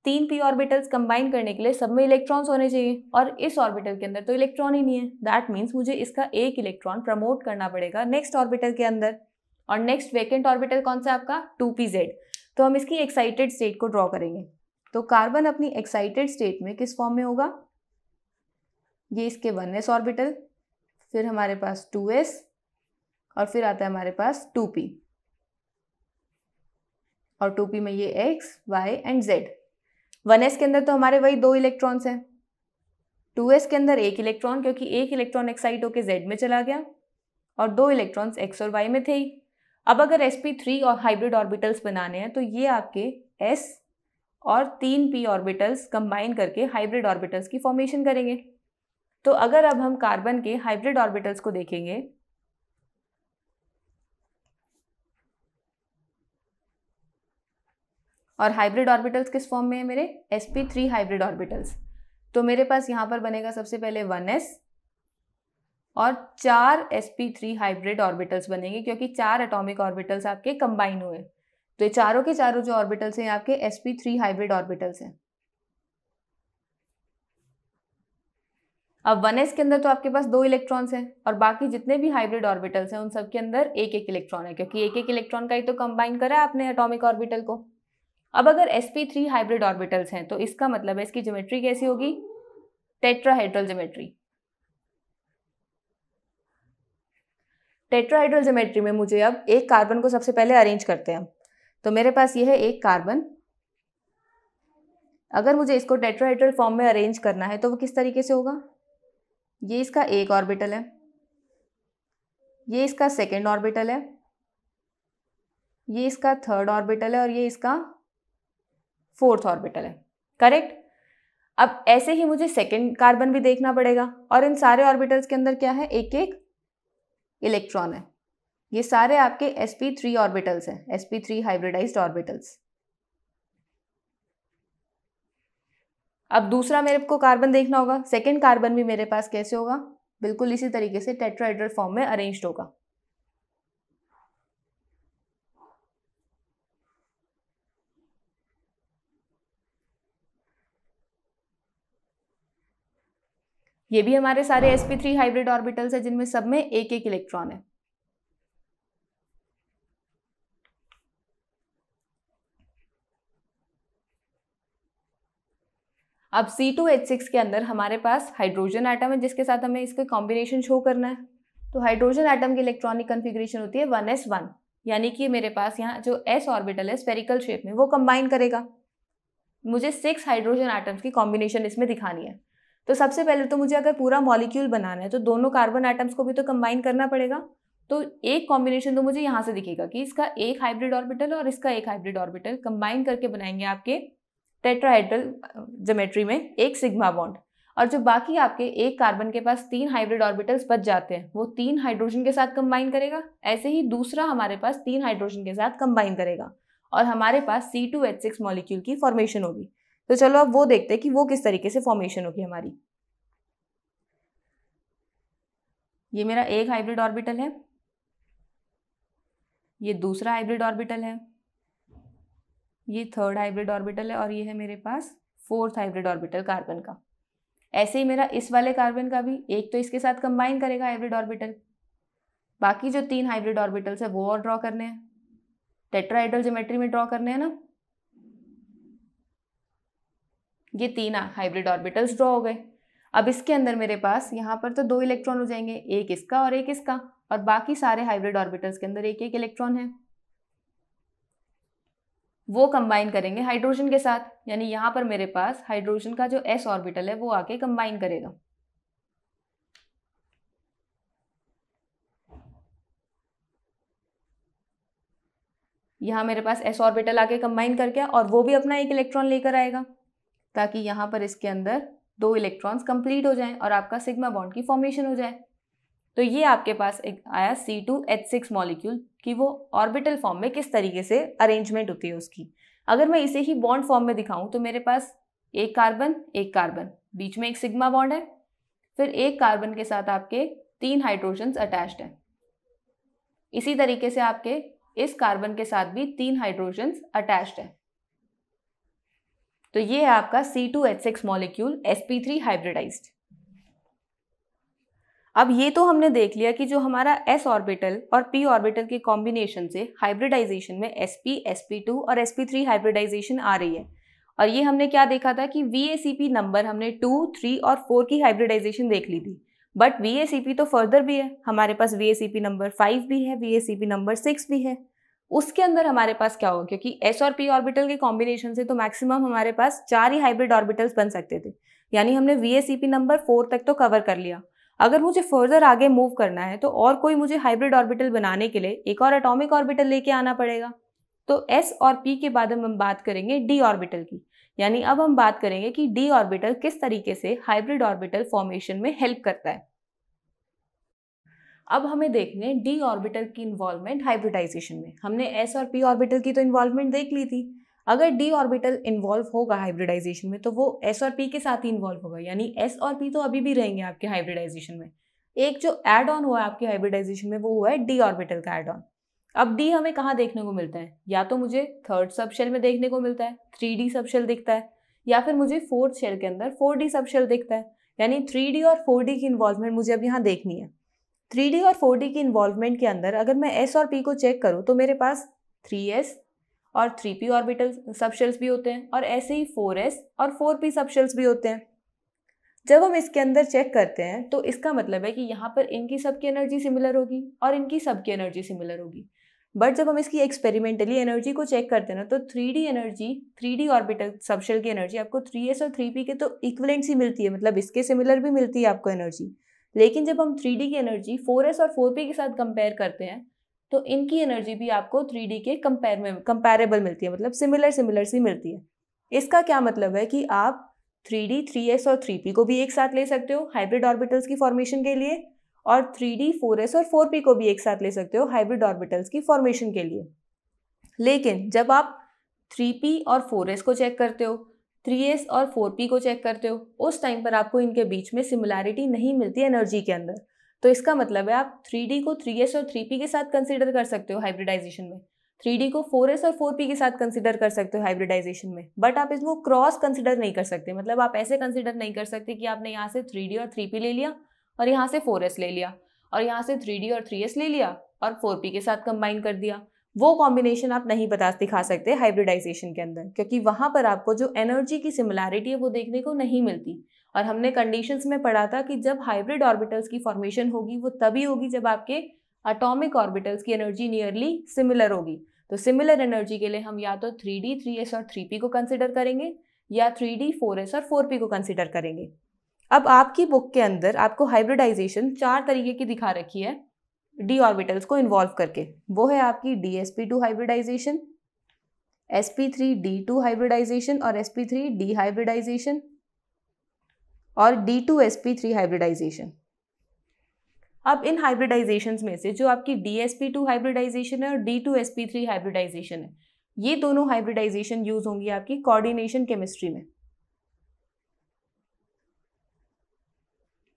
Speaker 1: तीन पी ऑर्बिटल्स कंबाइन करने के लिए सब में इलेक्ट्रॉन्स होने चाहिए और इस ऑर्बिटल के अंदर तो इलेक्ट्रॉन ही नहीं है दैट मीन्स मुझे इसका एक इलेक्ट्रॉन प्रमोट करना पड़ेगा नेक्स्ट ऑर्बिटल के अंदर और नेक्स्ट वेकेंट ऑर्बिटल कौन सा आपका टू पी जेड तो हम इसकी एक्साइटेड स्टेट को ड्रॉ करेंगे तो कार्बन अपनी एक्साइटेड स्टेट में किस फॉर्म में होगा ये इसके वन एस ऑर्बिटल फिर हमारे पास टू एस और फिर आता है हमारे पास टू पी और टू पी में ये x Y and Z one S के अंदर तो हमारे वही दो इलेक्ट्रॉन्स हैं टू एस के अंदर एक इलेक्ट्रॉन क्योंकि एक इलेक्ट्रॉन एक्साइट होकर जेड में चला गया और दो इलेक्ट्रॉन्स एक्स और वाई में थे ही अब अगर एस पी थ्री और हाइब्रिड ऑर्बिटल्स बनाने हैं तो ये आपके एस और तीन पी ऑर्बिटल्स कंबाइन करके हाइब्रिड ऑर्बिटल्स की फॉर्मेशन करेंगे तो अगर अब हम कार्बन के हाइब्रिड ऑर्बिटल्स को देखेंगे और हाइब्रिड ऑर्बिटल्स किस फॉर्म में है मेरे sp3 हाइब्रिड ऑर्बिटल्स तो मेरे पास यहाँ पर बनेगा सबसे पहले 1s और चार s P three hybrid orbitals बनेंगे क्योंकि चार एटॉमिक ऑर्बिटल्स आपके कंबाइन हुए तो ये चारों के चारों जो ऑर्बिटल्स हैं आपके S P three hybrid orbitals हैं अब वन एस के अंदर तो आपके पास दो इलेक्ट्रॉन्स हैं और बाकी जितने भी हाइब्रिड ऑर्बिटल्स हैं उन सब के अंदर एक एक इलेक्ट्रॉन है क्योंकि एक एक इलेक्ट्रॉन का ही तो कंबाइन करा है आपने एटॉमिक ऑर्बिटल को अब अगर S P three hybrid orbitals हैं तो इसका मतलब है इसकी ज्योमेट्री कैसी होगी टेट्राहाइड्रल ज्योमेट्री टेट्राहाइड्रल जोमेट्री में मुझे अब एक कार्बन को सबसे पहले अरेंज करते हैं तो मेरे पास ये है एक कार्बन अगर मुझे इसको टेट्राहाइड्रल फॉर्म में अरेंज करना है तो वो किस तरीके से होगा ये इसका एक ऑर्बिटल है ये इसका सेकेंड ऑर्बिटल है ये इसका थर्ड ऑर्बिटल है और ये इसका फोर्थ ऑर्बिटल है करेक्ट अब ऐसे ही मुझे सेकेंड कार्बन भी देखना पड़ेगा और इन सारे ऑर्बिटल्स के अंदर क्या है एक एक इलेक्ट्रॉन है ये सारे आपके एस पी थ्री ऑर्बिटल्स हैं s P three hybridise orbitals अब दूसरा मेरे को कार्बन देखना होगा सेकेंड कार्बन भी मेरे पास कैसे होगा बिल्कुल इसी तरीके से टेट्राइड्रल फॉर्म में अरेंज्ड होगा ये भी हमारे सारे sp3 हाइब्रिड ऑर्बिटल्स है जिनमें सब में एक एक इलेक्ट्रॉन है अब C2H6 के अंदर हमारे पास हाइड्रोजन आइटम है जिसके साथ हमें इसका कॉम्बिनेशन शो करना है तो हाइड्रोजन आइटम की इलेक्ट्रॉनिक कन्फिग्रेशन होती है वन एस वन यानी कि मेरे पास यहाँ जो एस ऑर्बिटल है स्पेरिकल शेप में वो कंबाइन करेगा मुझे सिक्स हाइड्रोजन आइटम्स की कॉम्बिनेशन इसमें दिखानी है तो सबसे पहले तो मुझे अगर पूरा मॉलिक्यूल बनाना है तो दोनों कार्बन आइटम्स को भी तो कंबाइन करना पड़ेगा तो एक कॉम्बिनेशन तो मुझे यहाँ से दिखेगा कि इसका एक हाइब्रिड ऑर्बिटल और इसका एक हाइब्रिड ऑर्बिटल कंबाइन करके बनाएंगे आपके टेट्राहाइड्रल जोमेट्री में एक सिग्मा बॉन्ड और जो बाकी आपके एक कार्बन के पास तीन हाइब्रिड ऑर्बिटल्स बच जाते हैं वो तीन हाइड्रोजन के साथ कंबाइन करेगा ऐसे ही दूसरा हमारे पास तीन हाइड्रोजन के साथ कंबाइन करेगा और हमारे पास C two H six molecule की फॉर्मेशन होगी तो चलो अब वो देखते हैं कि वो किस तरीके से फॉर्मेशन होगी हमारी ये मेरा एक हाइब्रिड ऑर्बिटल है ये दूसरा हाइब्रिड ऑर्बिटल है ये थर्ड हाइब्रिड ऑर्बिटल है और ये है मेरे पास फोर्थ हाइब्रिड ऑर्बिटल कार्बन का ऐसे ही मेरा इस वाले कार्बन का भी एक तो इसके साथ कंबाइन करेगा हाइब्रिड ऑर्बिटल बाकी जो तीन हाइब्रिड ऑर्बिटल्स है वो और ड्रॉ करने हैं टेट्राहाइड्रल ज्योमेट्री में ड्रॉ करने हैं ना ये तीन हाइब्रिड ऑर्बिटल्स ड्रॉ हो गए अब इसके अंदर मेरे पास यहाँ पर तो दो इलेक्ट्रॉन हो जाएंगे एक इसका और एक इसका और बाकी सारे हाइब्रिड ऑर्बिटल्स के अंदर एक एक इलेक्ट्रॉन है वो कंबाइन करेंगे हाइड्रोजन के साथ यानी यहाँ पर मेरे पास हाइड्रोजन का जो एस ऑर्बिटल है वो आके कंबाइन करेगा यहाँ मेरे पास एस ऑर्बिटल आके कंबाइन करके और वो भी अपना एक इलेक्ट्रॉन लेकर आएगा ताकि यहाँ पर इसके अंदर दो इलेक्ट्रॉन्स कंप्लीट हो जाएं और आपका सिग्मा बॉन्ड की फॉर्मेशन हो जाए तो ये आपके पास एक आया C two H six molecule कि वो ऑर्बिटल फॉर्म में किस तरीके से अरेंजमेंट होती है उसकी अगर मैं इसे ही बॉन्ड फॉर्म में दिखाऊं तो मेरे पास एक कार्बन एक कार्बन बीच में एक सिग्मा बॉन्ड है फिर एक कार्बन के साथ आपके तीन हाइड्रोजन्स अटैच्ड हैं इसी तरीके से आपके इस कार्बन के साथ भी तीन हाइड्रोजन्स अटैच्ड हैं तो ये है आपका C two H six molecule s P three hybridise अब ये तो हमने देख लिया कि जो हमारा एस ऑर्बिटल और पी ऑर्बिटल के कॉम्बिनेशन से हाइब्रिडाइजेशन में s s p p two और थ्री हाइब्रिडाइजेशन आ रही है और ये हमने क्या देखा था कि V A C P number हमने टू थ्री और फोर की हाइब्रिडाइजेशन देख ली थी बट वी सी पी तो फर्दर भी है हमारे पास V C P number five भी है V C P number six भी है उसके अंदर हमारे पास क्या होगा क्योंकि एस और पी ऑर्बिटल के कॉम्बिनेशन से तो मैक्सिमम हमारे पास चार ही हाइब्रिड ऑर्बिटल्स बन सकते थे यानी हमने वी नंबर फोर तक तो कवर कर लिया अगर मुझे फर्दर आगे मूव करना है तो और कोई मुझे हाइब्रिड ऑर्बिटल बनाने के लिए एक और अटोमिक ऑर्बिटल लेके आना पड़ेगा तो एस और पी के बाद हम बात करेंगे डी ऑर्बिटल की यानी अब हम बात करेंगे कि डी ऑर्बिटल किस तरीके से हाइब्रिड ऑर्बिटल फॉर्मेशन में हेल्प करता है अब हमें देखने डी ऑर्बिटल की इन्वॉल्वमेंट हाइब्रिडाइजेशन में हमने एस और पी ऑर्बिटल की तो इन्वॉल्वमेंट देख ली थी अगर डी ऑर्बिटल इन्वॉल्व होगा हाइब्रिडाइजेशन में तो वो एस और पी के साथ ही इन्वॉल्व होगा यानी एस और पी तो अभी भी रहेंगे आपके हाइब्रिडाइजेशन में एक जो एड ऑन हुआ है आपके हाइब्रिडाइजेशन में वो हुआ है डी ऑर्बिटल का एड ऑन अब डी हमें कहाँ देखने को मिलता है या तो मुझे थर्ड सब शेल में देखने को मिलता है थ्री डी सब शेल दिखता है या फिर मुझे फोर्थ शेल के अंदर फोर डी सब शेल दिखता है यानी थ्री डी और फोर डी की इन्वॉल्वमेंट मुझे अब यहाँ देखनी है थ्री और फोर की इन्वॉल्वमेंट के अंदर अगर मैं एस और पी को चेक करूँ तो मेरे पास थ्री एस और थ्री पी ऑर्बिटल सबशेल्स भी होते हैं और ऐसे ही फोर एस और फोर पी सबशेल्स भी होते हैं जब हम इसके अंदर चेक करते हैं तो इसका मतलब है कि यहाँ पर इनकी सबकी एनर्जी सिमिलर होगी और इनकी सबकी एनर्जी सिमिलर होगी बट जब हम इसकी एक्सपेरिमेंटली एनर्जी को चेक करते हैं ना तो three d energy three d orbital subshell की एनर्जी आपको थ्री एस और थ्री पी के तो इक्वलेंट सी मिलती है मतलब इसके सिमिलर भी मिलती है आपको एनर्जी लेकिन जब हम थ्री की एनर्जी फोर और फोर के साथ कंपेयर करते हैं तो इनकी एनर्जी भी आपको थ्री के कंपेयर में कंपेरेबल मिलती है मतलब सिमिलर सिमिलर सी मिलती है इसका क्या मतलब है कि आप थ्री डी थ्री एस और थ्री पी को भी एक साथ ले सकते हो हाइब्रिड ऑर्बिटल्स की फॉर्मेशन के लिए और थ्री डी फोर एस और फोर पी को भी एक साथ ले सकते हो हाइब्रिड ऑर्बिटल्स की फॉर्मेशन के लिए लेकिन जब आप थ्री पी और फोर एस को चेक करते हो थ्री एस और फोर पी को चेक करते हो उस टाइम पर आपको इनके बीच में सिमिलैरिटी नहीं मिलती एनर्जी के अंदर तो इसका मतलब है आप थ्री डी को थ्री एस और थ्री पी के साथ कंसिडर कर सकते हो हाइब्रिडाइजेशन में थ्री डी को फोर एस और फोर पी के साथ कंसिडर कर सकते हो हाइब्रिडाइजेशन में बट आप इसको क्रॉस कंसिडर नहीं कर सकते मतलब आप ऐसे कंसिडर नहीं कर सकते कि आपने यहाँ से थ्री डी और थ्री पी ले लिया और यहाँ से फोर एस ले लिया और यहाँ से थ्री डी और थ्री एस ले लिया और फोर पी के साथ कंबाइन कर दिया वो कॉम्बिनेशन आप नहीं बता दिखा सकते हाइब्रिडाइजेशन के अंदर क्योंकि वहाँ पर आपको जो एनर्जी की सिमिलैरिटी है वो देखने को नहीं मिलती और हमने कंडीशंस में पढ़ा था कि जब हाइब्रिड ऑर्बिटल्स की फॉर्मेशन होगी वो तभी होगी जब आपके अटोमिक ऑर्बिटल्स की एनर्जी नियरली सिमिलर होगी तो सिमिलर एनर्जी के लिए हम या तो थ्री डी थ्री एस और थ्री पी को कंसिडर करेंगे या थ्री डी फोर एस और फोर पी को कंसिडर करेंगे अब आपकी बुक के अंदर आपको हाइब्रिडाइजेशन चार तरीके की दिखा रखी है डी ऑर्बिटल्स को इन्वॉल्व करके वो है आपकी d s P two hybridisation S P three d two hybridisation और S P three d hybridisation और d two s P three hybridisation अब इन हाइब्रिडाइजेशन में से जो आपकी d s P two hybridisation है और d two s P three hybridisation है ये दोनों हाइब्रिडाइजेशन यूज होंगी आपकी कोऑर्डिनेशन केमिस्ट्री में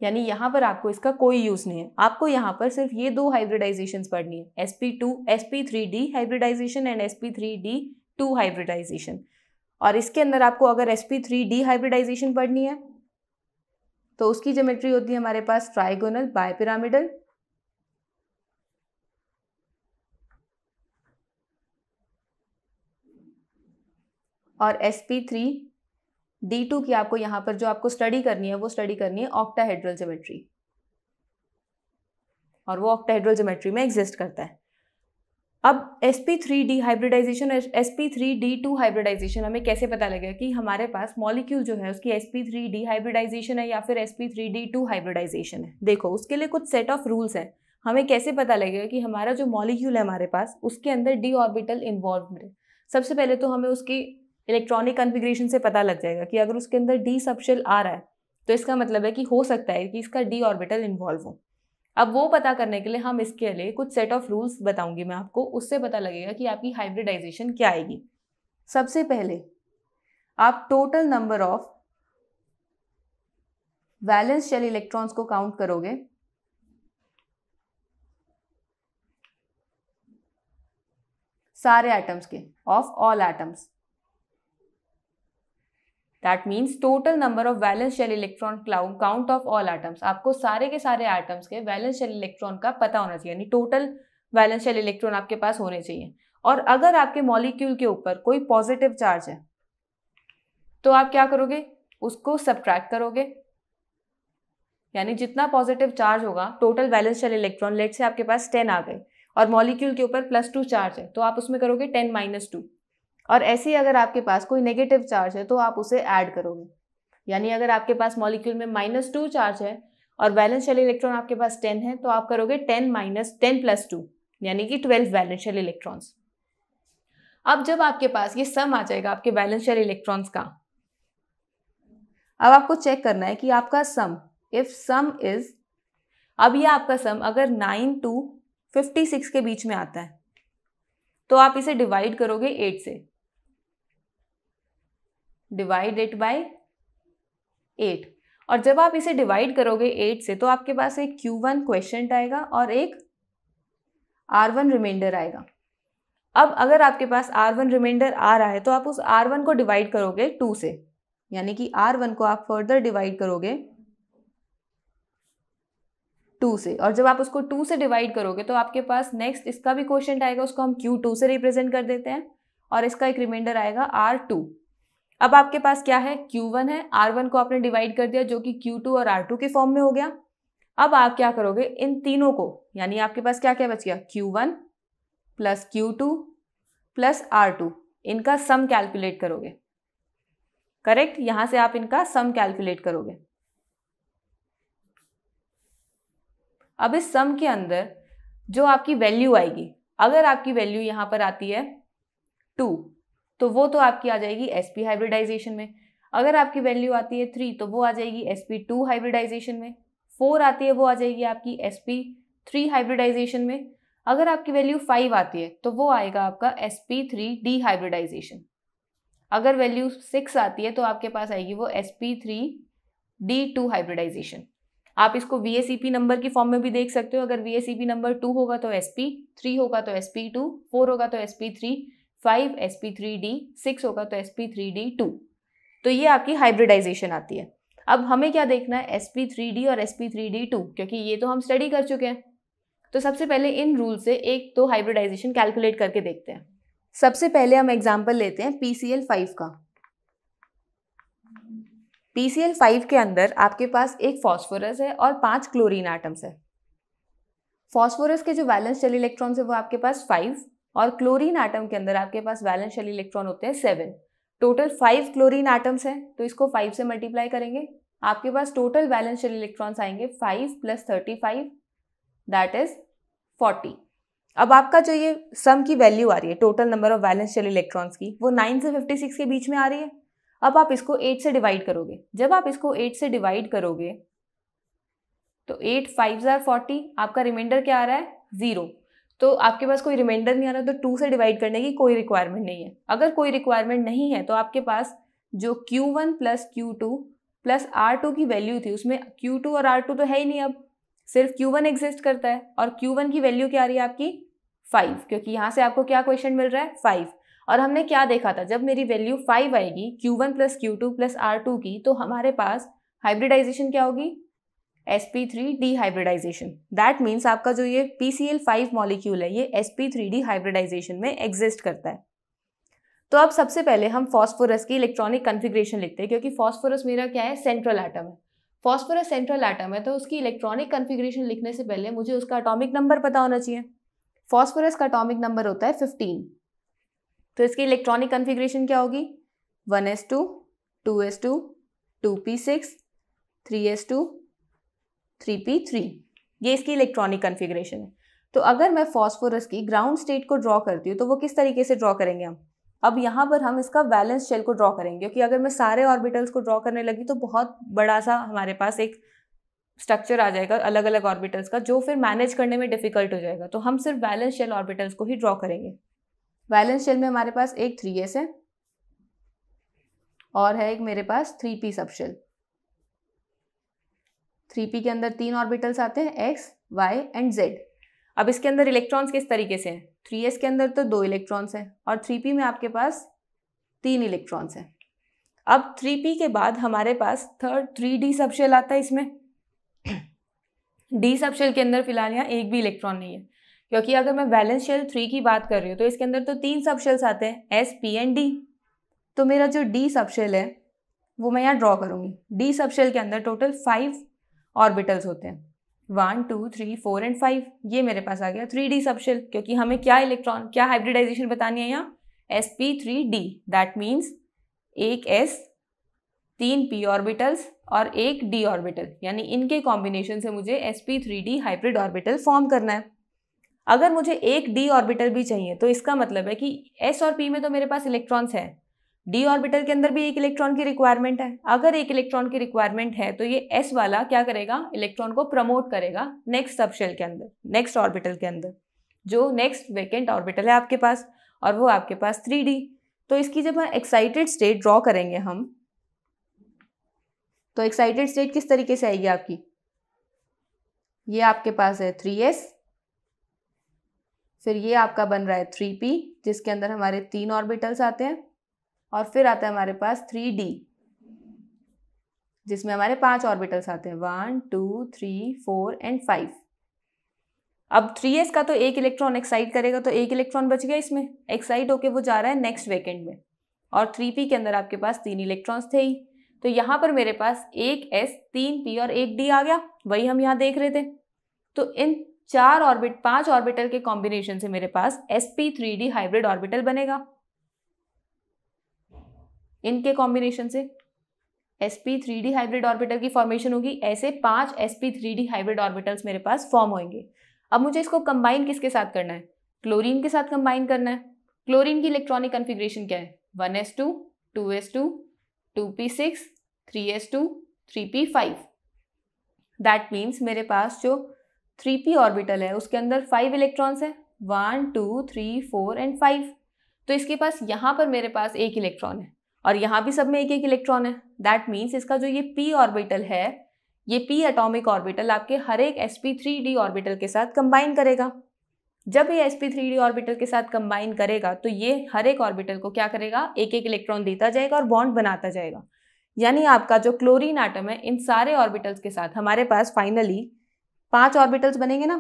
Speaker 1: यानी यहाँ पर आपको इसका कोई यूज़ नहीं है आपको यहाँ पर सिर्फ ये दो हाइब्रिडाइजेशन पढ़नी है sp2 p two P three d hybridisation and s p d two hybridisation और इसके अंदर आपको अगर S P three d hybridisation पढ़नी है तो उसकी जोमेट्री होती है हमारे पास ट्राइगोनल बायपिरामिडल और sp3 डी टू की आपको यहाँ पर जो आपको स्टडी करनी है वो स्टडी करनी है ऑक्टाहेड्रल ज्योमेट्री और वो ऑक्टाहेड्रल ज्योमेट्री में एग्जिस्ट करता है अब s P three d hybridisation और S P three d two hybridisation हमें कैसे पता लगेगा कि हमारे पास मॉलिक्यूल जो है उसकी s P three d hybridisation है या फिर s P three d two hybridisation है देखो उसके लिए कुछ सेट ऑफ रूल्स हैं हमें कैसे पता लगेगा कि हमारा जो मॉलिक्यूल है हमारे पास उसके अंदर डी ऑर्बिटल इन्वॉल्व है सबसे पहले तो हमें उसकी इलेक्ट्रॉनिक कन्फिग्रेशन से पता लग जाएगा कि अगर उसके अंदर डी सबशेल आ रहा है तो इसका मतलब है कि हो सकता है कि इसका डी ऑर्बिटल इन्वॉल्व हो अब वो पता करने के लिए हम इसके लिए कुछ सेट ऑफ रूल्स बताऊंगी मैं आपको उससे पता लगेगा कि आपकी हाइब्रिडाइजेशन क्या आएगी सबसे पहले आप total number of valence shell electrons को काउंट करोगे सारे एटम्स के of all atoms that means total number of valence shell electron count of all atoms आपको सारे के सारे आइटम्स के वैलेंस शेल इलेक्ट्रॉन का पता होना चाहिए यानी टोटल वैलेंस शेल इलेक्ट्रॉन आपके पास होने चाहिए और अगर आपके मॉलिक्यूल के ऊपर कोई पॉजिटिव चार्ज है तो आप क्या करोगे उसको सब्ट्रैक्ट करोगे यानी जितना पॉजिटिव चार्ज होगा टोटल वैलेंस शेल इलेक्ट्रॉन लेट से आपके पास टेन आ गए और मॉलिक्यूल के ऊपर प्लस टू चार्ज है तो आप उसमें करोगे टेन माइनस टू और ऐसे ही अगर आपके पास कोई नेगेटिव चार्ज है तो आप उसे ऐड करोगे यानी अगर आपके पास मॉलिक्यूल में माइनस टू चार्ज है और वैलेंस शेल इलेक्ट्रॉन आपके पास टेन है तो आप करोगे ten minus ten plus two यानी कि ट्वेल्व वैलेंस शेल इलेक्ट्रॉन्स अब जब आपके पास ये सम आ जाएगा आपके वैलेंस शेल इलेक्ट्रॉन्स का अब आपको चेक करना है कि आपका सम इफ सम इज अब ये आपका सम अगर नाइन टू फिफ्टी सिक्स के बीच में आता है तो आप इसे डिवाइड करोगे एट से डिवाइड इट बाई एट और जब आप इसे डिवाइड करोगे एट से तो आपके पास एक क्यू वन क्वेश्चन आएगा और एक आर वन रिमाइंडर आएगा अब अगर आपके पास आर वन रिमाइंडर आ रहा है तो आप उस आर वन को डिवाइड करोगे टू से यानी कि आर वन को आप फर्दर डिवाइड करोगे टू से और जब आप उसको टू से डिवाइड करोगे तो आपके पास नेक्स्ट इसका भी क्वेश्चन आएगा उसको हम क्यू टू से रिप्रेजेंट कर देते हैं और इसका एक रिमाइंडर आएगा आर टू अब आपके पास क्या है Q1 है R1 को आपने डिवाइड कर दिया जो कि Q2 और R2 के फॉर्म में हो गया अब आप क्या करोगे इन तीनों को यानी आपके पास क्या क्या बच गया Q1 one plus Q two plus R two इनका सम कैलकुलेट करोगे करेक्ट यहां से आप इनका सम कैलकुलेट करोगे अब इस सम के अंदर जो आपकी वैल्यू आएगी अगर आपकी वैल्यू यहां पर आती है टू तो वो तो आपकी आ जाएगी एस पी हाइब्रिडाइजेशन में अगर आपकी वैल्यू आती है थ्री तो वो आ जाएगी एस पी टू हाइब्रिडाइजेशन में फोर आती है वो आ जाएगी आपकी एस पी थ्री हाइब्रिडाइजेशन में अगर आपकी वैल्यू फाइव आती है तो वो आएगा आपका s P three d hybridisation अगर वैल्यू सिक्स आती है तो आपके पास आएगी वो s P three d two hybridisation आप इसको वी एस पी नंबर की फॉर्म में भी देख सकते हो अगर V S P number two होगा तो एस पी थ्री होगा तो एस पी टू फोर होगा तो s P three five s P three d six होगा तो s P three d two तो ये आपकी हाइब्रिडाइजेशन आती है अब हमें क्या देखना है एस पी थ्री डी और S P three d two क्योंकि ये तो हम स्टडी कर चुके हैं तो सबसे पहले इन रूल से एक तो हाइब्रिडाइजेशन कैलकुलेट करके देखते हैं सबसे पहले हम एग्जाम्पल लेते हैं पी सी एल फाइव का पी सी एल फाइव के अंदर आपके पास एक फॉस्फोरस है और पांच क्लोरीन आइटम्स है फॉस्फोरस के जो वैलेंस चल इलेक्ट्रॉन्स है वो आपके पास फाइव और क्लोरीन आइटम के अंदर आपके पास वैलेंस शेल इलेक्ट्रॉन होते हैं seven total five chlorine atoms हैं तो इसको फाइव से मल्टीप्लाई करेंगे आपके पास टोटल वैलेंस शेल इलेक्ट्रॉन्स आएंगे five plus thirty five that is forty अब आपका जो ये सम की वैल्यू आ रही है total number of valence shell electrons की वो नाइन से फिफ्टी सिक्स के बीच में आ रही है अब आप इसको एट से डिवाइड करोगे जब आप इसको एट से डिवाइड करोगे तो एट फाइव ज़ार फोर्टी आपका रिमाइंडर क्या आ रहा है ज़ीरो तो आपके पास कोई रिमाइंडर नहीं आ रहा तो टू से डिवाइड करने की कोई रिक्वायरमेंट नहीं है अगर कोई रिक्वायरमेंट नहीं है तो आपके पास जो Q one plus Q two plus R two की वैल्यू थी उसमें क्यू टू और आर टू तो है ही नहीं अब सिर्फ क्यू वन एग्जिस्ट करता है और क्यू वन की वैल्यू क्या आ रही है आपकी फाइव क्योंकि यहाँ से आपको क्या क्वेश्चन मिल रहा है फाइव और हमने क्या देखा था जब मेरी वैल्यू फाइव आएगी Q one plus Q two plus R two की तो हमारे पास हाइब्रिडाइजेशन क्या होगी s P three d hybridization that means आपका जो ये P C L five molecule है ये S P three d hybridization में एग्जिस्ट करता है तो अब सबसे पहले हम फॉस्फोरस की इलेक्ट्रॉनिक कन्फिग्रेशन लिखते हैं क्योंकि फॉस्फोरस मेरा क्या है सेंट्रल एटम है फॉस्फोरस सेंट्रल आटम है तो उसकी इलेक्ट्रॉनिक कन्फिग्रेशन लिखने से पहले मुझे उसका अटोमिक नंबर पता होना चाहिए फॉस्फोरस का अटोमिक नंबर होता है फिफ्टीन तो इसकी इलेक्ट्रॉनिक कन्फिग्रेशन क्या होगी one S two two S two two P six three S two three p three ये इसकी इलेक्ट्रॉनिक कन्फिग्रेशन है तो अगर मैं फॉस्फोरस की ग्राउंड स्टेट को ड्रॉ करती हूँ तो वो किस तरीके से ड्रॉ करेंगे हम अब यहाँ पर हम इसका बैलेंस शेल को ड्रॉ करेंगे क्योंकि अगर मैं सारे ऑर्बिटल्स को ड्रॉ करने लगी तो बहुत बड़ा सा हमारे पास एक स्ट्रक्चर आ जाएगा अलग अलग ऑर्बिटल्स का जो फिर मैनेज करने में डिफिकल्ट हो जाएगा तो हम सिर्फ बैलेंस शेल ऑर्बिटल्स को ही ड्रॉ करेंगे बैलेंस शेल में हमारे पास एक थ्री एस है और है एक मेरे पास three p subshell three p के अंदर तीन ऑर्बिटल्स आते हैं एक्स वाई एंड जेड अब इसके अंदर इलेक्ट्रॉन्स किस तरीके से हैं थ्री एस के अंदर तो दो इलेक्ट्रॉन्स हैं और थ्री पी में आपके पास तीन इलेक्ट्रॉन्स हैं अब थ्री पी के बाद हमारे पास थर्ड थ्री डी सबशेल आता है इसमें डी सबशेल के अंदर फिलहाल यहाँ एक भी इलेक्ट्रॉन नहीं है क्योंकि अगर मैं बैलेंस शेल थ्री की बात कर रही हूँ तो इसके अंदर तो तीन सबशेल्स आते हैं एस पी एंड डी तो मेरा जो डी सबशेल है वो मैं यहाँ ड्रॉ करूँगी डी सबशेल के अंदर टोटल फाइव ऑर्बिटल्स होते हैं one two three four and five ये मेरे पास आ गया थ्री डी सबशेल क्योंकि हमें क्या इलेक्ट्रॉन क्या हाइब्रिडाइजेशन बतानी है यहाँ s P three d that means एक एस तीन पी ऑर्बिटल्स और एक डी ऑर्बिटल यानी इनके कॉम्बिनेशन से मुझे S P three d hybrid orbital form करना है अगर मुझे एक डी ऑर्बिटल भी चाहिए तो इसका मतलब है कि एस और पी में तो मेरे पास इलेक्ट्रॉन्स हैं डी ऑर्बिटल के अंदर भी एक इलेक्ट्रॉन की रिक्वायरमेंट है अगर एक इलेक्ट्रॉन की रिक्वायरमेंट है तो ये एस वाला क्या करेगा इलेक्ट्रॉन को प्रमोट करेगा नेक्स्ट सबशेल के अंदर नेक्स्ट ऑर्बिटल के अंदर जो नेक्स्ट वेकेंट ऑर्बिटल है आपके पास और वो आपके पास थ्री तो इसकी जब हम एक्साइटेड स्टेट ड्रॉ करेंगे हम तो एक्साइटेड स्टेट किस तरीके से आएगी आपकी ये आपके पास है थ्री एस फिर ये आपका बन रहा है थ्री पी जिसके अंदर हमारे तीन ऑर्बिटल्स आते हैं और फिर आता है हमारे पास थ्री डी जिसमें हमारे पांच ऑर्बिटल्स आते हैं one two three four and five अब थ्री एस का तो एक इलेक्ट्रॉन एक्साइट करेगा तो एक इलेक्ट्रॉन बच गया इसमें एक्साइट होके वो जा रहा है नेक्स्ट वेकेंड में और थ्री पी के अंदर आपके पास तीन इलेक्ट्रॉन्स थे ही तो यहाँ पर मेरे पास एक एस तीन पी और एक डी आ गया वही हम यहाँ देख रहे थे तो इन चार ऑर्बिट पांच ऑर्बिटल के कॉम्बिनेशन से मेरे पास S P three d hybrid orbital बनेगा इनके कॉम्बिनेशन से sp3d हाइब्रिड ऑर्बिटल की फॉर्मेशन होगी ऐसे पांच sp3d हाइब्रिड ऑर्बिटल्स मेरे पास फॉर्म होंगे अब मुझे इसको कंबाइन किसके साथ करना है क्लोरीन के साथ कंबाइन करना है क्लोरीन की इलेक्ट्रॉनिक कन्फिग्रेशन क्या है one S two two S two two P six three S two three P five that means मेरे पास जो थ्री पी ऑर्बिटल है उसके अंदर फाइव इलेक्ट्रॉन्स है one two three four and five तो इसके पास यहाँ पर मेरे पास एक इलेक्ट्रॉन है और यहाँ भी सब में एक एक इलेक्ट्रॉन है दैट मीन्स इसका जो ये पी ऑर्बिटल है ये पी एटॉमिक ऑर्बिटल आपके हर एक एस थ्री डी ऑर्बिटल के साथ कंबाइन करेगा जब ये S P three d orbital के साथ कंबाइन करेगा तो ये हर एक ऑर्बिटल को क्या करेगा एक एक इलेक्ट्रॉन देता जाएगा और बॉन्ड बनाता जाएगा यानी आपका जो क्लोरीन आटम है इन सारे ऑर्बिटल्स के साथ हमारे पास फाइनली पांच ऑर्बिटल्स बनेंगे ना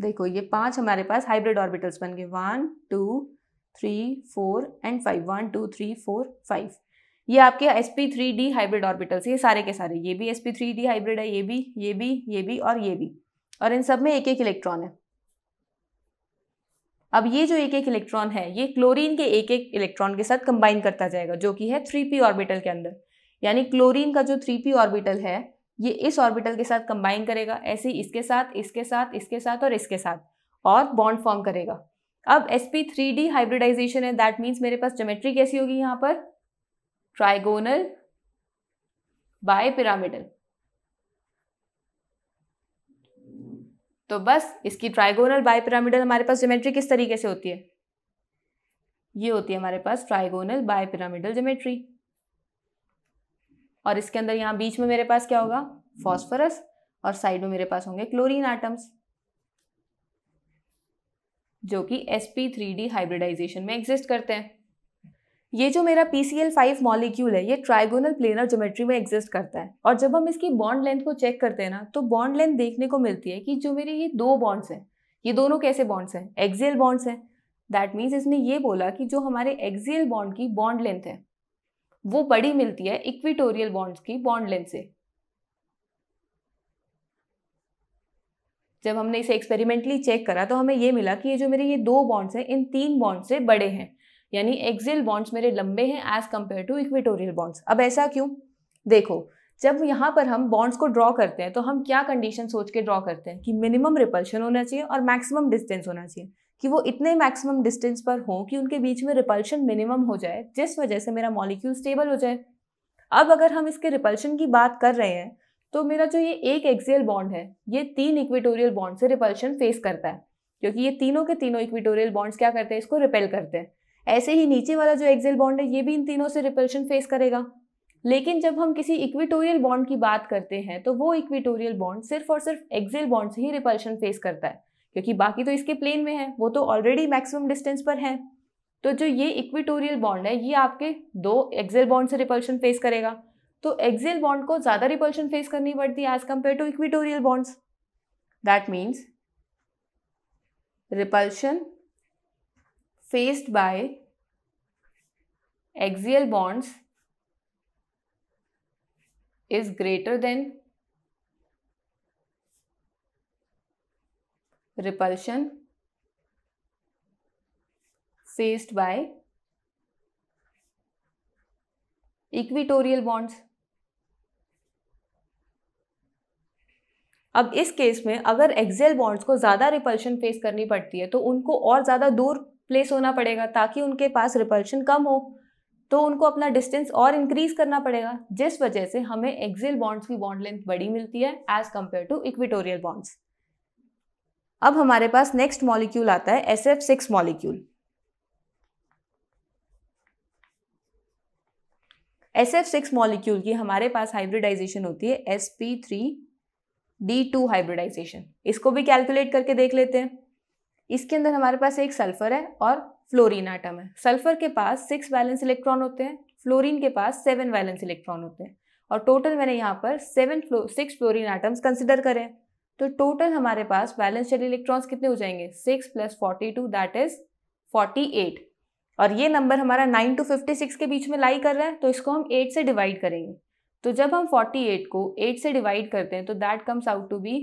Speaker 1: देखो ये पांच हमारे पास हाइब्रिड ऑर्बिटल्स बन गए one two three four and five one two three four five ये आपके S P three d hybrid orbitals ये सारे के सारे ये भी s P three d hybrid है ये भी ये भी ये भी और ये भी और इन सब में एक एक इलेक्ट्रॉन है अब ये जो एक एक इलेक्ट्रॉन है ये क्लोरीन के एक एक इलेक्ट्रॉन के साथ कंबाइन करता जाएगा जो कि है थ्री पी ऑर्बिटल के अंदर यानी क्लोरीन का जो थ्री पी ऑर्बिटल है ये इस ऑर्बिटल के साथ कंबाइन करेगा ऐसे इसके साथ इसके साथ इसके साथ और इसके साथ और बॉन्ड फॉर्म करेगा अब s P three d hybridisation है दैट मीन्स मेरे पास जोमेट्री कैसी होगी यहाँ पर ट्राइगोनल बाय पिरामिडल तो बस इसकी ट्राइगोनल बाय पिरामिडल हमारे पास जोमेट्री किस तरीके से होती है ये होती है हमारे पास ट्राइगोनल बाय पिरामिडल जोमेट्री और इसके अंदर यहां बीच में मेरे पास क्या होगा फॉस्फोरस और साइड में मेरे पास होंगे क्लोरीन आटम्स जो कि s P three d hybridization में एग्जिस्ट करते हैं ये जो मेरा P C L five molecule है ये ट्राइगोनल प्लेनर ज्योमेट्री में एग्जिस्ट करता है और जब हम इसकी बॉन्ड लेंथ को चेक करते हैं ना तो बॉन्ड लेंथ देखने को मिलती है कि जो मेरे ये दो बॉन्ड्स हैं ये दोनों कैसे बॉन्ड्स हैं एक्जियल बॉन्ड्स हैं दैट मीन्स इसने ये बोला कि जो हमारे एक्जियल बॉन्ड की बॉन्ड लेंथ है वो बड़ी मिलती है इक्विटोरियल बॉन्ड्स की बॉन्ड लेंथ से जब हमने इसे एक्सपेरिमेंटली चेक करा तो हमें ये मिला कि ये जो मेरे ये दो बॉन्ड्स हैं इन तीन बॉन्ड्स से बड़े हैं यानी एक्जिल बॉन्ड्स मेरे लंबे हैं as compare to equatorial bonds अब ऐसा क्यों देखो जब यहाँ पर हम बॉन्ड्स को ड्रॉ करते हैं तो हम क्या कंडीशन सोच के ड्रॉ करते हैं कि मिनिमम रिपल्शन होना चाहिए और मैक्सिमम डिस्टेंस होना चाहिए कि वो इतने मैक्सिमम डिस्टेंस पर हों कि उनके बीच में रिपल्शन मिनिमम हो जाए जिस वजह से मेरा मॉलिक्यूल स्टेबल हो जाए अब अगर हम इसके रिपल्शन की बात कर रहे हैं तो मेरा जो ये एक एक्सियल बॉन्ड है ये तीन इक्विटोरियल बॉन्ड से रिपल्शन फेस करता है क्योंकि ये तीनों के तीनों इक्विटोरियल बॉन्ड्स क्या करते हैं इसको रिपेल करते हैं ऐसे ही नीचे वाला जो एक्सियल बॉन्ड है ये भी इन तीनों से रिपल्शन फेस करेगा लेकिन जब हम किसी इक्विटोरियल बॉन्ड की बात करते हैं तो वो इक्विटोरियल बॉन्ड सिर्फ और सिर्फ एक्सियल बॉन्ड से ही रिपल्शन फेस करता है क्योंकि बाकी तो इसके प्लेन में है वो तो ऑलरेडी मैक्सिमम डिस्टेंस पर है तो जो ये इक्विटोरियल बॉन्ड है ये आपके दो एक्सेल बॉन्ड से रिपल्शन फेस करेगा तो एक्सेल बॉन्ड को ज्यादा रिपल्शन फेस करनी पड़ती है as compare to equatorial bonds that means repulsion faced by axial bonds is greater than repulsion faced by equatorial bonds अब इस केस में अगर एक्सेल बॉन्ड्स को ज़्यादा रिपल्शन फेस करनी पड़ती है तो उनको और ज़्यादा दूर प्लेस होना पड़ेगा ताकि उनके पास रिपल्शन कम हो तो उनको अपना डिस्टेंस और इंक्रीज करना पड़ेगा जिस वजह से हमें एक्सेल बॉन्ड्स की बॉन्ड लेंथ बड़ी मिलती है as compare to equatorial bonds अब हमारे पास नेक्स्ट मॉलिक्यूल आता है S F six molecule S F six molecule की हमारे पास हाइब्रिडाइजेशन होती है S P three d two hybridization इसको भी कैलकुलेट करके देख लेते हैं इसके अंदर हमारे पास एक सल्फर है और फ्लोरीन आइटम है सल्फर के पास सिक्स वैलेंस इलेक्ट्रॉन होते हैं फ्लोरीन के पास सेवन वैलेंस इलेक्ट्रॉन होते हैं और टोटल मैंने यहाँ पर सेवन फ्लो सिक्स फ्लोरिन आइटम्स कंसिडर करें तो टोटल हमारे पास बैलेंस चल इलेक्ट्रॉन्स कितने हो जाएंगे six plus forty two that is forty eight और ये नंबर हमारा नाइन टू फिफ्टी सिक्स के बीच में लाई कर रहा है तो इसको हम एट से डिवाइड करेंगे तो जब हम 48 को 8 से डिवाइड करते हैं तो that comes out to be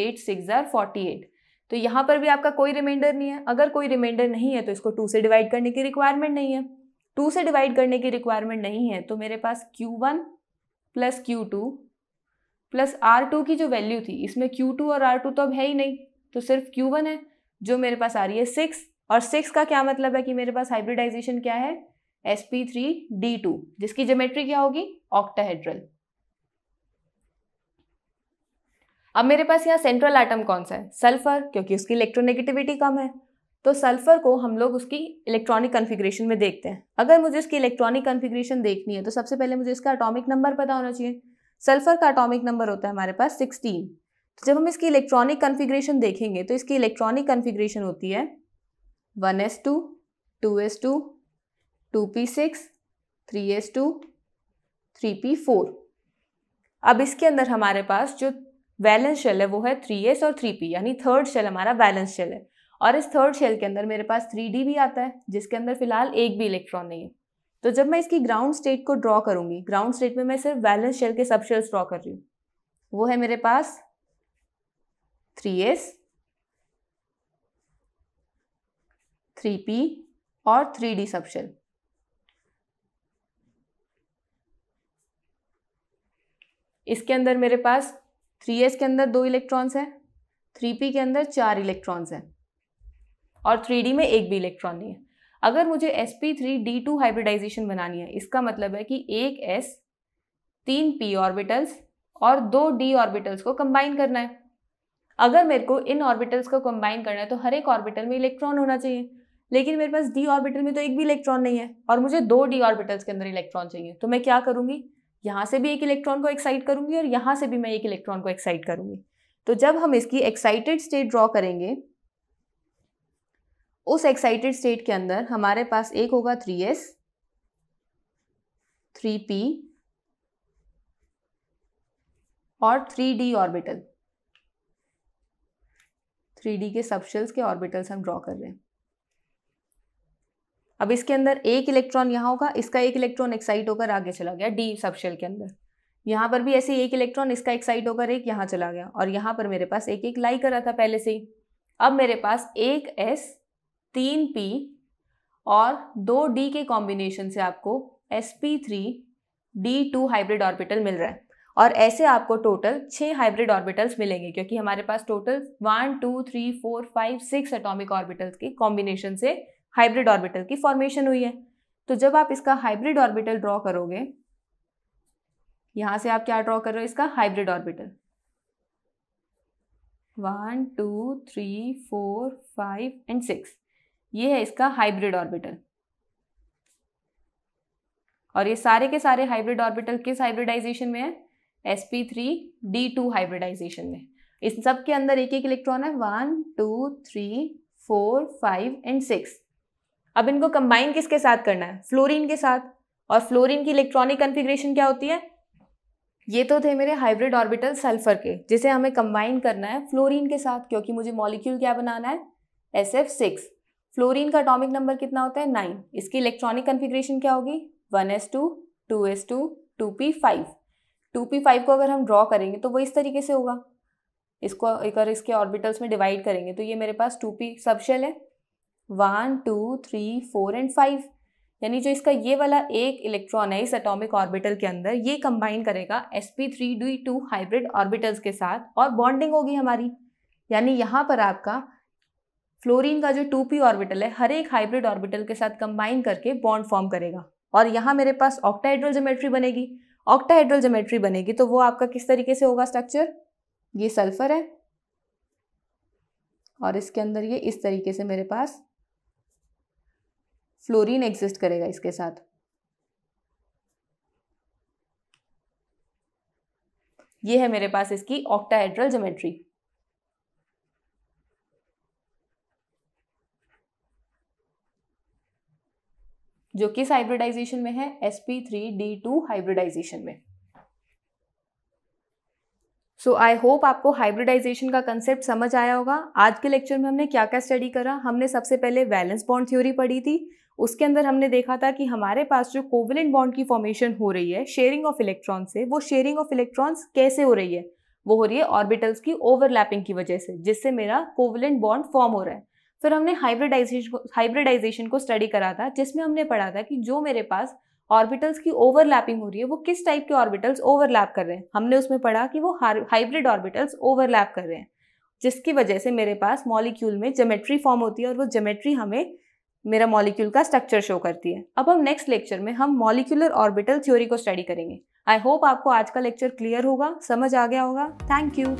Speaker 1: eight six ज़ार फोर्टी एट तो यहाँ पर भी आपका कोई रिमाइंडर नहीं है अगर कोई रिमाइंडर नहीं है तो इसको टू से डिवाइड करने की रिक्वायरमेंट नहीं है टू से डिवाइड करने की रिक्वायरमेंट नहीं है तो मेरे पास Q one plus Q two plus R two की जो वैल्यू थी इसमें क्यू टू और आर टू तो अब है ही नहीं तो सिर्फ क्यू वन है जो मेरे पास आ रही है सिक्स और सिक्स का क्या मतलब है कि मेरे पास हाइब्रिडाइजेशन क्या है टू जिसकी ज्योमेट्री क्या होगी ऑक्टाहेड्रल अब मेरे पास यहाँ सेंट्रल आइटम कौन सा है सल्फर क्योंकि उसकी इलेक्ट्रोनेगेटिविटी कम है तो सल्फर को हम लोग उसकी इलेक्ट्रॉनिक कन्फिग्रेशन में देखते हैं अगर मुझे उसकी इलेक्ट्रॉनिक कन्फिग्रेशन देखनी है तो सबसे पहले मुझे इसका अटोमिक नंबर पता होना चाहिए सल्फर का अटोमिक नंबर होता है हमारे पास सिक्सटीन तो जब हम इसकी इलेक्ट्रॉनिक कन्फिग्रेशन देखेंगे तो इसकी इलेक्ट्रॉनिक कन्फिग्रेशन होती है one S two two S two two P six three S two three p four अब इसके अंदर हमारे पास जो वैलेंस शेल है वो है थ्री एस और थ्री पी यानी थर्ड शेल हमारा वैलेंस शेल है और इस थर्ड शेल के अंदर मेरे पास थ्री डी भी आता है जिसके अंदर फिलहाल एक भी इलेक्ट्रॉन नहीं है तो जब मैं इसकी ग्राउंड स्टेट को ड्रॉ करूंगी ग्राउंड स्टेट में मैं सिर्फ वैलेंस शेल के सब शेल्स ड्रॉ कर रही हूँ वो है मेरे पास थ्री एस थ्री पी और थ्री डी सब शेल इसके अंदर मेरे पास थ्री एस के अंदर दो इलेक्ट्रॉन्स हैं थ्री पी के अंदर चार इलेक्ट्रॉन्स हैं और थ्री डी में एक भी इलेक्ट्रॉन नहीं है अगर मुझे S P three d two hybridization बनानी है इसका मतलब है कि एक एस तीन पी ऑर्बिटल्स और दो डी ऑर्बिटल्स को कंबाइन करना है अगर मेरे को इन ऑर्बिटल्स को कंबाइन करना है तो हर एक ऑर्बिटल में इलेक्ट्रॉन होना चाहिए लेकिन मेरे पास डी ऑर्बिटल में तो एक भी इलेक्ट्रॉन नहीं है और मुझे दो डी ऑर्बिटल्स के अंदर इलेक्ट्रॉन चाहिए तो मैं क्या करूँगी यहाँ से भी एक इलेक्ट्रॉन को एक्साइट करूँगी और यहाँ से भी मैं एक इलेक्ट्रॉन को एक्साइट करूँगी तो जब हम इसकी एक्साइटेड स्टेट ड्रॉ करेंगे उस एक्साइटेड स्टेट के अंदर हमारे पास एक होगा थ्री एस थ्री पी और three d orbital three d के सबशेल्स के ऑर्बिटल्स हम ड्रॉ कर रहे हैं अब इसके अंदर एक इलेक्ट्रॉन यहाँ होगा इसका एक इलेक्ट्रॉन एक्साइट होकर आगे चला गया डी सबशेल के अंदर यहाँ पर भी ऐसे एक इलेक्ट्रॉन इसका एक्साइट होकर एक यहाँ चला गया और यहाँ पर मेरे पास एक एक लाई करा था पहले से ही अब मेरे पास एक एस तीन पी और दो डी के कॉम्बिनेशन से आपको s P three d two hybrid orbital मिल रहा है और ऐसे आपको टोटल छः हाइब्रिड ऑर्बिटल्स मिलेंगे क्योंकि हमारे पास total one two three four five six atomic orbitals के कॉम्बिनेशन से हाइब्रिड ऑर्बिटल की फॉर्मेशन हुई है तो जब आप इसका हाइब्रिड ऑर्बिटल ड्रॉ करोगे यहां से आप क्या ड्रॉ कर रहे हो इसका hybrid orbital one two three four five and six ये है इसका हाइब्रिड ऑर्बिटल और ये सारे के सारे हाइब्रिड ऑर्बिटल किस हाइब्रिडाइजेशन में है sp3 d2 हाइब्रिडाइजेशन में इस सब के अंदर एक एक इलेक्ट्रॉन है one two three four five and six अब इनको कंबाइन किसके साथ करना है फ्लोरीन के साथ और फ्लोरीन की इलेक्ट्रॉनिक कन्फिग्रेशन क्या होती है ये तो थे मेरे हाइब्रिड ऑर्बिटल सल्फर के जिसे हमें कंबाइन करना है फ्लोरीन के साथ क्योंकि मुझे मॉलिक्यूल क्या बनाना है एस एफ सिक्स फ्लोरीन का अटोमिक नंबर कितना होता है नाइन इसकी इलेक्ट्रॉनिक कन्फिग्रेशन क्या होगी one S two two S two two p five two p five को अगर हम ड्रॉ करेंगे तो वो इस तरीके से होगा इसको अगर इसके ऑर्बिटल्स में डिवाइड करेंगे तो ये मेरे पास टू पी सबशेल है one two three four and five यानी जो इसका ये वाला एक इलेक्ट्रॉन है इस एटॉमिक ऑर्बिटल के अंदर ये कंबाइन करेगा s P three d two hybrid orbitals के साथ और बॉन्डिंग होगी हमारी यानी यहाँ पर आपका फ्लोरीन का जो टू पी ऑर्बिटल है हर एक हाइब्रिड ऑर्बिटल के साथ कंबाइन करके बॉन्ड फॉर्म करेगा और यहाँ मेरे पास ऑक्टाहाइड्रल जोमेट्री बनेगी ऑक्टाहाइड्रल जोमेट्री बनेगी तो वो आपका किस तरीके से होगा स्ट्रक्चर ये सल्फर है और इसके अंदर ये इस तरीके से मेरे पास फ्लोरीन एग्जिस्ट करेगा इसके साथ ये है मेरे पास इसकी ऑक्टाहेड्रल जोमेट्री जो किस हाइब्रिडाइजेशन में है sp3 three d two hybridisation में सो आई होप आपको हाइब्रिडाइजेशन का कंसेप्ट समझ आया होगा आज के लेक्चर में हमने क्या क्या स्टडी करा हमने सबसे पहले वैलेंस बॉन्ड थ्योरी पढ़ी थी उसके अंदर हमने देखा था कि हमारे पास जो कोविलेंट बॉन्ड की फॉर्मेशन हो रही है शेयरिंग ऑफ इलेक्ट्रॉन से वो शेयरिंग ऑफ इलेक्ट्रॉन्स कैसे हो रही है वो हो रही है ऑर्बिटल्स की ओवरलैपिंग की वजह से जिससे मेरा कोविलेंट बॉन्ड फॉर्म हो रहा है फिर हमने हाइब्रिडाइजेशन को हाइब्रिडाइजेशन को स्टडी करा था जिसमें हमने पढ़ा था कि जो मेरे पास ऑर्बिटल्स की ओवरलैपिंग हो रही है वो किस टाइप के ऑर्बिटल्स ओवरलैप कर रहे हैं हमने उसमें पढ़ा कि वो हाइब्रिड ऑर्बिटल्स ओवरलैप कर रहे हैं जिसकी वजह से मेरे पास मॉलिक्यूल में जोमेट्री फॉर्म होती है और वो जोमेट्री हमें मेरा मॉलिक्यूल का स्ट्रक्चर शो करती है अब हम नेक्स्ट लेक्चर में हम मॉलिक्यूलर ऑर्बिटल थ्योरी को स्टडी करेंगे आई होप आपको आज का लेक्चर क्लियर होगा समझ आ गया होगा थैंक यू